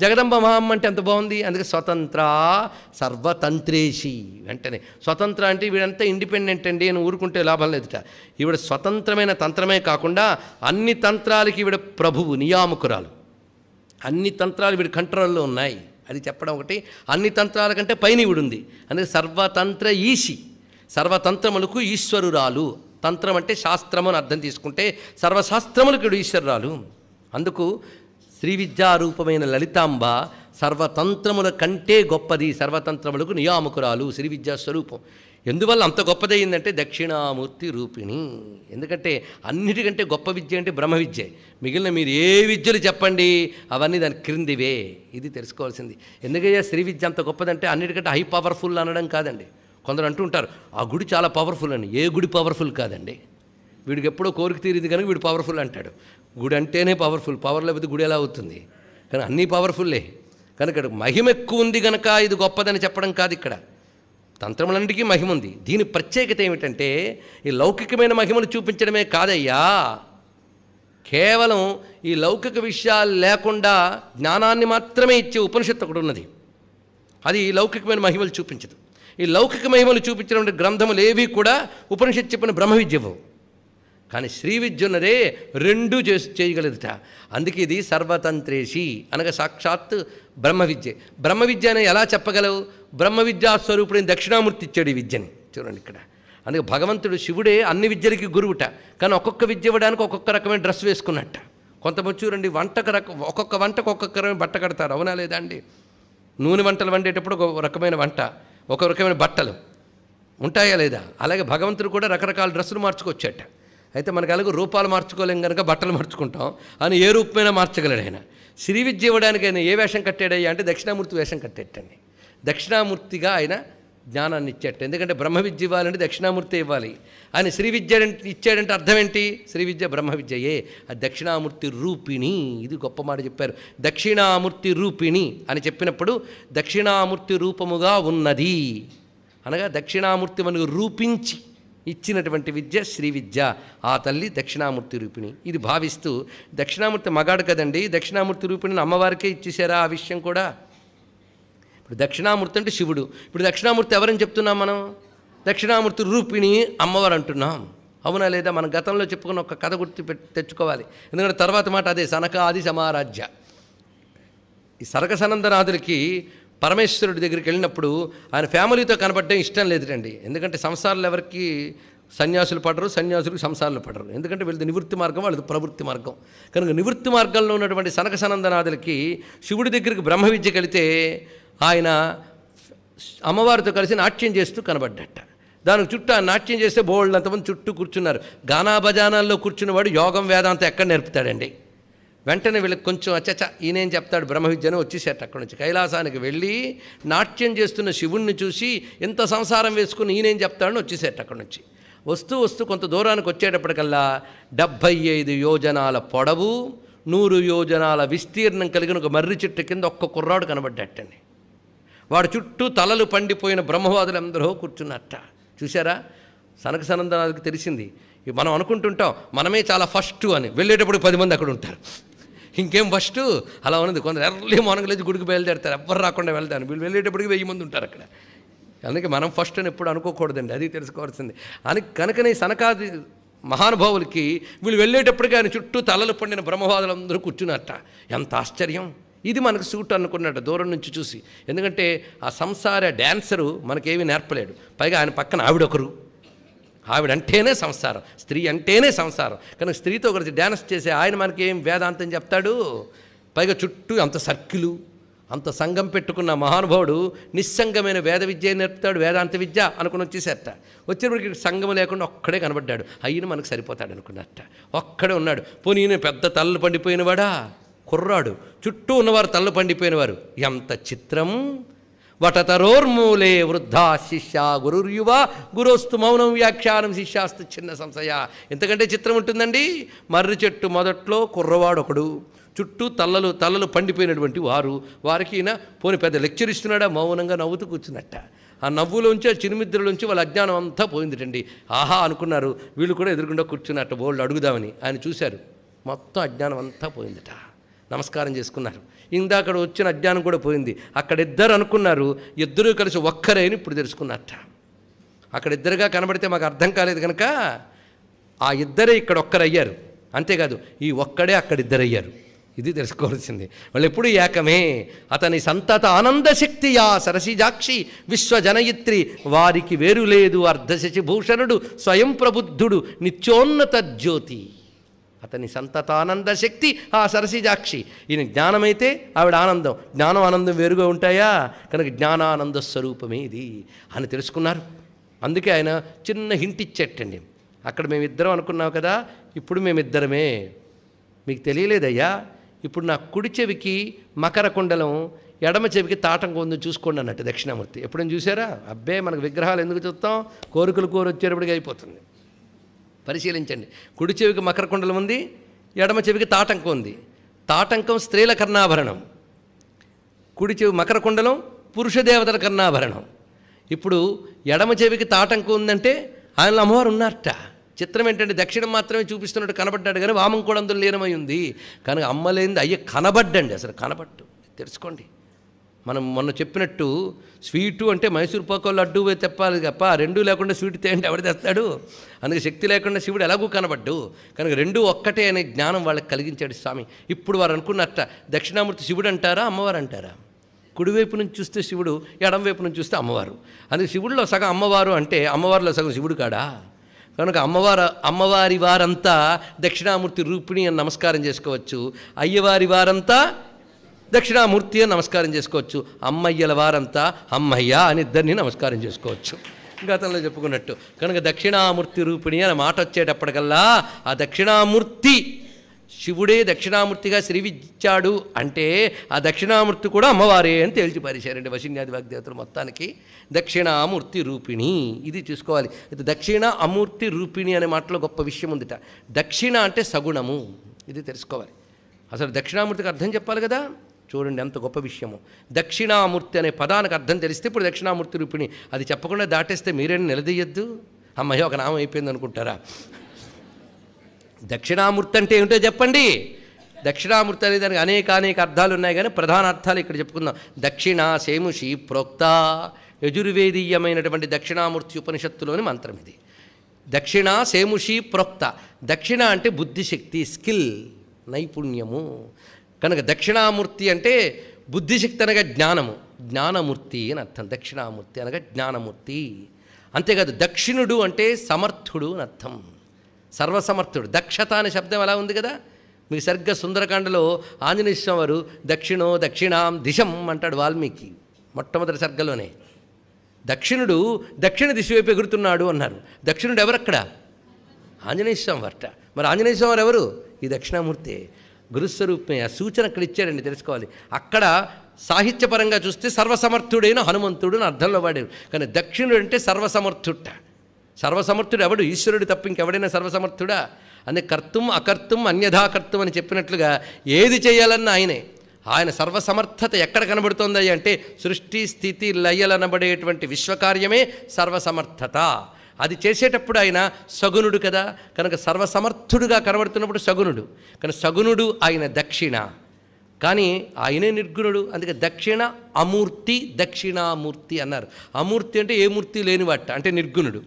జగదంబ మా అమ్మ అంటే ఎంత బాగుంది అందుకే స్వతంత్ర సర్వతంత్రేషి వెంటనే స్వతంత్ర అంటే వీడంతా ఇండిపెండెంట్ అండి అని ఊరుకుంటే లాభం లేదుట ఈవిడ స్వతంత్రమైన తంత్రమే కాకుండా అన్ని తంత్రాలకి ఈవిడ ప్రభువు నియామకురాలు అన్ని తంత్రాలు వీడి కంట్రోల్లో ఉన్నాయి అది చెప్పడం ఒకటి అన్ని తంత్రాల కంటే పైన ఈవిడుంది అందుకే సర్వతంత్ర ఈషి సర్వతంత్రములకు ఈశ్వరురాలు తంత్రం అంటే శాస్త్రము అని అర్థం తీసుకుంటే సర్వశాస్త్రములకు ఈశ్వరాలు అందుకు శ్రీ విద్యారూపమైన లలితాంబ సర్వతంత్రముల కంటే గొప్పది సర్వతంత్రములకు నియామకురాలు శ్రీ విద్యా స్వరూపం ఎందువల్ల అంత గొప్పదయ్యిందంటే దక్షిణామూర్తి రూపిణి ఎందుకంటే అన్నిటికంటే గొప్ప విద్య అంటే బ్రహ్మ విద్య మిగిలిన మీరు ఏ విద్యలు చెప్పండి అవన్నీ దాని క్రిందివే ఇది తెలుసుకోవాల్సింది ఎందుకయ్యా శ్రీ విద్య అంత గొప్పదంటే అన్నిటికంటే హై పవర్ఫుల్ అనడం కాదండి కొందరు అంటూ ఉంటారు ఆ గుడి చాలా పవర్ఫుల్ అని ఏ గుడి పవర్ఫుల్ కాదండి వీడికి ఎప్పుడో కోరిక తీరింది కనుక వీడు పవర్ఫుల్ అంటాడు గుడి అంటేనే పవర్ఫుల్ పవర్ లేకపోతే గుడి ఎలా అవుతుంది కానీ అన్నీ పవర్ఫుల్లే కనుక మహిమ ఎక్కువ ఉంది కనుక ఇది గొప్పదని చెప్పడం కాదు ఇక్కడ తంత్రములన్నిటికీ మహిమ ఉంది దీని ప్రత్యేకత ఏమిటంటే ఈ లౌకికమైన మహిమను చూపించడమే కాదయ్యా కేవలం ఈ లౌకిక విషయాలు లేకుండా జ్ఞానాన్ని మాత్రమే ఇచ్చే ఉపనిషత్తు ఒకటి ఉన్నది అది లౌకికమైన మహిమలు చూపించదు ఈ లౌకిక మహిమలు చూపించినటువంటి గ్రంథములు ఏవి కూడా ఉపనిషత్ చెప్పిన బ్రహ్మ విద్యవు కానీ శ్రీ విద్య ఉన్నదే రెండూ చేసి చేయగలదుట అందుకే ఇది సర్వతంత్రేషి అనగా సాక్షాత్ బ్రహ్మ విద్య బ్రహ్మ విద్య అని ఎలా చెప్పగలవు బ్రహ్మ విద్యాస్వరూపుడైన దక్షిణామూర్తి ఇచ్చాడు ఈ విద్యని చూడండి ఇక్కడ అందుకే భగవంతుడు శివుడే అన్ని విద్యలకి గురువుట కానీ ఒక్కొక్క విద్య ఇవ్వడానికి ఒక్కొక్క రకమైన డ్రెస్ వేసుకున్నట్ట కొంతమంది చూడండి వంటకు రక ఒక్కొక్క వంటకు ఒక్కొక్క రకమైన బట్ట కడతారు అవునా లేదా అండి నూనె వంటలు వండేటప్పుడు ఒక రకమైన వంట ఒక రకమైన బట్టలు ఉంటాయా లేదా అలాగే భగవంతుడు కూడా రకరకాల డ్రెస్సులు మార్చుకొచ్చాట అయితే మనకు అలాగే రూపాలు మార్చుకోలేం కనుక బట్టలు మార్చుకుంటాం అని ఏ రూపమైనా మార్చగలడు ఆయన శ్రీవిద్య ఇవ్వడానికి ఆయన ఏ వేషం కట్టాడయ్యా అంటే దక్షిణామూర్తి వేషం కట్టేటండి దక్షిణామూర్తిగా ఆయన జ్ఞానాన్ని ఇచ్చేట ఎందుకంటే బ్రహ్మ విద్య ఇవ్వాలంటే దక్షిణామూర్తి ఇవ్వాలి అని శ్రీ విద్య ఇచ్చాడంటే అర్థం ఏంటి శ్రీ విద్య బ్రహ్మ విద్యయే ఆ దక్షిణామూర్తి రూపిణి ఇది గొప్ప మాట చెప్పారు దక్షిణామూర్తి రూపిణి అని చెప్పినప్పుడు దక్షిణామూర్తి రూపముగా ఉన్నది అనగా దక్షిణామూర్తి మనకు రూపించి ఇచ్చినటువంటి విద్య శ్రీ విద్య ఆ తల్లి దక్షిణామూర్తి రూపిణి ఇది భావిస్తూ దక్షిణామూర్తి మగాడు కదండి దక్షిణామూర్తి రూపిణిని అమ్మవారికే ఇచ్చేసారా ఆ విషయం కూడా ఇప్పుడు దక్షిణామూర్తి అంటే శివుడు ఇప్పుడు దక్షిణామూర్తి ఎవరని చెప్తున్నాం మనం దక్షిణామూర్తి రూపిణి అమ్మవారు అంటున్నాం అవునా లేదా మనం గతంలో చెప్పుకున్న ఒక కథ గుర్తు తెచ్చుకోవాలి ఎందుకంటే తర్వాత మాట అదే సనకాది సమారాజ్య ఈ సనకసనందనాథులకి పరమేశ్వరుడి దగ్గరికి వెళ్ళినప్పుడు ఆయన ఫ్యామిలీతో కనబడడం ఇష్టం లేదుటండి ఎందుకంటే సంసారాలు ఎవరికి సన్యాసులు పడరు సన్యాసులకు సంసారాలు పడరు ఎందుకంటే వీళ్ళది నివృత్తి మార్గం వాళ్ళది ప్రవృత్తి మార్గం కనుక నివృత్తి మార్గంలో ఉన్నటువంటి సనందనాథులకి శివుడి దగ్గరికి బ్రహ్మ విద్యకెళితే ఆయన అమ్మవారితో కలిసి నాట్యం చేస్తూ కనబడ్డట దానికి చుట్టూ ఆ నాట్యం చేస్తే బోళ్ళు అంతమంది చుట్టూ కూర్చున్నారు గానాభజానాల్లో కూర్చున్నవాడు యోగం వేదాంతం ఎక్కడ నేర్పుతాడండి వెంటనే వీళ్ళకి కొంచెం అచ్చచ ఈయనేం చెప్తాడు బ్రహ్మ విద్యను వచ్చేసేట అక్కడి నుంచి కైలాసానికి వెళ్ళి నాట్యం చేస్తున్న శివుణ్ణి చూసి ఇంత సంసారం వేసుకుని ఈయనేం చెప్తాడని వచ్చేసేట అక్కడి నుంచి వస్తూ వస్తూ కొంత దూరానికి వచ్చేటప్పటికల్లా డెబ్భై ఐదు యోజనాల పొడవు నూరు యోజనాల విస్తీర్ణం కలిగిన ఒక మర్రి చెట్టు కింద ఒక్క కుర్రాడు కనబడ్డట్టండి వాడు చుట్టూ తలలు పండిపోయిన బ్రహ్మవాదులందరూ కూర్చున్నట్ట చూసారా సనక సనందనాథకి తెలిసింది మనం అనుకుంటుంటాం మనమే చాలా ఫస్ట్ అని వెళ్ళేటప్పుడు పది మంది అక్కడ ఉంటారు ఇంకేం ఫస్ట్ అలా ఉన్నది కొందరు ఎర్లీ మార్నింగ్ లేచి గుడికి బయలుదేరుతారు ఎవ్వరు రాకుండా వెళ్తారు వీళ్ళు వెళ్ళేటప్పటికి వెయ్యి మంది ఉంటారు అక్కడ అందుకే మనం ఫస్ట్ అని ఎప్పుడు అనుకోకూడదండి అది తెలుసుకోవాల్సింది అని కనుకనే సనకాది మహానుభావులకి వీళ్ళు వెళ్ళేటప్పటికీ ఆయన చుట్టూ తలలు పండిన బ్రహ్మవాదులు అందరూ కూర్చున్నట్ట ఎంత ఆశ్చర్యం ఇది మనకు సూట్ అనుకున్నాడు దూరం నుంచి చూసి ఎందుకంటే ఆ సంసార డ్యాన్సరు మనకేమీ నేర్పలేడు పైగా ఆయన పక్కన ఆవిడొకరు ఆవిడంటేనే సంసారం స్త్రీ అంటేనే సంసారం కానీ స్త్రీతో ఒకరి డ్యాన్స్ చేసే ఆయన మనకేం వేదాంతం చెప్తాడు పైగా చుట్టూ అంత సర్కిలు అంత సంఘం పెట్టుకున్న మహానుభావుడు నిస్సంగమైన వేద విద్య నేర్పుతాడు వేదాంత విద్య అనుకుని వచ్చేసేట వచ్చేప్పటికి సంఘం లేకుండా ఒక్కడే కనబడ్డాడు అయిన మనకు సరిపోతాడు అనుకున్నట్ట ఒక్కడే ఉన్నాడు పోనీ పెద్ద తల్లు పండిపోయినవాడా కుర్రాడు చుట్టూ ఉన్నవారు తల్లు పండిపోయినవారు ఎంత చిత్రం వటతరోర్మూలే వృద్ధా శిష్య గురుర్యువ గురోస్తు మౌనం వ్యాఖ్యానం శిష్యాస్తు చిన్న సంశయ ఎంతకంటే చిత్రం ఉంటుందండి మర్రి చెట్టు మొదట్లో కుర్రవాడొకడు చుట్టూ తల్లలు తల్లలు పండిపోయినటువంటి వారు వారికి ఈయన పోని పెద్ద లెక్చర్ ఇస్తున్నాడా మౌనంగా నవ్వుతూ కూర్చున్నట్ట ఆ నవ్వులోంచి ఆ చిరుమిద్రలోంచి వాళ్ళ అజ్ఞానం అంతా పోయిందిటండి ఆహా అనుకున్నారు వీళ్ళు కూడా ఎదురుకుండా కూర్చున్నట్ట బోళ్ళు అడుగుదామని ఆయన చూశారు మొత్తం అజ్ఞానం అంతా పోయిందట నమస్కారం చేసుకున్నారు ఇందాక వచ్చిన అజ్ఞానం కూడా పోయింది అక్కడ ఇద్దరు అనుకున్నారు ఇద్దరూ కలిసి ఒక్కరే అని ఇప్పుడు తెలుసుకున్నట్ట అక్కడ ఇద్దరుగా కనబడితే మాకు అర్థం కాలేదు కనుక ఆ ఇద్దరే ఇక్కడ ఒక్కరయ్యారు అంతేకాదు ఈ ఒక్కడే అక్కడ ఇద్దరయ్యారు ఇది తెలుసుకోవాల్సింది వాళ్ళు ఎప్పుడు ఏకమే అతని సంతత ఆనందశక్తి ఆ సరసిజాక్షి విశ్వజనయిత్రి వారికి వేరు లేదు అర్ధశశిభూషణుడు స్వయం ప్రబుద్ధుడు నిత్యోన్నత జ్యోతి అతని సంతతానంద శక్తి ఆ సరసిజాక్షి ఈయన జ్ఞానమైతే ఆవిడ ఆనందం జ్ఞానం ఆనందం వేరుగా ఉంటాయా కనుక జ్ఞానానంద స్వరూపమే ఇది అని తెలుసుకున్నారు అందుకే ఆయన చిన్న హింట్ ఇచ్చేటండి అక్కడ మేమిద్దరం అనుకున్నాం కదా ఇప్పుడు మేమిద్దరమే మీకు తెలియలేదయ్యా ఇప్పుడు నా కుడి చెవికి మకర కుండలం ఎడమ చెవికి తాటం కొందని చూసుకోండి అన్నట్టు దక్షిణామూర్తి ఎప్పుడైనా చూసారా అబ్బే మనకు విగ్రహాలు ఎందుకు చూస్తాం కోరికలు కోరి వచ్చేటప్పటికి అయిపోతుంది పరిశీలించండి కుడి చెవికి మకరకుండలం ఉంది ఎడమ చెవికి తాటంకం ఉంది తాటంకం స్త్రీల కర్ణాభరణం కుడి చెవి మకరకుండలం పురుష దేవతల కర్ణాభరణం ఇప్పుడు ఎడమ చెవికి తాటంకం ఉందంటే ఆయన అమ్మవారు ఉన్నారట చిత్రం ఏంటంటే దక్షిణం మాత్రమే చూపిస్తున్నట్టు కనబడ్డాడు కానీ వామం కూడా అందులో లీనమై ఉంది కానీ అమ్మలేని అయ్య అయ్యే కనబడ్డండి అసలు కనబట్టు తెలుసుకోండి మనం మొన్న చెప్పినట్టు స్వీటు అంటే మైసూర్ పాకు లడ్డు తెప్పాలి తప్ప రెండూ లేకుండా స్వీట్ తేయండి ఎవరు తెస్తాడు అందుకే శక్తి లేకుండా శివుడు ఎలాగూ కనబడ్డు కనుక రెండు ఒక్కటే అనే జ్ఞానం వాళ్ళకి కలిగించాడు స్వామి ఇప్పుడు వారు అనుకున్నట్ట దక్షిణామూర్తి శివుడు అంటారా అమ్మవారు అంటారా కుడివైపు నుంచి చూస్తే శివుడు ఎడంవైపు నుంచి చూస్తే అమ్మవారు అందుకే శివుడిలో సగం అమ్మవారు అంటే అమ్మవారిలో సగం శివుడు కాడా కనుక అమ్మవారు అమ్మవారి వారంతా దక్షిణామూర్తి రూపిణి అని నమస్కారం చేసుకోవచ్చు అయ్యవారి వారంతా దక్షిణామూర్తి అని నమస్కారం చేసుకోవచ్చు అమ్మయ్యల వారంతా అమ్మయ్య అని ఇద్దరిని నమస్కారం చేసుకోవచ్చు గతంలో చెప్పుకున్నట్టు కనుక దక్షిణామూర్తి రూపిణి అనే మాట వచ్చేటప్పటికల్లా ఆ దక్షిణామూర్తి శివుడే దక్షిణామూర్తిగా శ్రీవిచ్చాడు అంటే ఆ దక్షిణామూర్తి కూడా అమ్మవారే అని తేల్చిపారేశారండి వశిన్యాది వాగ్దేవతలు మొత్తానికి దక్షిణామూర్తి రూపిణి ఇది చూసుకోవాలి అయితే దక్షిణ అమూర్తి రూపిణి అనే మాటలో గొప్ప విషయం ఉందిట దక్షిణ అంటే సగుణము ఇది తెలుసుకోవాలి అసలు దక్షిణామూర్తికి అర్థం చెప్పాలి కదా చూడండి ఎంత గొప్ప విషయము దక్షిణామూర్తి అనే పదానికి అర్థం తెలిస్తే ఇప్పుడు దక్షిణామూర్తి రూపిణి అది చెప్పకుండా దాటేస్తే మీరేం నిలదీయద్దు అమ్మాయి ఒక నామం అయిపోయింది అనుకుంటారా దక్షిణామూర్తి అంటే ఏమిటో చెప్పండి దక్షిణామూర్తి అనే దానికి అనేక అనేక అర్థాలు ఉన్నాయి కానీ ప్రధాన అర్థాలు ఇక్కడ చెప్పుకుందాం దక్షిణ సేముషి ప్రోక్త యజుర్వేదీయమైనటువంటి దక్షిణామూర్తి ఉపనిషత్తులోని మంత్రం ఇది దక్షిణ సేముషి ప్రోక్త దక్షిణ అంటే బుద్ధిశక్తి స్కిల్ నైపుణ్యము కనుక దక్షిణామూర్తి అంటే బుద్ధిశక్తి అనగా జ్ఞానము జ్ఞానమూర్తి అని అర్థం దక్షిణామూర్తి అనగా జ్ఞానమూర్తి అంతేకాదు దక్షిణుడు అంటే సమర్థుడు అని అర్థం సర్వసమర్థుడు దక్షత అనే శబ్దం ఎలా ఉంది కదా మీ సరిగ్గా సుందరకాండలో ఆంజనేయ వారు దక్షిణో దక్షిణాం దిశం అంటాడు వాల్మీకి మొట్టమొదటి సర్గలోనే దక్షిణుడు దక్షిణ దిశ వైపు ఎగురుతున్నాడు అన్నారు దక్షిణుడు ఎవరక్కడ ఆంజనేయ వర్ట మరి ఆంజనేయ వారు ఎవరు ఈ దక్షిణామూర్తే గురుస్వరూపమే ఆ సూచన అక్కడ ఇచ్చాడండి తెలుసుకోవాలి అక్కడ సాహిత్యపరంగా చూస్తే సర్వసమర్థుడైన హనుమంతుడు అని అర్థంలో వాడాడు కానీ దక్షిణుడు అంటే సర్వసమర్థుట సర్వసమర్థుడు ఎవడు ఈశ్వరుడు తప్ప ఇంకెవడైనా సర్వసమర్థుడా అనే కర్తం అకర్తం అన్యథాకర్తం అని చెప్పినట్లుగా ఏది చేయాలన్న ఆయనే ఆయన సర్వసమర్థత ఎక్కడ కనబడుతోంది అంటే సృష్టి స్థితి లయలనబడేటువంటి విశ్వకార్యమే సర్వసమర్థత అది చేసేటప్పుడు ఆయన సగునుడు కదా కనుక సర్వసమర్థుడుగా కనబడుతున్నప్పుడు సగునుడు కనుక సగునుడు ఆయన దక్షిణ కానీ ఆయనే నిర్గుణుడు అందుకే దక్షిణ అమూర్తి దక్షిణామూర్తి అన్నారు అమూర్తి అంటే ఏ మూర్తి లేనివాట అంటే నిర్గుణుడు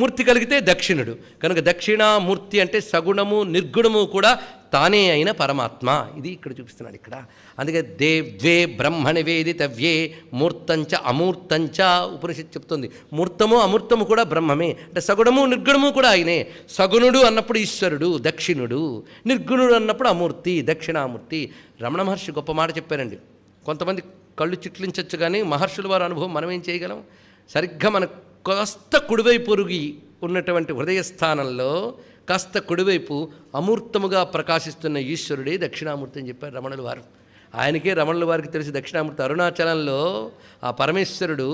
మూర్తి కలిగితే దక్షిణుడు కనుక దక్షిణామూర్తి అంటే సగుణము నిర్గుణము కూడా తానే అయిన పరమాత్మ ఇది ఇక్కడ చూపిస్తున్నాడు ఇక్కడ అందుకే దే ద్వే బ్రహ్మ నివేదితవ్యే మూర్తంచ అమూర్తంచ ఉపనిషత్ చెప్తుంది మూర్తము అమూర్తము కూడా బ్రహ్మమే అంటే సగుణము నిర్గుణము కూడా ఆయనే సగుణుడు అన్నప్పుడు ఈశ్వరుడు దక్షిణుడు నిర్గుణుడు అన్నప్పుడు అమూర్తి దక్షిణామూర్తి రమణ మహర్షి గొప్ప మాట చెప్పారండి కొంతమంది కళ్ళు చిట్లించవచ్చు కానీ మహర్షుల వారి అనుభవం మనం ఏం చేయగలం సరిగ్గా మన కాస్త కుడివైపు పొరుగి ఉన్నటువంటి హృదయస్థానంలో కాస్త కుడివైపు అమూర్తముగా ప్రకాశిస్తున్న ఈశ్వరుడే దక్షిణామూర్తి అని చెప్పారు రమణుల వారు ఆయనకే రమణుల వారికి తెలిసి దక్షిణామూర్తి అరుణాచలంలో ఆ పరమేశ్వరుడు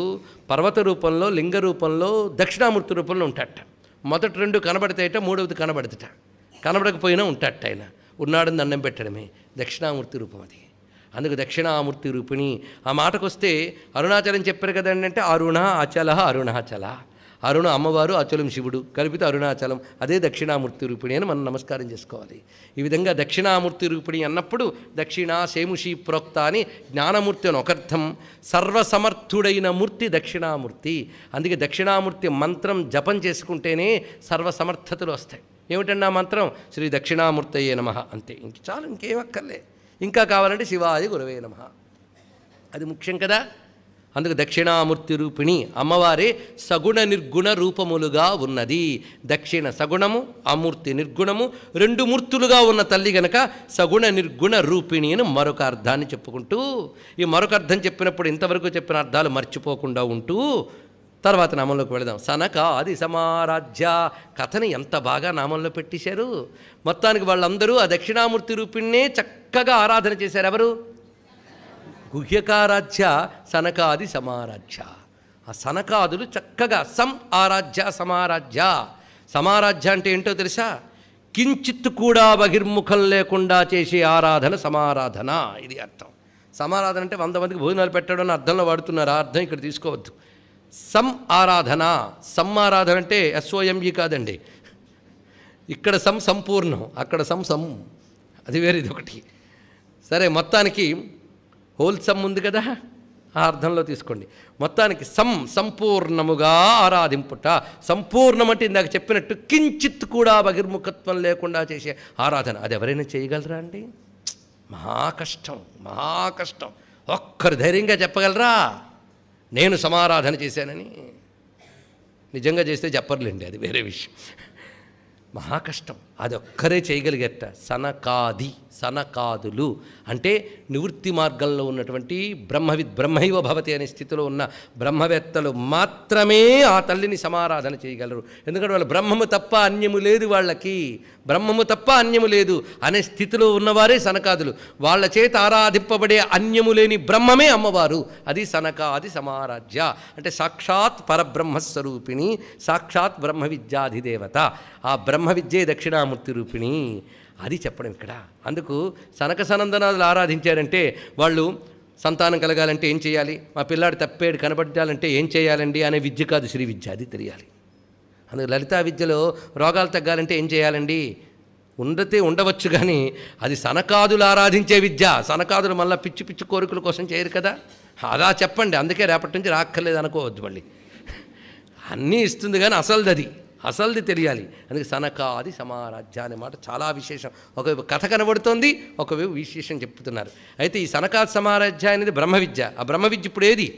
పర్వత రూపంలో లింగ రూపంలో దక్షిణామూర్తి రూపంలో ఉంటాట మొదటి రెండు కనబడతాయట మూడవది కనబడతట కనబడకపోయినా ఉంటాట ఆయన ఉన్నాడని దండం పెట్టడమే దక్షిణామూర్తి రూపం అది అందుకు దక్షిణామూర్తి రూపిణి ఆ మాటకొస్తే అరుణాచలం చెప్పారు కదండి అంటే అరుణ అచల అరుణాచల అరుణ అమ్మవారు అచలం శివుడు కలిపితే అరుణాచలం అదే దక్షిణామూర్తి రూపిణి అని మనం నమస్కారం చేసుకోవాలి ఈ విధంగా దక్షిణామూర్తి రూపిణి అన్నప్పుడు దక్షిణ సేముషి ప్రోక్త అని జ్ఞానమూర్తి అని ఒకర్థం సర్వసమర్థుడైన మూర్తి దక్షిణామూర్తి అందుకే దక్షిణామూర్తి మంత్రం జపం చేసుకుంటేనే సర్వసమర్థతలు వస్తాయి ఏమిటన్నా మంత్రం శ్రీ దక్షిణామూర్తయ్యే నమ అంతే ఇంక చాలు ఇంకేమక్కర్లే ఇంకా కావాలంటే శివాది గురవే నమ అది ముఖ్యం కదా అందుకు దక్షిణామూర్తి రూపిణి అమ్మవారే సగుణ నిర్గుణ రూపములుగా ఉన్నది దక్షిణ సగుణము అమూర్తి నిర్గుణము రెండు మూర్తులుగా ఉన్న తల్లి గనక సగుణ నిర్గుణ రూపిణి అని మరొక అర్థాన్ని చెప్పుకుంటూ ఈ మరొక అర్థం చెప్పినప్పుడు ఇంతవరకు చెప్పిన అర్థాలు మర్చిపోకుండా ఉంటూ తర్వాత నామంలోకి వెళదాం సనక ఆది సమారాధ్య కథని ఎంత బాగా నామంలో పెట్టేశారు మొత్తానికి వాళ్ళందరూ ఆ దక్షిణామూర్తి రూపిణ్ణే చక్కగా ఆరాధన చేశారు ఎవరు గుహ్యకారాధ్య సనకాది సమారాధ్య ఆ సనకాదులు చక్కగా సం ఆరాధ్య సమారాధ్య సమారాధ్య అంటే ఏంటో తెలుసా కించిత్ కూడా బహిర్ముఖం లేకుండా చేసే ఆరాధన సమారాధన ఇది అర్థం సమారాధన అంటే వంద మందికి భోజనాలు పెట్టడం అని అర్థంలో వాడుతున్నారు ఆ అర్థం ఇక్కడ తీసుకోవద్దు సం ఆరాధన సం ఆరాధన అంటే ఎస్ఓఎంఈ కాదండి ఇక్కడ సం సంపూర్ణం అక్కడ సం సం అది వేరేది ఒకటి సరే మొత్తానికి హోల్ సమ్ ఉంది కదా ఆ అర్థంలో తీసుకోండి మొత్తానికి సం సంపూర్ణముగా ఆరాధింపుట సంపూర్ణం అంటే ఇందాక చెప్పినట్టు కించిత్ కూడా బహిర్ముఖత్వం లేకుండా చేసే ఆరాధన అది ఎవరైనా చేయగలరా అండి మహా కష్టం మహా కష్టం ఒక్కరు ధైర్యంగా చెప్పగలరా నేను సమారాధన చేశానని నిజంగా చేస్తే చెప్పర్లేండి అది వేరే విషయం మహా కష్టం అదొక్కరే చేయగలిగేట సనకాది సనకాదులు అంటే నివృత్తి మార్గంలో ఉన్నటువంటి బ్రహ్మవిద్ బ్రహ్మైవ భవతి అనే స్థితిలో ఉన్న బ్రహ్మవేత్తలు మాత్రమే ఆ తల్లిని సమారాధన చేయగలరు ఎందుకంటే వాళ్ళు బ్రహ్మము తప్ప అన్యము లేదు వాళ్ళకి బ్రహ్మము తప్ప అన్యము లేదు అనే స్థితిలో ఉన్నవారే సనకాదులు వాళ్ళ చేత ఆరాధింపబడే అన్యము లేని బ్రహ్మమే అమ్మవారు అది సనకాది సమారాధ్య అంటే సాక్షాత్ పరబ్రహ్మస్వరూపిణి సాక్షాత్ బ్రహ్మ విద్యాధిదేవత ఆ బ్రహ్మ విద్యే దక్షిణ దక్షిణామూర్తి రూపిణి అది చెప్పడం ఇక్కడ అందుకు సనక సనందనాథులు ఆరాధించారంటే వాళ్ళు సంతానం కలగాలంటే ఏం చేయాలి మా పిల్లాడు తప్పేడు కనబడాలంటే ఏం చేయాలండి అనే విద్య కాదు శ్రీ విద్య అది తెలియాలి అందుకు లలితా విద్యలో రోగాలు తగ్గాలంటే ఏం చేయాలండి ఉండతే ఉండవచ్చు కానీ అది సనకాదులు ఆరాధించే విద్య సనకాదులు మళ్ళీ పిచ్చి పిచ్చి కోరికల కోసం చేయరు కదా అలా చెప్పండి అందుకే రేపటి నుంచి రాక్కర్లేదు అనుకోవద్దు మళ్ళీ అన్నీ ఇస్తుంది కానీ అసలుది అది అసలుది తెలియాలి అందుకే సనకాది సమారాధ్య అనే మాట చాలా విశేషం ఒకవైపు కథ కనబడుతోంది ఒకవైపు విశేషం చెప్తున్నారు అయితే ఈ సనకాది సమారాధ్య అనేది బ్రహ్మ విద్య ఆ బ్రహ్మ విద్య ఇప్పుడు ఏది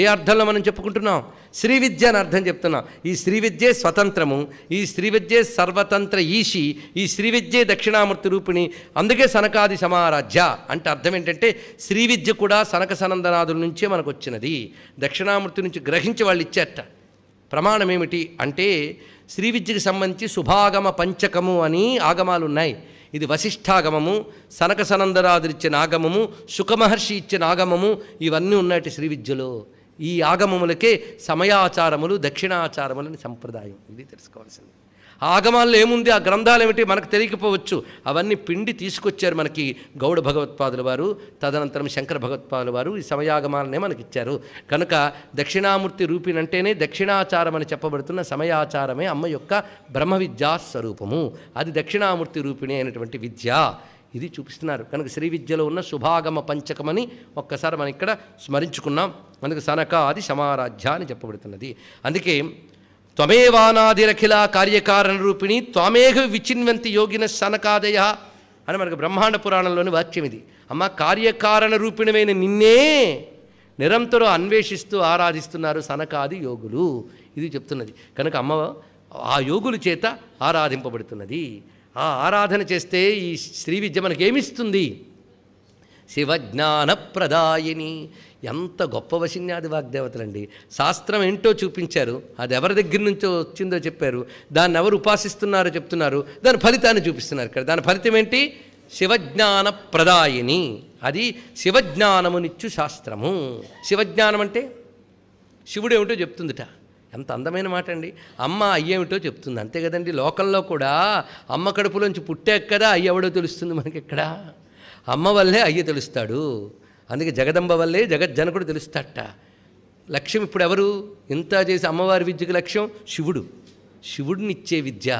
ఏ అర్థంలో మనం చెప్పుకుంటున్నాం శ్రీ విద్య అని అర్థం చెప్తున్నాం ఈ శ్రీ విద్యే స్వతంత్రము ఈ శ్రీ విద్యే సర్వతంత్ర ఈశి ఈ శ్రీ విద్యే దక్షిణామూర్తి రూపిణి అందుకే సనకాది సమారాధ్య అంటే అర్థం ఏంటంటే శ్రీ విద్య కూడా సనక సనందనాథుల నుంచే మనకు వచ్చినది దక్షిణామూర్తి నుంచి గ్రహించి వాళ్ళు ఇచ్చేట ప్రమాణం ఏమిటి అంటే శ్రీ విద్యకు సంబంధించి శుభాగమ పంచకము అని ఆగమాలు ఉన్నాయి ఇది వశిష్ఠాగమము సనక సనందరాదులు ఇచ్చిన ఆగమము సుఖమహర్షి ఇచ్చిన ఆగమము ఇవన్నీ ఉన్నాయి శ్రీ విద్యలో ఈ ఆగమములకే సమయాచారములు దక్షిణాచారములని సంప్రదాయం ఇది తెలుసుకోవాల్సింది ఆగమాల్లో ఏముంది ఆ గ్రంథాలు ఏమిటి మనకు తెలియకపోవచ్చు అవన్నీ పిండి తీసుకొచ్చారు మనకి గౌడ భగవత్పాదుల వారు తదనంతరం శంకర భగవత్పాదుల వారు ఈ సమయాగమాలనే మనకి ఇచ్చారు కనుక దక్షిణామూర్తి రూపినంటేనే దక్షిణాచారం అని చెప్పబడుతున్న సమయాచారమే అమ్మ యొక్క బ్రహ్మ విద్యా స్వరూపము అది దక్షిణామూర్తి రూపిణి అయినటువంటి విద్య ఇది చూపిస్తున్నారు కనుక శ్రీ విద్యలో ఉన్న శుభాగమ పంచకమని ఒక్కసారి మనం ఇక్కడ స్మరించుకున్నాం అందుకు సనక అది సమారాధ్య అని చెప్పబడుతున్నది అందుకే త్వమేవానాదిరఖిల కార్యకారణ రూపిణి త్వమేహ విచిన్వంతి యోగిన సనకాదయ అని మనకు బ్రహ్మాండ పురాణంలోని వాక్యం ఇది అమ్మ కార్యకారణ రూపిణమైన నిన్నే నిరంతరం అన్వేషిస్తూ ఆరాధిస్తున్నారు సనకాది యోగులు ఇది చెప్తున్నది కనుక అమ్మ ఆ యోగుల చేత ఆరాధింపబడుతున్నది ఆ ఆరాధన చేస్తే ఈ శ్రీ విద్య మనకేమిస్తుంది శివజ్ఞానప్రదాయిని ఎంత గొప్ప వశిన్యాది వాగ్దేవతలండి శాస్త్రం ఏంటో చూపించారు అది ఎవరి దగ్గర నుంచో వచ్చిందో చెప్పారు దాన్ని ఎవరు ఉపాసిస్తున్నారో చెప్తున్నారు దాని ఫలితాన్ని చూపిస్తున్నారు ఇక్కడ దాని ఫలితం ఏంటి శివజ్ఞాన ప్రదాయిని అది శివజ్ఞానమునిచ్చు శాస్త్రము శివజ్ఞానం అంటే ఏమిటో చెప్తుందిట ఎంత అందమైన మాట అండి అమ్మ అయ్యేమిటో చెప్తుంది అంతే కదండి లోకల్లో కూడా అమ్మ కడుపులోంచి పుట్టాక కదా అయ్యేవడో తెలుస్తుంది మనకి ఇక్కడ అమ్మ వల్లే అయ్య తెలుస్తాడు అందుకే జగదంబ వల్లే జగజ్జనకుడు తెలుస్తాట లక్ష్యం ఇప్పుడు ఎవరు ఇంత చేసి అమ్మవారి విద్యకు లక్ష్యం శివుడు శివుడినిచ్చే విద్య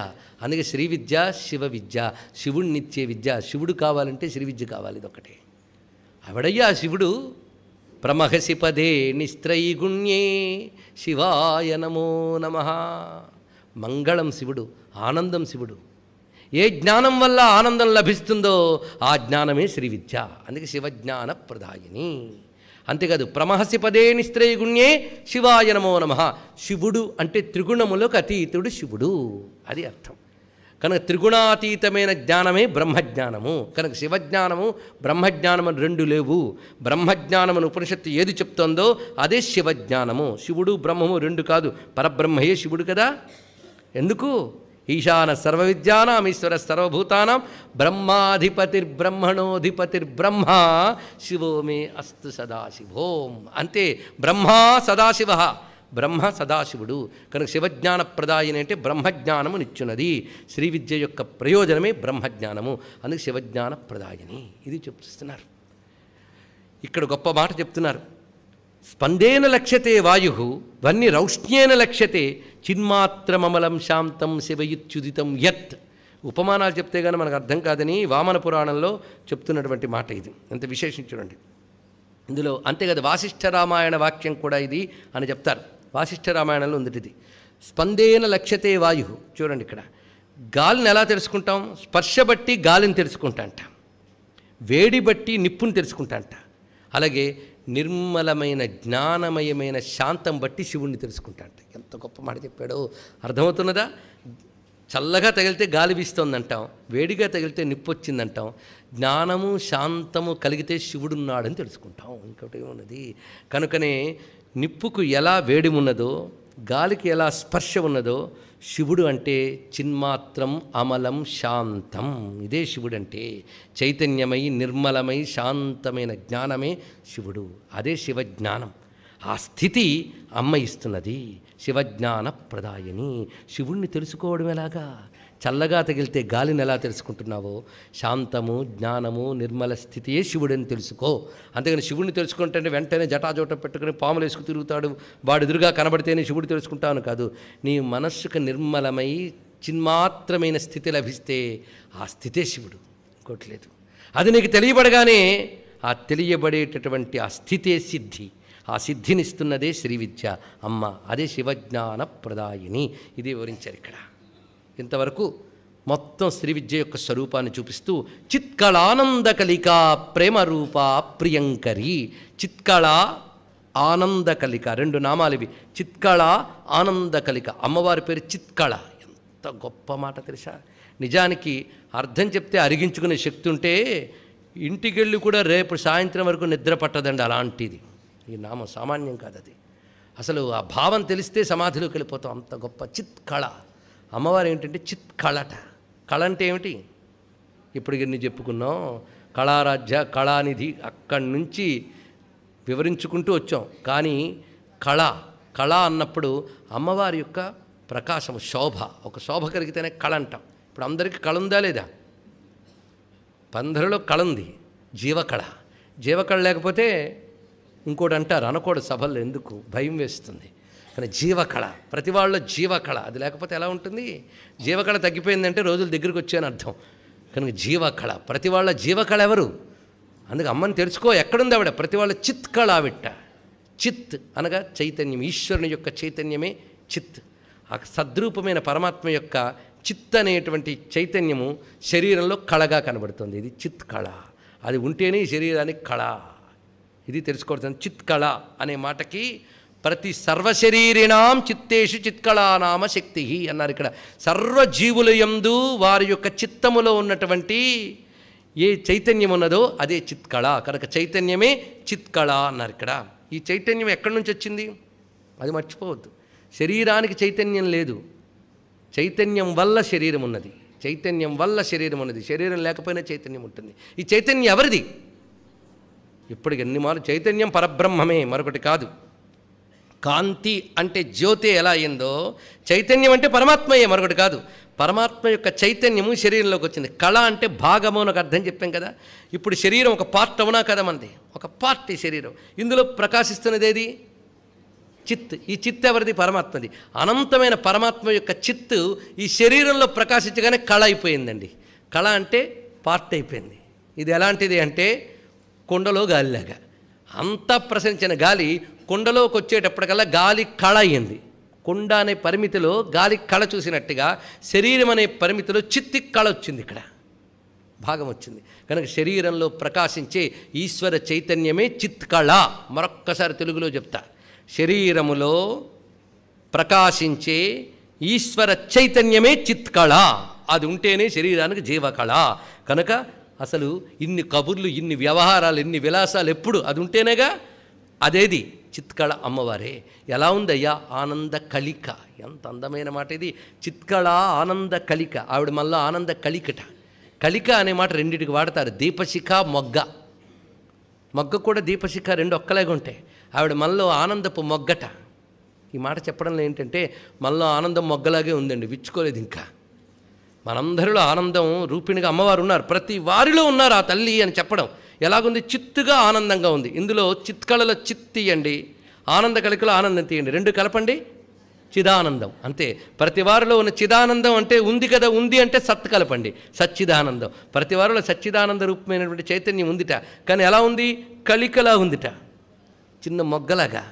అందుకే శ్రీ విద్య శివ విద్య శివుడినిచ్చే విద్య శివుడు కావాలంటే శ్రీ విద్య కావాలి ఇదొకటే ఆవిడయ్యా శివుడు ప్రమహసి పదే నిస్త్రైగుణ్యే శివాయ నమో నమ మంగళం శివుడు ఆనందం శివుడు ఏ జ్ఞానం వల్ల ఆనందం లభిస్తుందో ఆ జ్ఞానమే శ్రీ విద్య అందుకే శివజ్ఞాన ప్రధాయిని అంతేకాదు ప్రమహసి పదే నిస్త్రయగుణ్యే శివాయ నమో నమ శివుడు అంటే త్రిగుణములకు అతీతుడు శివుడు అది అర్థం కనుక త్రిగుణాతీతమైన జ్ఞానమే బ్రహ్మజ్ఞానము కనుక శివజ్ఞానము బ్రహ్మజ్ఞానము రెండు లేవు బ్రహ్మజ్ఞానమును ఉపనిషత్తు ఏది చెప్తుందో అదే శివజ్ఞానము శివుడు బ్రహ్మము రెండు కాదు పరబ్రహ్మయే శివుడు కదా ఎందుకు ఈశాన విద్యానాం ఈశ్వర సర్వభూతానాం బ్రహ్మాధిపతిర్బ్రహ్మణోధిపతిర్బ్రహ్మ శివో మే అస్తు సదాశివోం అంతే బ్రహ్మా సదాశివ బ్రహ్మ సదాశివుడు కనుక శివజ్ఞాన ప్రదాయని అంటే బ్రహ్మజ్ఞానము నిచ్చున్నది శ్రీ విద్య యొక్క ప్రయోజనమే బ్రహ్మజ్ఞానము అందుకు శివజ్ఞాన ప్రదాయని ఇది చెప్తున్నారు ఇక్కడ గొప్ప మాట చెప్తున్నారు స్పందేన లక్ష్యతే వాయు వన్ని రౌష్ణ్యేన లక్ష్యతే చిన్మాత్రమలం శాంతం శివయుచ్యుదితం యత్ ఉపమానాలు చెప్తే కానీ మనకు అర్థం కాదని వామన పురాణంలో చెప్తున్నటువంటి మాట ఇది ఎంత విశేషం చూడండి ఇందులో అంతేకాదు వాసిష్ఠ రామాయణ వాక్యం కూడా ఇది అని చెప్తారు వాసిష్ఠ రామాయణంలో ఉంది ఇది స్పందేన లక్ష్యతే వాయు చూడండి ఇక్కడ గాలిని ఎలా తెలుసుకుంటాం స్పర్శ బట్టి గాలిని తెలుసుకుంటా అంట వేడి బట్టి నిప్పుని తెలుసుకుంటా అంట అలాగే నిర్మలమైన జ్ఞానమయమైన శాంతం బట్టి శివుణ్ణి తెలుసుకుంటాడు ఎంత గొప్ప మాట చెప్పాడో అర్థమవుతున్నదా చల్లగా తగిలితే గాలి వీస్తోందంటాం వేడిగా తగిలితే నిప్పొచ్చిందంటాం జ్ఞానము శాంతము కలిగితే శివుడున్నాడని తెలుసుకుంటాం ఇంకోటి ఉన్నది కనుకనే నిప్పుకు ఎలా వేడి ఉన్నదో గాలికి ఎలా స్పర్శ ఉన్నదో శివుడు అంటే చిన్మాత్రం అమలం శాంతం ఇదే శివుడు అంటే చైతన్యమై నిర్మలమై శాంతమైన జ్ఞానమే శివుడు అదే శివజ్ఞానం ఆ స్థితి అమ్మ ఇస్తున్నది శివజ్ఞాన ప్రదాయని శివుణ్ణి తెలుసుకోవడం ఎలాగా చల్లగా తగిలితే గాలిని ఎలా తెలుసుకుంటున్నావో శాంతము జ్ఞానము నిర్మల స్థితియే శివుడని తెలుసుకో అంతేగాని శివుడిని తెలుసుకుంటే వెంటనే జటాజోట పెట్టుకుని పాములు వేసుకు తిరుగుతాడు వాడు ఎదురుగా కనబడితేనే శివుడు తెలుసుకుంటాను కాదు నీ మనస్సుకు నిర్మలమై చిన్మాత్రమైన స్థితి లభిస్తే ఆ స్థితే శివుడు ఇంకోట్లేదు అది నీకు తెలియబడగానే ఆ తెలియబడేటటువంటి ఆ స్థితే సిద్ధి ఆ సిద్ధినిస్తున్నదే శ్రీవిద్య అమ్మ అదే శివజ్ఞాన ప్రదాయిని ఇది వివరించారు ఇక్కడ ఇంతవరకు మొత్తం శ్రీ విద్య యొక్క స్వరూపాన్ని చూపిస్తూ కలిక ప్రేమ రూప ప్రియంకరి చిత్కళ ఆనంద కలిక రెండు నామాలు ఇవి చిత్కళ కలిక అమ్మవారి పేరు చిత్కళ ఎంత గొప్ప మాట తెలుసా నిజానికి అర్థం చెప్తే అరిగించుకునే శక్తి ఉంటే ఇంటికెళ్ళి కూడా రేపు సాయంత్రం వరకు నిద్ర పట్టదండి అలాంటిది ఈ నామం సామాన్యం కాదు అది అసలు ఆ భావం తెలిస్తే సమాధిలోకి వెళ్ళిపోతాం అంత గొప్ప చిత్కళ అమ్మవారు ఏంటంటే చిత్ కళట కళ అంటే ఏమిటి ఇప్పుడు ఇన్ని చెప్పుకున్నాం కళారాజ్య కళానిధి అక్కడి నుంచి వివరించుకుంటూ వచ్చాం కానీ కళ కళ అన్నప్పుడు అమ్మవారి యొక్క ప్రకాశం శోభ ఒక శోభ కలిగితేనే కళ అంటాం ఇప్పుడు అందరికీ కళ ఉందా లేదా పందరిలో కళ ఉంది జీవకళ జీవకళ లేకపోతే ఇంకోటి అంటారు అనకూడదు సభల్లో ఎందుకు భయం వేస్తుంది తన జీవకళ ప్రతి వాళ్ళ జీవకళ అది లేకపోతే ఎలా ఉంటుంది జీవకళ తగ్గిపోయిందంటే రోజులు దగ్గరికి వచ్చాయని అర్థం కనుక జీవకళ ప్రతి వాళ్ళ జీవకళ ఎవరు అందుకే అమ్మని తెలుసుకో ఎక్కడుంది ఆవిడ ప్రతి వాళ్ళ చిత్ కళ ఆవిట్ట చిత్ అనగా చైతన్యం ఈశ్వరుని యొక్క చైతన్యమే చిత్ ఆ సద్రూపమైన పరమాత్మ యొక్క చిత్ అనేటువంటి చైతన్యము శరీరంలో కళగా కనబడుతుంది ఇది చిత్ కళ అది ఉంటేనే శరీరానికి కళ ఇది తెలుసుకోవడం చిత్ కళ అనే మాటకి ప్రతి సర్వశరీరిణాం చిత్తేషు చిత్కళానామ శక్తి అన్నారు ఇక్కడ సర్వజీవుల యందు వారి యొక్క చిత్తములో ఉన్నటువంటి ఏ చైతన్యం ఉన్నదో అదే చిత్కళ కనుక చైతన్యమే చిత్కళ అన్నారు ఇక్కడ ఈ చైతన్యం ఎక్కడి నుంచి వచ్చింది అది మర్చిపోవద్దు శరీరానికి చైతన్యం లేదు చైతన్యం వల్ల శరీరం ఉన్నది చైతన్యం వల్ల శరీరం ఉన్నది శరీరం లేకపోయినా చైతన్యం ఉంటుంది ఈ చైతన్యం ఎవరిది ఇప్పటికి ఎన్ని మార్లు చైతన్యం పరబ్రహ్మమే మరొకటి కాదు కాంతి అంటే జ్యోతి ఎలా అయిందో చైతన్యం అంటే పరమాత్మయే మరొకటి కాదు పరమాత్మ యొక్క చైతన్యము శరీరంలోకి వచ్చింది కళ అంటే భాగము అని ఒక అర్థం చెప్పాం కదా ఇప్పుడు శరీరం ఒక పార్ట్ అవునా కదా మనది ఒక పార్ట్ ఈ శరీరం ఇందులో ప్రకాశిస్తున్నది ఏది చిత్ ఈ చిత్ ఎవరిది పరమాత్మది అనంతమైన పరమాత్మ యొక్క చిత్తు ఈ శరీరంలో ప్రకాశించగానే కళ అయిపోయిందండి కళ అంటే పార్ట్ అయిపోయింది ఇది ఎలాంటిది అంటే కొండలో గాలిలాగా అంతా ప్రసరించిన గాలి కొండలోకి వచ్చేటప్పటికల్లా గాలి కళ అయింది కొండ అనే పరిమితిలో గాలి కళ చూసినట్టుగా శరీరం అనే పరిమితిలో చిత్తి కళ వచ్చింది ఇక్కడ భాగం వచ్చింది కనుక శరీరంలో ప్రకాశించే ఈశ్వర చైతన్యమే చిత్ కళ మరొక్కసారి తెలుగులో చెప్తా శరీరములో ప్రకాశించే ఈశ్వర చైతన్యమే చిత్ కళ అది ఉంటేనే శరీరానికి జీవకళ కనుక అసలు ఇన్ని కబుర్లు ఇన్ని వ్యవహారాలు ఇన్ని విలాసాలు ఎప్పుడు అది ఉంటేనేగా అదేది చిత్కళ అమ్మవారే ఎలా ఉందయ్యా ఆనంద కలిక ఎంత అందమైన మాట ఇది చిత్కళ ఆనంద కలిక ఆవిడ మళ్ళీ ఆనంద కలికట కలిక అనే మాట రెండింటికి వాడతారు దీపశిఖ మొగ్గ మొగ్గ కూడా దీపశిఖ రెండు ఒక్కలాగా ఉంటాయి ఆవిడ మళ్ళీ ఆనందపు మొగ్గట ఈ మాట చెప్పడంలో ఏంటంటే మళ్ళీ ఆనందం మొగ్గలాగే ఉందండి విచ్చుకోలేదు ఇంకా మనందరిలో ఆనందం రూపిణిగా అమ్మవారు ఉన్నారు ప్రతి వారిలో ఉన్నారు ఆ తల్లి అని చెప్పడం ఎలాగుంది చిత్తుగా ఆనందంగా ఉంది ఇందులో చిత్కళలో చిత్ తీయండి ఆనంద కళికలో ఆనందం తీయండి రెండు కలపండి చిదానందం అంతే ప్రతి వారిలో ఉన్న చిదానందం అంటే ఉంది కదా ఉంది అంటే సత్ కలపండి సచ్చిదానందం ప్రతి వారిలో సచ్చిదానంద రూపమైనటువంటి చైతన్యం ఉందిట కానీ ఎలా ఉంది కలికలా ఉందిట చిన్న మొగ్గలాగా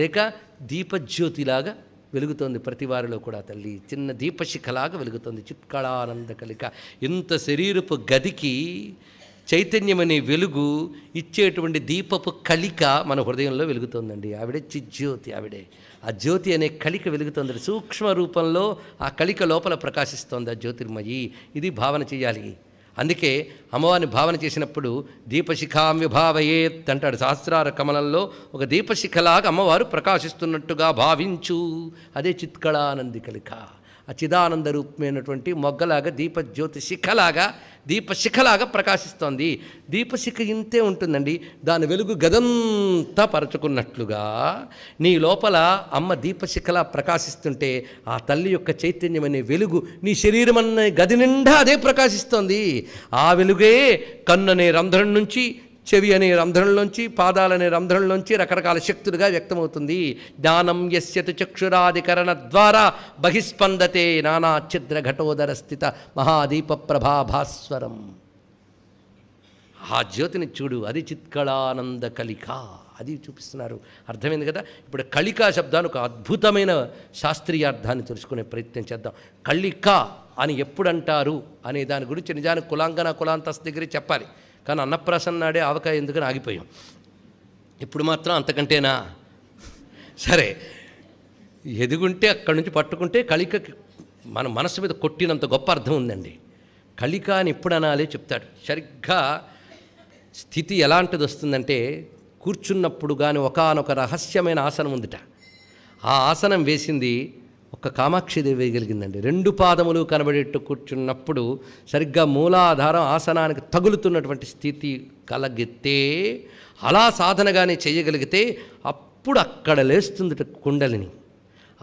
లేక దీపజ్యోతిలాగా వెలుగుతోంది ప్రతి వారిలో కూడా తల్లి చిన్న దీపశిఖలాగా వెలుగుతోంది చిత్కళానంద కలిక ఇంత శరీరపు గదికి చైతన్యమనే వెలుగు ఇచ్చేటువంటి దీపపు కలిక మన హృదయంలో వెలుగుతోందండి ఆవిడే చిజ్యోతి ఆవిడే ఆ జ్యోతి అనే కలిక వెలుగుతోంది సూక్ష్మ రూపంలో ఆ కలిక లోపల ప్రకాశిస్తోంది ఆ జ్యోతిర్మయి ఇది భావన చేయాలి అందుకే అమ్మవారిని భావన చేసినప్పుడు దీపశిఖాం విభావయేత్ అంటాడు సహస్రార కమలంలో ఒక దీపశిఖలాగా అమ్మవారు ప్రకాశిస్తున్నట్టుగా భావించు అదే చిత్కళానంది కలిక ఆ చిదానంద రూపమైనటువంటి మొగ్గలాగా దీపజ్యోతి శిఖలాగా దీపశిఖలాగా ప్రకాశిస్తోంది దీపశిఖ ఇంతే ఉంటుందండి దాని వెలుగు గదంతా పరచుకున్నట్లుగా నీ లోపల అమ్మ దీపశిఖలా ప్రకాశిస్తుంటే ఆ తల్లి యొక్క చైతన్యం వెలుగు నీ శరీరం అనే గది నిండా అదే ప్రకాశిస్తోంది ఆ వెలుగే కన్ను అనే రంధ్రం నుంచి చెవి అనే రంధ్రంలోంచి పాదాలనే రంధ్రంలోంచి రకరకాల శక్తులుగా వ్యక్తమవుతుంది జ్ఞానం యస్యతు చక్షురాధికరణ ద్వారా బహిస్పందతే నానా ఛిద్ర ఘటోదర స్థిత మహాదీప ప్రభాభాస్వరం ఆ జ్యోతిని చూడు అది చిత్కళానంద కలిక అది చూపిస్తున్నారు అర్థమైంది కదా ఇప్పుడు కళికా శబ్దాన్ని ఒక అద్భుతమైన శాస్త్రీయ అర్థాన్ని తెలుసుకునే ప్రయత్నం చేద్దాం కళిక అని ఎప్పుడంటారు అనే దాని గురించి నిజానికి కులాంగన కులాంతస్ దగ్గర చెప్పాలి కానీ అన్నప్రాసన్న నాడే ఆవకాయ ఎందుకని ఆగిపోయాం ఇప్పుడు మాత్రం అంతకంటేనా సరే ఎదుగుంటే అక్కడి నుంచి పట్టుకుంటే కళిక మన మనసు మీద కొట్టినంత గొప్ప అర్థం ఉందండి కళిక అని ఎప్పుడు అనాలి చెప్తాడు సరిగ్గా స్థితి ఎలాంటిది వస్తుందంటే కూర్చున్నప్పుడు కానీ ఒకనొక రహస్యమైన ఆసనం ఉందిట ఆ ఆసనం వేసింది కామాక్షి కామాక్షిదేవి వేయగలిగిందండి రెండు పాదములు కనబడేట్టు కూర్చున్నప్పుడు సరిగ్గా మూలాధారం ఆసనానికి తగులుతున్నటువంటి స్థితి కలగితే అలా సాధనగానే చేయగలిగితే అప్పుడు అక్కడ లేస్తుంది కుండలిని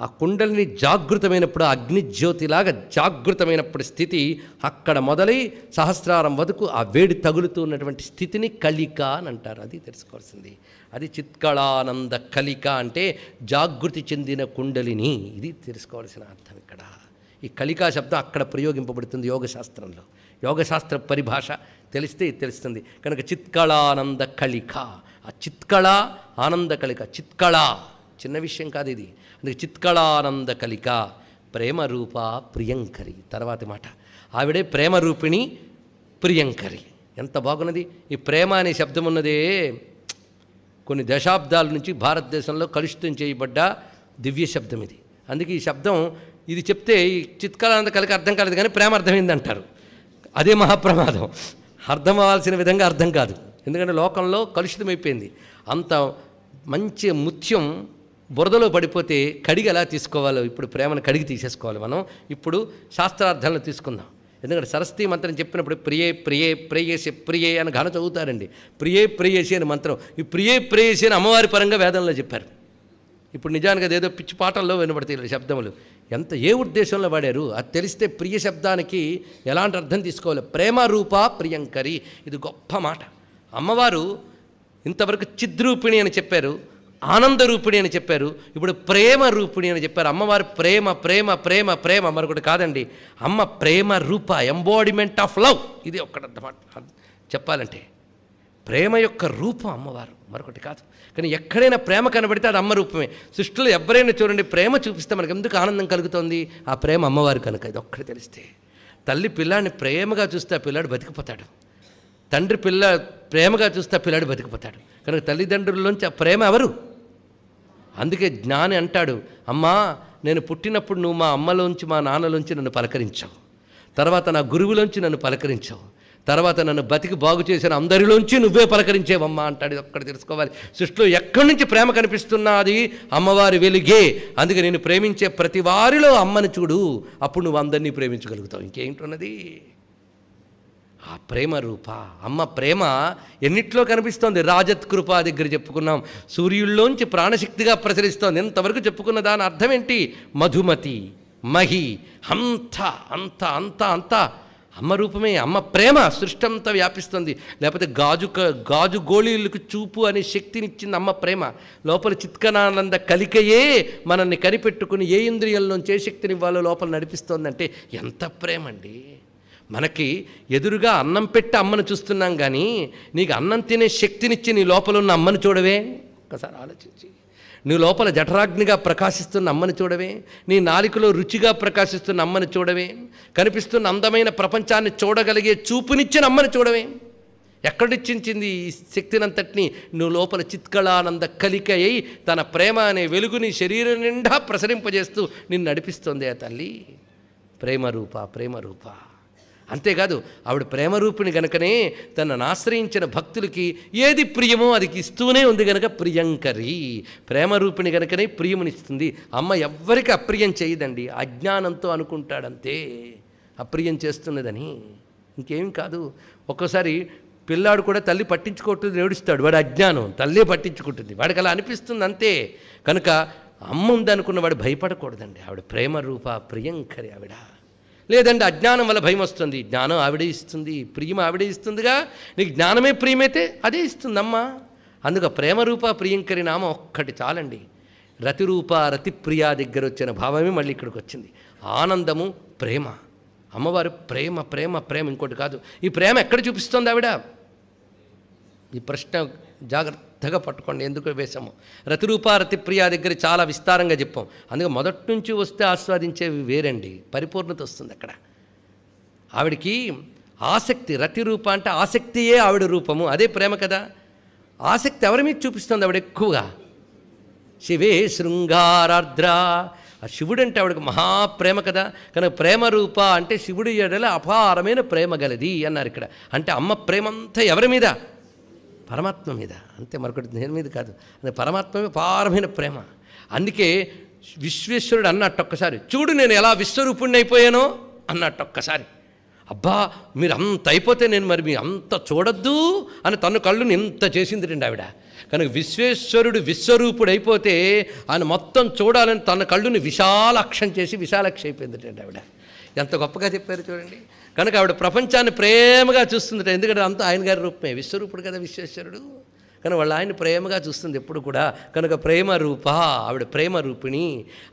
ఆ కుండలిని జాగృతమైనప్పుడు అగ్నిజ్యోతిలాగా జాగృతమైనప్పుడు స్థితి అక్కడ మొదలై సహస్రారం వరకు ఆ వేడి తగులుతూ ఉన్నటువంటి స్థితిని కలిక అని అంటారు అది తెలుసుకోవాల్సింది అది చిత్కళానంద కలిక అంటే జాగృతి చెందిన కుండలిని ఇది తెలుసుకోవాల్సిన అర్థం ఇక్కడ ఈ కలికా శబ్దం అక్కడ ప్రయోగింపబడుతుంది యోగశాస్త్రంలో యోగశాస్త్ర పరిభాష తెలిస్తే తెలుస్తుంది కనుక చిత్కళానంద కలిక ఆ చిత్కళ ఆనంద కలిక చిత్కళ చిన్న విషయం కాదు ఇది అందుకే చిత్కళానంద కలిక ప్రేమ రూప ప్రియంకరి తర్వాత మాట ఆవిడే ప్రేమ రూపిణి ప్రియంకరి ఎంత బాగున్నది ఈ ప్రేమ అనే శబ్దం ఉన్నదే కొన్ని దశాబ్దాల నుంచి భారతదేశంలో కలుషితం చేయబడ్డ దివ్య శబ్దం ఇది అందుకే ఈ శబ్దం ఇది చెప్తే ఈ చిత్కాలానంద కలికి అర్థం కాలేదు కానీ ప్రేమ అర్థమైంది అంటారు అదే మహాప్రమాదం అర్థం అవ్వాల్సిన విధంగా అర్థం కాదు ఎందుకంటే లోకంలో కలుషితమైపోయింది అంత మంచి ముత్యం బురదలో పడిపోతే కడిగి ఎలా తీసుకోవాలో ఇప్పుడు ప్రేమను కడిగి తీసేసుకోవాలి మనం ఇప్పుడు శాస్త్రార్థాలను తీసుకుందాం ఎందుకంటే సరస్వతి మంత్రం చెప్పినప్పుడు ప్రియే ప్రియే ప్రేయసి ప్రియే అని ఘన చదువుతారండి ప్రియే ప్రేయసి అని మంత్రం ఈ ప్రియే ప్రేయసి అని అమ్మవారి పరంగా వేదంలో చెప్పారు ఇప్పుడు నిజానికి అదేదో పిచ్చి పాటల్లో వినబడతాయి శబ్దములు ఎంత ఏ ఉద్దేశంలో వాడారు అది తెలిస్తే ప్రియ శబ్దానికి ఎలాంటి అర్థం తీసుకోవాలి ప్రేమ రూప ప్రియంకరి ఇది గొప్ప మాట అమ్మవారు ఇంతవరకు చిద్రూపిణి అని చెప్పారు ఆనంద రూపిణి అని చెప్పారు ఇప్పుడు ప్రేమ రూపిణి అని చెప్పారు అమ్మవారు ప్రేమ ప్రేమ ప్రేమ ప్రేమ మరొకటి కాదండి అమ్మ ప్రేమ రూప ఎంబాడిమెంట్ ఆఫ్ లవ్ ఇది ఒక్కటమాట చెప్పాలంటే ప్రేమ యొక్క రూపం అమ్మవారు మరొకటి కాదు కానీ ఎక్కడైనా ప్రేమ కనబడితే అది అమ్మ రూపమే సృష్టిలో ఎవరైనా చూడండి ప్రేమ చూపిస్తే మనకు ఎందుకు ఆనందం కలుగుతోంది ఆ ప్రేమ అమ్మవారు కనుక ఇది ఒక్కటి తెలిస్తే తల్లి పిల్లాడిని ప్రేమగా చూస్తే ఆ పిల్లాడు బతికిపోతాడు తండ్రి పిల్ల ప్రేమగా చూస్తే ఆ పిల్లాడు బతికిపోతాడు కనుక తల్లిదండ్రుల్లోంచి ఆ ప్రేమ ఎవరు అందుకే జ్ఞాని అంటాడు అమ్మా నేను పుట్టినప్పుడు నువ్వు మా అమ్మలోంచి మా నాన్నలోంచి నన్ను పలకరించావు తర్వాత నా గురువులోంచి నన్ను పలకరించావు తర్వాత నన్ను బతికి బాగు చేసిన అందరిలోంచి నువ్వే పలకరించేవమ్మా అంటాడు ఒక్కడ తెలుసుకోవాలి సృష్టిలో ఎక్కడి నుంచి ప్రేమ కనిపిస్తున్నది అమ్మవారి వెలుగే అందుకే నేను ప్రేమించే ప్రతి వారిలో అమ్మని చూడు అప్పుడు నువ్వు అందరినీ ప్రేమించగలుగుతావు ఇంకేంటున్నది ఆ ప్రేమ రూప అమ్మ ప్రేమ ఎన్నిట్లో కనిపిస్తోంది రాజత్ కృప దగ్గర చెప్పుకున్నాం సూర్యుల్లోంచి ప్రాణశక్తిగా ప్రసరిస్తోంది ఎంతవరకు చెప్పుకున్న దాని అర్థం ఏంటి మధుమతి మహి అంత అంత అంత అంత అమ్మ రూపమే అమ్మ ప్రేమ సృష్టి అంతా వ్యాపిస్తుంది లేకపోతే గాజు గాజు గోళీలకు చూపు అనే శక్తినిచ్చింది అమ్మ ప్రేమ లోపల చిత్కనానంద కలికయే మనల్ని కనిపెట్టుకుని ఏ ఇంద్రియంలోంచి ఏ శక్తినివ్వాలో లోపల నడిపిస్తోందంటే ఎంత ప్రేమ అండి మనకి ఎదురుగా అన్నం పెట్టి అమ్మను చూస్తున్నాం కానీ నీకు అన్నం తినే శక్తినిచ్చి నీ లోపల ఉన్న అమ్మను చూడవే ఒకసారి ఆలోచించి నీ లోపల జఠరాగ్నిగా ప్రకాశిస్తున్న అమ్మను చూడవే నీ నాలికలో రుచిగా ప్రకాశిస్తున్న అమ్మను చూడవే కనిపిస్తున్న అందమైన ప్రపంచాన్ని చూడగలిగే చూపునిచ్చిన అమ్మను చూడవే ఎక్కడిచ్చించింది ఈ శక్తినంతటిని నువ్వు లోపల చిత్కళానంద కలిక అయి తన ప్రేమ అనే వెలుగుని శరీరం నిండా ప్రసరింపజేస్తూ నిన్ను నడిపిస్తుంది ఆ తల్లి ప్రేమరూప ప్రేమరూపా అంతేకాదు ఆవిడ ప్రేమరూపిణి గనుకనే తనను ఆశ్రయించిన భక్తులకి ఏది ప్రియమో అది ఇస్తూనే ఉంది గనక ప్రియంకరి ప్రేమరూపిణి గనుకనే ప్రియమునిస్తుంది అమ్మ ఎవ్వరికి అప్రియం చేయదండి అజ్ఞానంతో అనుకుంటాడంతే అప్రియం చేస్తున్నదని ఇంకేం కాదు ఒక్కోసారి పిల్లాడు కూడా తల్లి పట్టించుకోవట్లేదు ఏడుస్తాడు వాడు అజ్ఞానం తల్లే పట్టించుకుంటుంది వాడికి అలా అనిపిస్తుంది అంతే కనుక అమ్మ ఉందనుకున్న వాడు భయపడకూడదండి ఆవిడ ప్రేమ రూప ప్రియంకరి ఆవిడ లేదండి అజ్ఞానం వల్ల భయం వస్తుంది జ్ఞానం ఆవిడే ఇస్తుంది ప్రియం ఆవిడే ఇస్తుందిగా నీకు జ్ఞానమే ప్రియమైతే అదే ఇస్తుందమ్మా అందుకు ప్రేమరూప ప్రియంకరి నామం ఒక్కటి చాలండి రతిరూప రతిప్రియ దగ్గర వచ్చిన భావమే మళ్ళీ ఇక్కడికి వచ్చింది ఆనందము ప్రేమ అమ్మవారు ప్రేమ ప్రేమ ప్రేమ ఇంకోటి కాదు ఈ ప్రేమ ఎక్కడ చూపిస్తుంది ఆవిడ ఈ ప్రశ్న జాగ్రత్త శ్రద్ధగా పట్టుకోండి ఎందుకు వేశాము రతిరూపారతి ప్రియ దగ్గర చాలా విస్తారంగా చెప్పాం అందుకే మొదటి నుంచి వస్తే ఆస్వాదించేవి వేరండి పరిపూర్ణత వస్తుంది అక్కడ ఆవిడికి ఆసక్తి రతిరూప అంటే ఆసక్తియే ఆవిడ రూపము అదే ప్రేమ కదా ఆసక్తి ఎవరి మీద చూపిస్తుంది ఆవిడ ఎక్కువగా శివే శృంగారార్ద్ర ఆ శివుడు అంటే ఆవిడకి మహాప్రేమ కదా కనుక ప్రేమ రూప అంటే శివుడి ఎడల అపారమైన ప్రేమ గలది అన్నారు ఇక్కడ అంటే అమ్మ ప్రేమంతా ఎవరి మీద పరమాత్మ మీద అంతే మరొకటి నేను మీద కాదు అది పరమాత్మ పారమైన ప్రేమ అందుకే విశ్వేశ్వరుడు అన్నట్టు ఒక్కసారి చూడు నేను ఎలా విశ్వరూపుణ్ణి అయిపోయానో ఒక్కసారి అబ్బా మీరు అంత అయిపోతే నేను మరి మీ అంత చూడొద్దు అని తన కళ్ళుని ఇంత చేసింది రండి ఆవిడ కనుక విశ్వేశ్వరుడు విశ్వరూపుడు అయిపోతే ఆయన మొత్తం చూడాలని తన కళ్ళుని విశాలక్షం చేసి విశాలక్ష అయిపోయింది రండి ఆవిడ ఎంత గొప్పగా చెప్పారు చూడండి కనుక ఆవిడ ప్రపంచాన్ని ప్రేమగా చూస్తుంది ఎందుకంటే అంతా ఆయన గారి రూపమే విశ్వరూపుడు కదా విశ్వేశ్వరుడు కానీ వాళ్ళ ఆయన ప్రేమగా చూస్తుంది ఎప్పుడు కూడా కనుక ప్రేమ రూప ఆవిడ ప్రేమ రూపిణి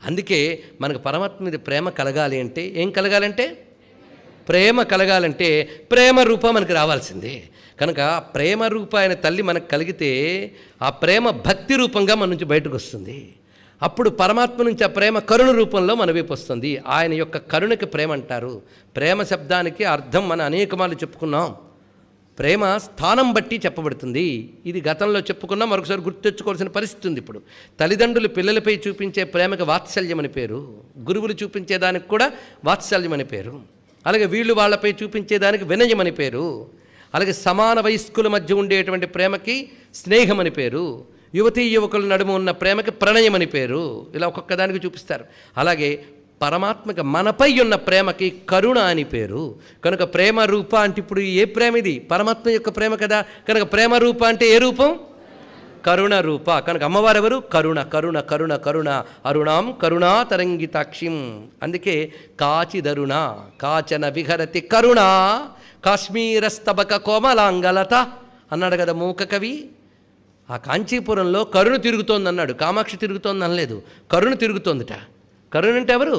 అందుకే మనకు పరమాత్మ మీద ప్రేమ కలగాలి అంటే ఏం కలగాలంటే ప్రేమ కలగాలంటే ప్రేమ రూప మనకి రావాల్సిందే కనుక ప్రేమ రూప అయిన తల్లి మనకు కలిగితే ఆ ప్రేమ భక్తి రూపంగా మన నుంచి బయటకు వస్తుంది అప్పుడు పరమాత్మ నుంచి ఆ ప్రేమ కరుణ రూపంలో మన వైపు వస్తుంది ఆయన యొక్క కరుణకి ప్రేమ అంటారు ప్రేమ శబ్దానికి అర్థం మన అనేక మార్లు చెప్పుకున్నాం ప్రేమ స్థానం బట్టి చెప్పబడుతుంది ఇది గతంలో చెప్పుకున్నా మరొకసారి గుర్తెచ్చుకోవాల్సిన పరిస్థితి ఉంది ఇప్పుడు తల్లిదండ్రులు పిల్లలపై చూపించే ప్రేమకి వాత్సల్యం అని పేరు గురువులు చూపించేదానికి కూడా వాత్సల్యం అని పేరు అలాగే వీళ్ళు వాళ్ళపై చూపించేదానికి వినయం అని పేరు అలాగే సమాన వయస్కుల మధ్య ఉండేటువంటి ప్రేమకి స్నేహం అని పేరు యువతీ యువకుల నడుము ఉన్న ప్రేమకి ప్రణయం అని పేరు ఇలా ఒక్కొక్క దానికి చూపిస్తారు అలాగే పరమాత్మకి మనపై ఉన్న ప్రేమకి కరుణ అని పేరు కనుక ప్రేమ రూప అంటే ఇప్పుడు ఏ ప్రేమ ఇది పరమాత్మ యొక్క ప్రేమ కదా కనుక ప్రేమ రూప అంటే ఏ రూపం కరుణ రూప కనుక అమ్మవారు ఎవరు కరుణ కరుణ కరుణ కరుణ అరుణాం కరుణా తరంగితాక్షిం అందుకే కాచిదరుణ కాచన విహరతి కరుణ కాశ్మీరస్తబక కోమలాంగలత అన్నాడు కదా మూక కవి ఆ కాంచీపురంలో కరుణ తిరుగుతోంది అన్నాడు కామాక్షి తిరుగుతోంది అనలేదు కరుణ తిరుగుతోందిట కరుణ అంటే ఎవరు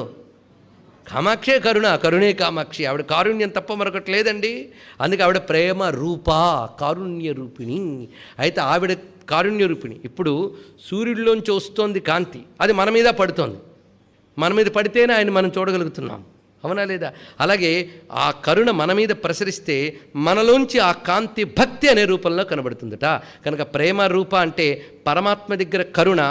కామాక్షే కరుణ కరుణే కామాక్షి ఆవిడ కారుణ్యం తప్ప మరొకటి లేదండి అందుకే ఆవిడ ప్రేమ రూప కారుణ్య రూపిణి అయితే ఆవిడ కారుణ్య రూపిణి ఇప్పుడు సూర్యుడిలోంచి వస్తోంది కాంతి అది మన మీద పడుతోంది మన మీద పడితేనే ఆయన మనం చూడగలుగుతున్నాం అవునా లేదా అలాగే ఆ కరుణ మన మీద ప్రసరిస్తే మనలోంచి ఆ కాంతి భక్తి అనే రూపంలో కనబడుతుందట కనుక ప్రేమ రూప అంటే పరమాత్మ దగ్గర కరుణ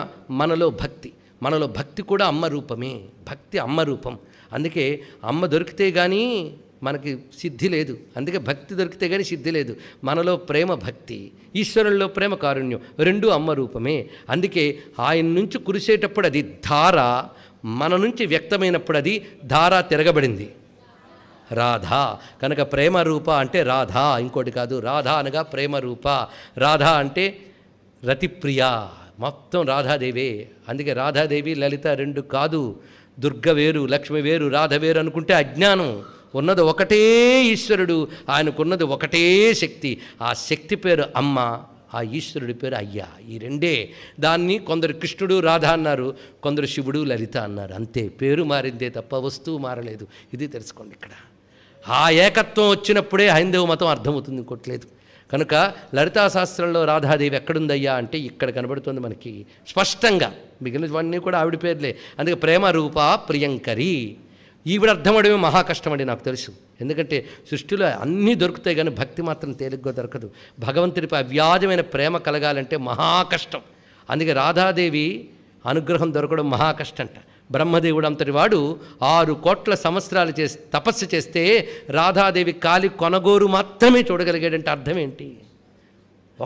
మనలో భక్తి మనలో భక్తి కూడా అమ్మ రూపమే భక్తి అమ్మ రూపం అందుకే అమ్మ దొరికితే కానీ మనకి సిద్ధి లేదు అందుకే భక్తి దొరికితే కానీ సిద్ధి లేదు మనలో ప్రేమ భక్తి ఈశ్వరుల్లో ప్రేమ కారుణ్యం రెండూ అమ్మ రూపమే అందుకే ఆయన నుంచి కురిసేటప్పుడు అది ధార మన నుంచి వ్యక్తమైనప్పుడు అది ధార తిరగబడింది రాధా కనుక ప్రేమ రూప అంటే రాధా ఇంకోటి కాదు రాధా అనగా ప్రేమ రూప రాధా అంటే రతిప్రియ మొత్తం రాధాదేవే అందుకే రాధాదేవి లలిత రెండు కాదు దుర్గ వేరు లక్ష్మి వేరు రాధ వేరు అనుకుంటే అజ్ఞానం ఉన్నది ఒకటే ఈశ్వరుడు ఆయనకున్నది ఒకటే శక్తి ఆ శక్తి పేరు అమ్మ ఆ ఈశ్వరుడి పేరు అయ్యా ఈ రెండే దాన్ని కొందరు కృష్ణుడు రాధ అన్నారు కొందరు శివుడు లలిత అన్నారు అంతే పేరు మారిందే తప్ప వస్తువు మారలేదు ఇది తెలుసుకోండి ఇక్కడ ఆ ఏకత్వం వచ్చినప్పుడే హైందవ మతం అర్థమవుతుంది ఇంకోట్లేదు కనుక లలితా శాస్త్రంలో రాధాదేవి ఎక్కడుందయ్యా అంటే ఇక్కడ కనబడుతుంది మనకి స్పష్టంగా మిగిలిన వాడిని కూడా ఆవిడ పేర్లే అందుకే ప్రేమ రూప ప్రియంకరి ఈవిడ అర్థమడమే మహా అండి నాకు తెలుసు ఎందుకంటే సృష్టిలో అన్నీ దొరుకుతాయి కానీ భక్తి మాత్రం తేలిగ్గా దొరకదు భగవంతుడిపై అవ్యాజమైన ప్రేమ కలగాలంటే మహా కష్టం అందుకే రాధాదేవి అనుగ్రహం దొరకడం మహా కష్టంట బ్రహ్మదేవుడు అంతటి వాడు ఆరు కోట్ల సంవత్సరాలు చేసి తపస్సు చేస్తే రాధాదేవి కాలి కొనగోరు మాత్రమే చూడగలిగాడంటే అర్థం ఏంటి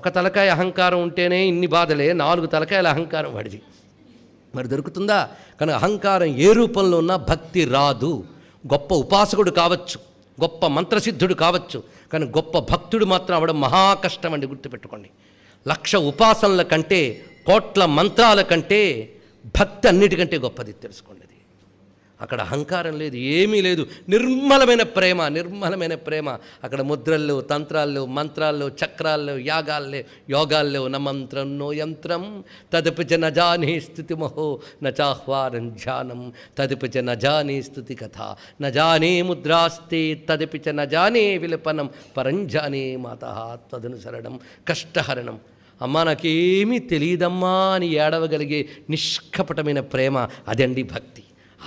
ఒక తలకాయ అహంకారం ఉంటేనే ఇన్ని బాధలే నాలుగు తలకాయల అహంకారం వాడిది మరి దొరుకుతుందా కానీ అహంకారం ఏ రూపంలో ఉన్నా భక్తి రాదు గొప్ప ఉపాసకుడు కావచ్చు గొప్ప మంత్రసిద్ధుడు కావచ్చు కానీ గొప్ప భక్తుడు మాత్రం అవడం మహా కష్టం అండి గుర్తుపెట్టుకోండి లక్ష ఉపాసనల కంటే కోట్ల మంత్రాల కంటే భక్తి అన్నిటికంటే గొప్పది తెలుసుకోండి అక్కడ అహంకారం లేదు ఏమీ లేదు నిర్మలమైన ప్రేమ నిర్మలమైన ప్రేమ అక్కడ ముద్రల్లో తంత్రాల్లో మంత్రాల్లో చక్రాల్లో యాగాల్లో యోగాల్లో న మంత్రం నో యంత్రం తదుపి చ నజాని స్థుతి మహో నచాహ్వారం ధ్యానం తదుపి చ నజాని స్థుతి కథ నజానే ముద్రాస్తి తదుపి చ విలపనం పరంజానే మాత తదనుసరణం కష్టహరణం అమ్మ నాకేమీ తెలియదమ్మా అని ఏడవగలిగే నిష్కపటమైన ప్రేమ అదండి భక్తి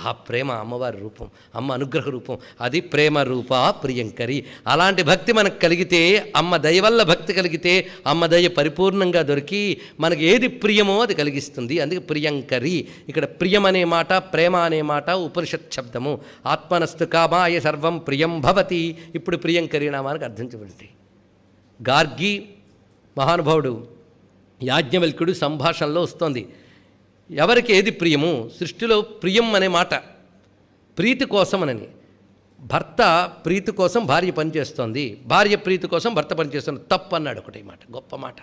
ఆ ప్రేమ అమ్మవారి రూపం అమ్మ అనుగ్రహ రూపం అది ప్రేమ రూప ప్రియంకరి అలాంటి భక్తి మనకు కలిగితే అమ్మ దయ వల్ల భక్తి కలిగితే అమ్మ దయ పరిపూర్ణంగా దొరికి మనకు ఏది ప్రియమో అది కలిగిస్తుంది అందుకే ప్రియంకరి ఇక్కడ ప్రియం అనే మాట ప్రేమ అనే మాట ఉపనిషత్ శబ్దము ఆత్మనస్తు కామాయ సర్వం ప్రియం భవతి ఇప్పుడు ప్రియంకరి నామానికి అర్థించబడింది గార్గి మహానుభావుడు యాజ్ఞవల్క్యుడు సంభాషణలో వస్తోంది ఎవరికి ఏది ప్రియము సృష్టిలో ప్రియం అనే మాట ప్రీతి కోసమనని భర్త ప్రీతి కోసం భార్య పనిచేస్తోంది భార్య ప్రీతి కోసం భర్త పనిచేస్తుంది తప్పు అన్నాడు ఒకటి మాట గొప్ప మాట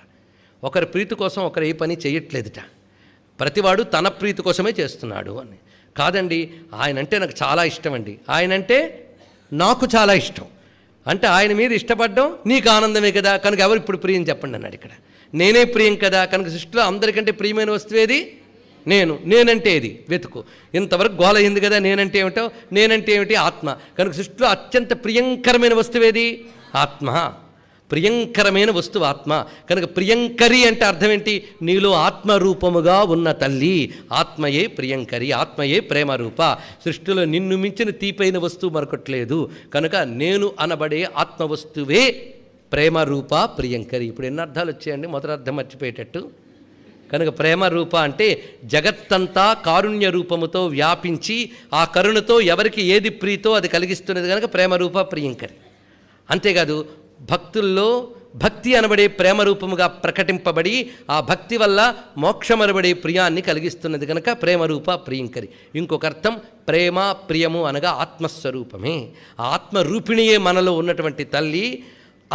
ఒకరి ప్రీతి కోసం ఒకరు ఏ పని చేయట్లేదుట ప్రతివాడు తన ప్రీతి కోసమే చేస్తున్నాడు అని కాదండి ఆయన అంటే నాకు చాలా ఇష్టం అండి ఆయన అంటే నాకు చాలా ఇష్టం అంటే ఆయన మీద ఇష్టపడడం నీకు ఆనందమే కదా కనుక ఎవరు ఇప్పుడు ప్రియం చెప్పండి అన్నాడు ఇక్కడ నేనే ప్రియం కదా కనుక సృష్టిలో అందరికంటే ప్రియమైన వస్తువేది నేను నేనంటే ఇది వెతుకు ఇంతవరకు గోల అయింది కదా నేనంటే ఏమిటో నేనంటే ఏమిటి ఆత్మ కనుక సృష్టిలో అత్యంత ప్రియంకరమైన వస్తువు ఏది ఆత్మ ప్రియంకరమైన వస్తువు ఆత్మ కనుక ప్రియంకరి అంటే అర్థం ఏంటి నీలో ఆత్మరూపముగా ఉన్న తల్లి ఆత్మయే ప్రియంకరి ఆత్మయే ప్రేమరూప సృష్టిలో నిన్ను మించిన తీపైన వస్తువు మరొకట్లేదు కనుక నేను అనబడే ఆత్మవస్తువే ప్రేమరూప ప్రియంకరి ఇప్పుడు ఎన్ని అర్థాలు వచ్చాయండి మొదటి అర్థం మర్చిపోయేటట్టు కనుక ప్రేమ రూప అంటే జగత్తంతా కారుణ్య రూపముతో వ్యాపించి ఆ కరుణతో ఎవరికి ఏది ప్రీతో అది కలిగిస్తున్నది కనుక ప్రేమ రూప ప్రియంకరి అంతేకాదు భక్తుల్లో భక్తి అనబడే ప్రేమ రూపముగా ప్రకటింపబడి ఆ భక్తి వల్ల మోక్షం అనబడే ప్రియాన్ని కలిగిస్తున్నది కనుక ప్రేమ రూప ప్రియంకరి ఇంకొక అర్థం ప్రేమ ప్రియము అనగా ఆత్మస్వరూపమే ఆత్మరూపిణియే మనలో ఉన్నటువంటి తల్లి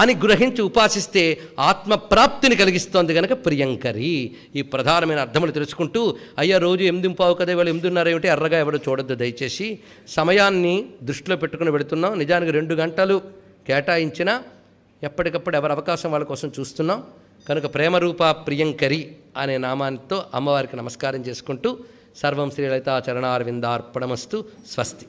అని గ్రహించి ఉపాసిస్తే ఆత్మప్రాప్తిని కలిగిస్తోంది కనుక ప్రియంకరి ఈ ప్రధానమైన అర్థములు తెలుసుకుంటూ అయ్యా రోజు ఎనిమిది పావు కదా ఇవాళ ఎనిమిదిన్నర ఏమిటి ఎర్రగా ఎవడో చూడొద్దు దయచేసి సమయాన్ని దృష్టిలో పెట్టుకుని పెడుతున్నాం నిజానికి రెండు గంటలు కేటాయించిన ఎప్పటికప్పుడు ఎవరి అవకాశం వాళ్ళ కోసం చూస్తున్నాం కనుక ప్రేమరూప ప్రియంకరి అనే నామాంతో అమ్మవారికి నమస్కారం చేసుకుంటూ సర్వం శ్రీలలితా చరణారవిందార్పణమస్తు స్వస్తి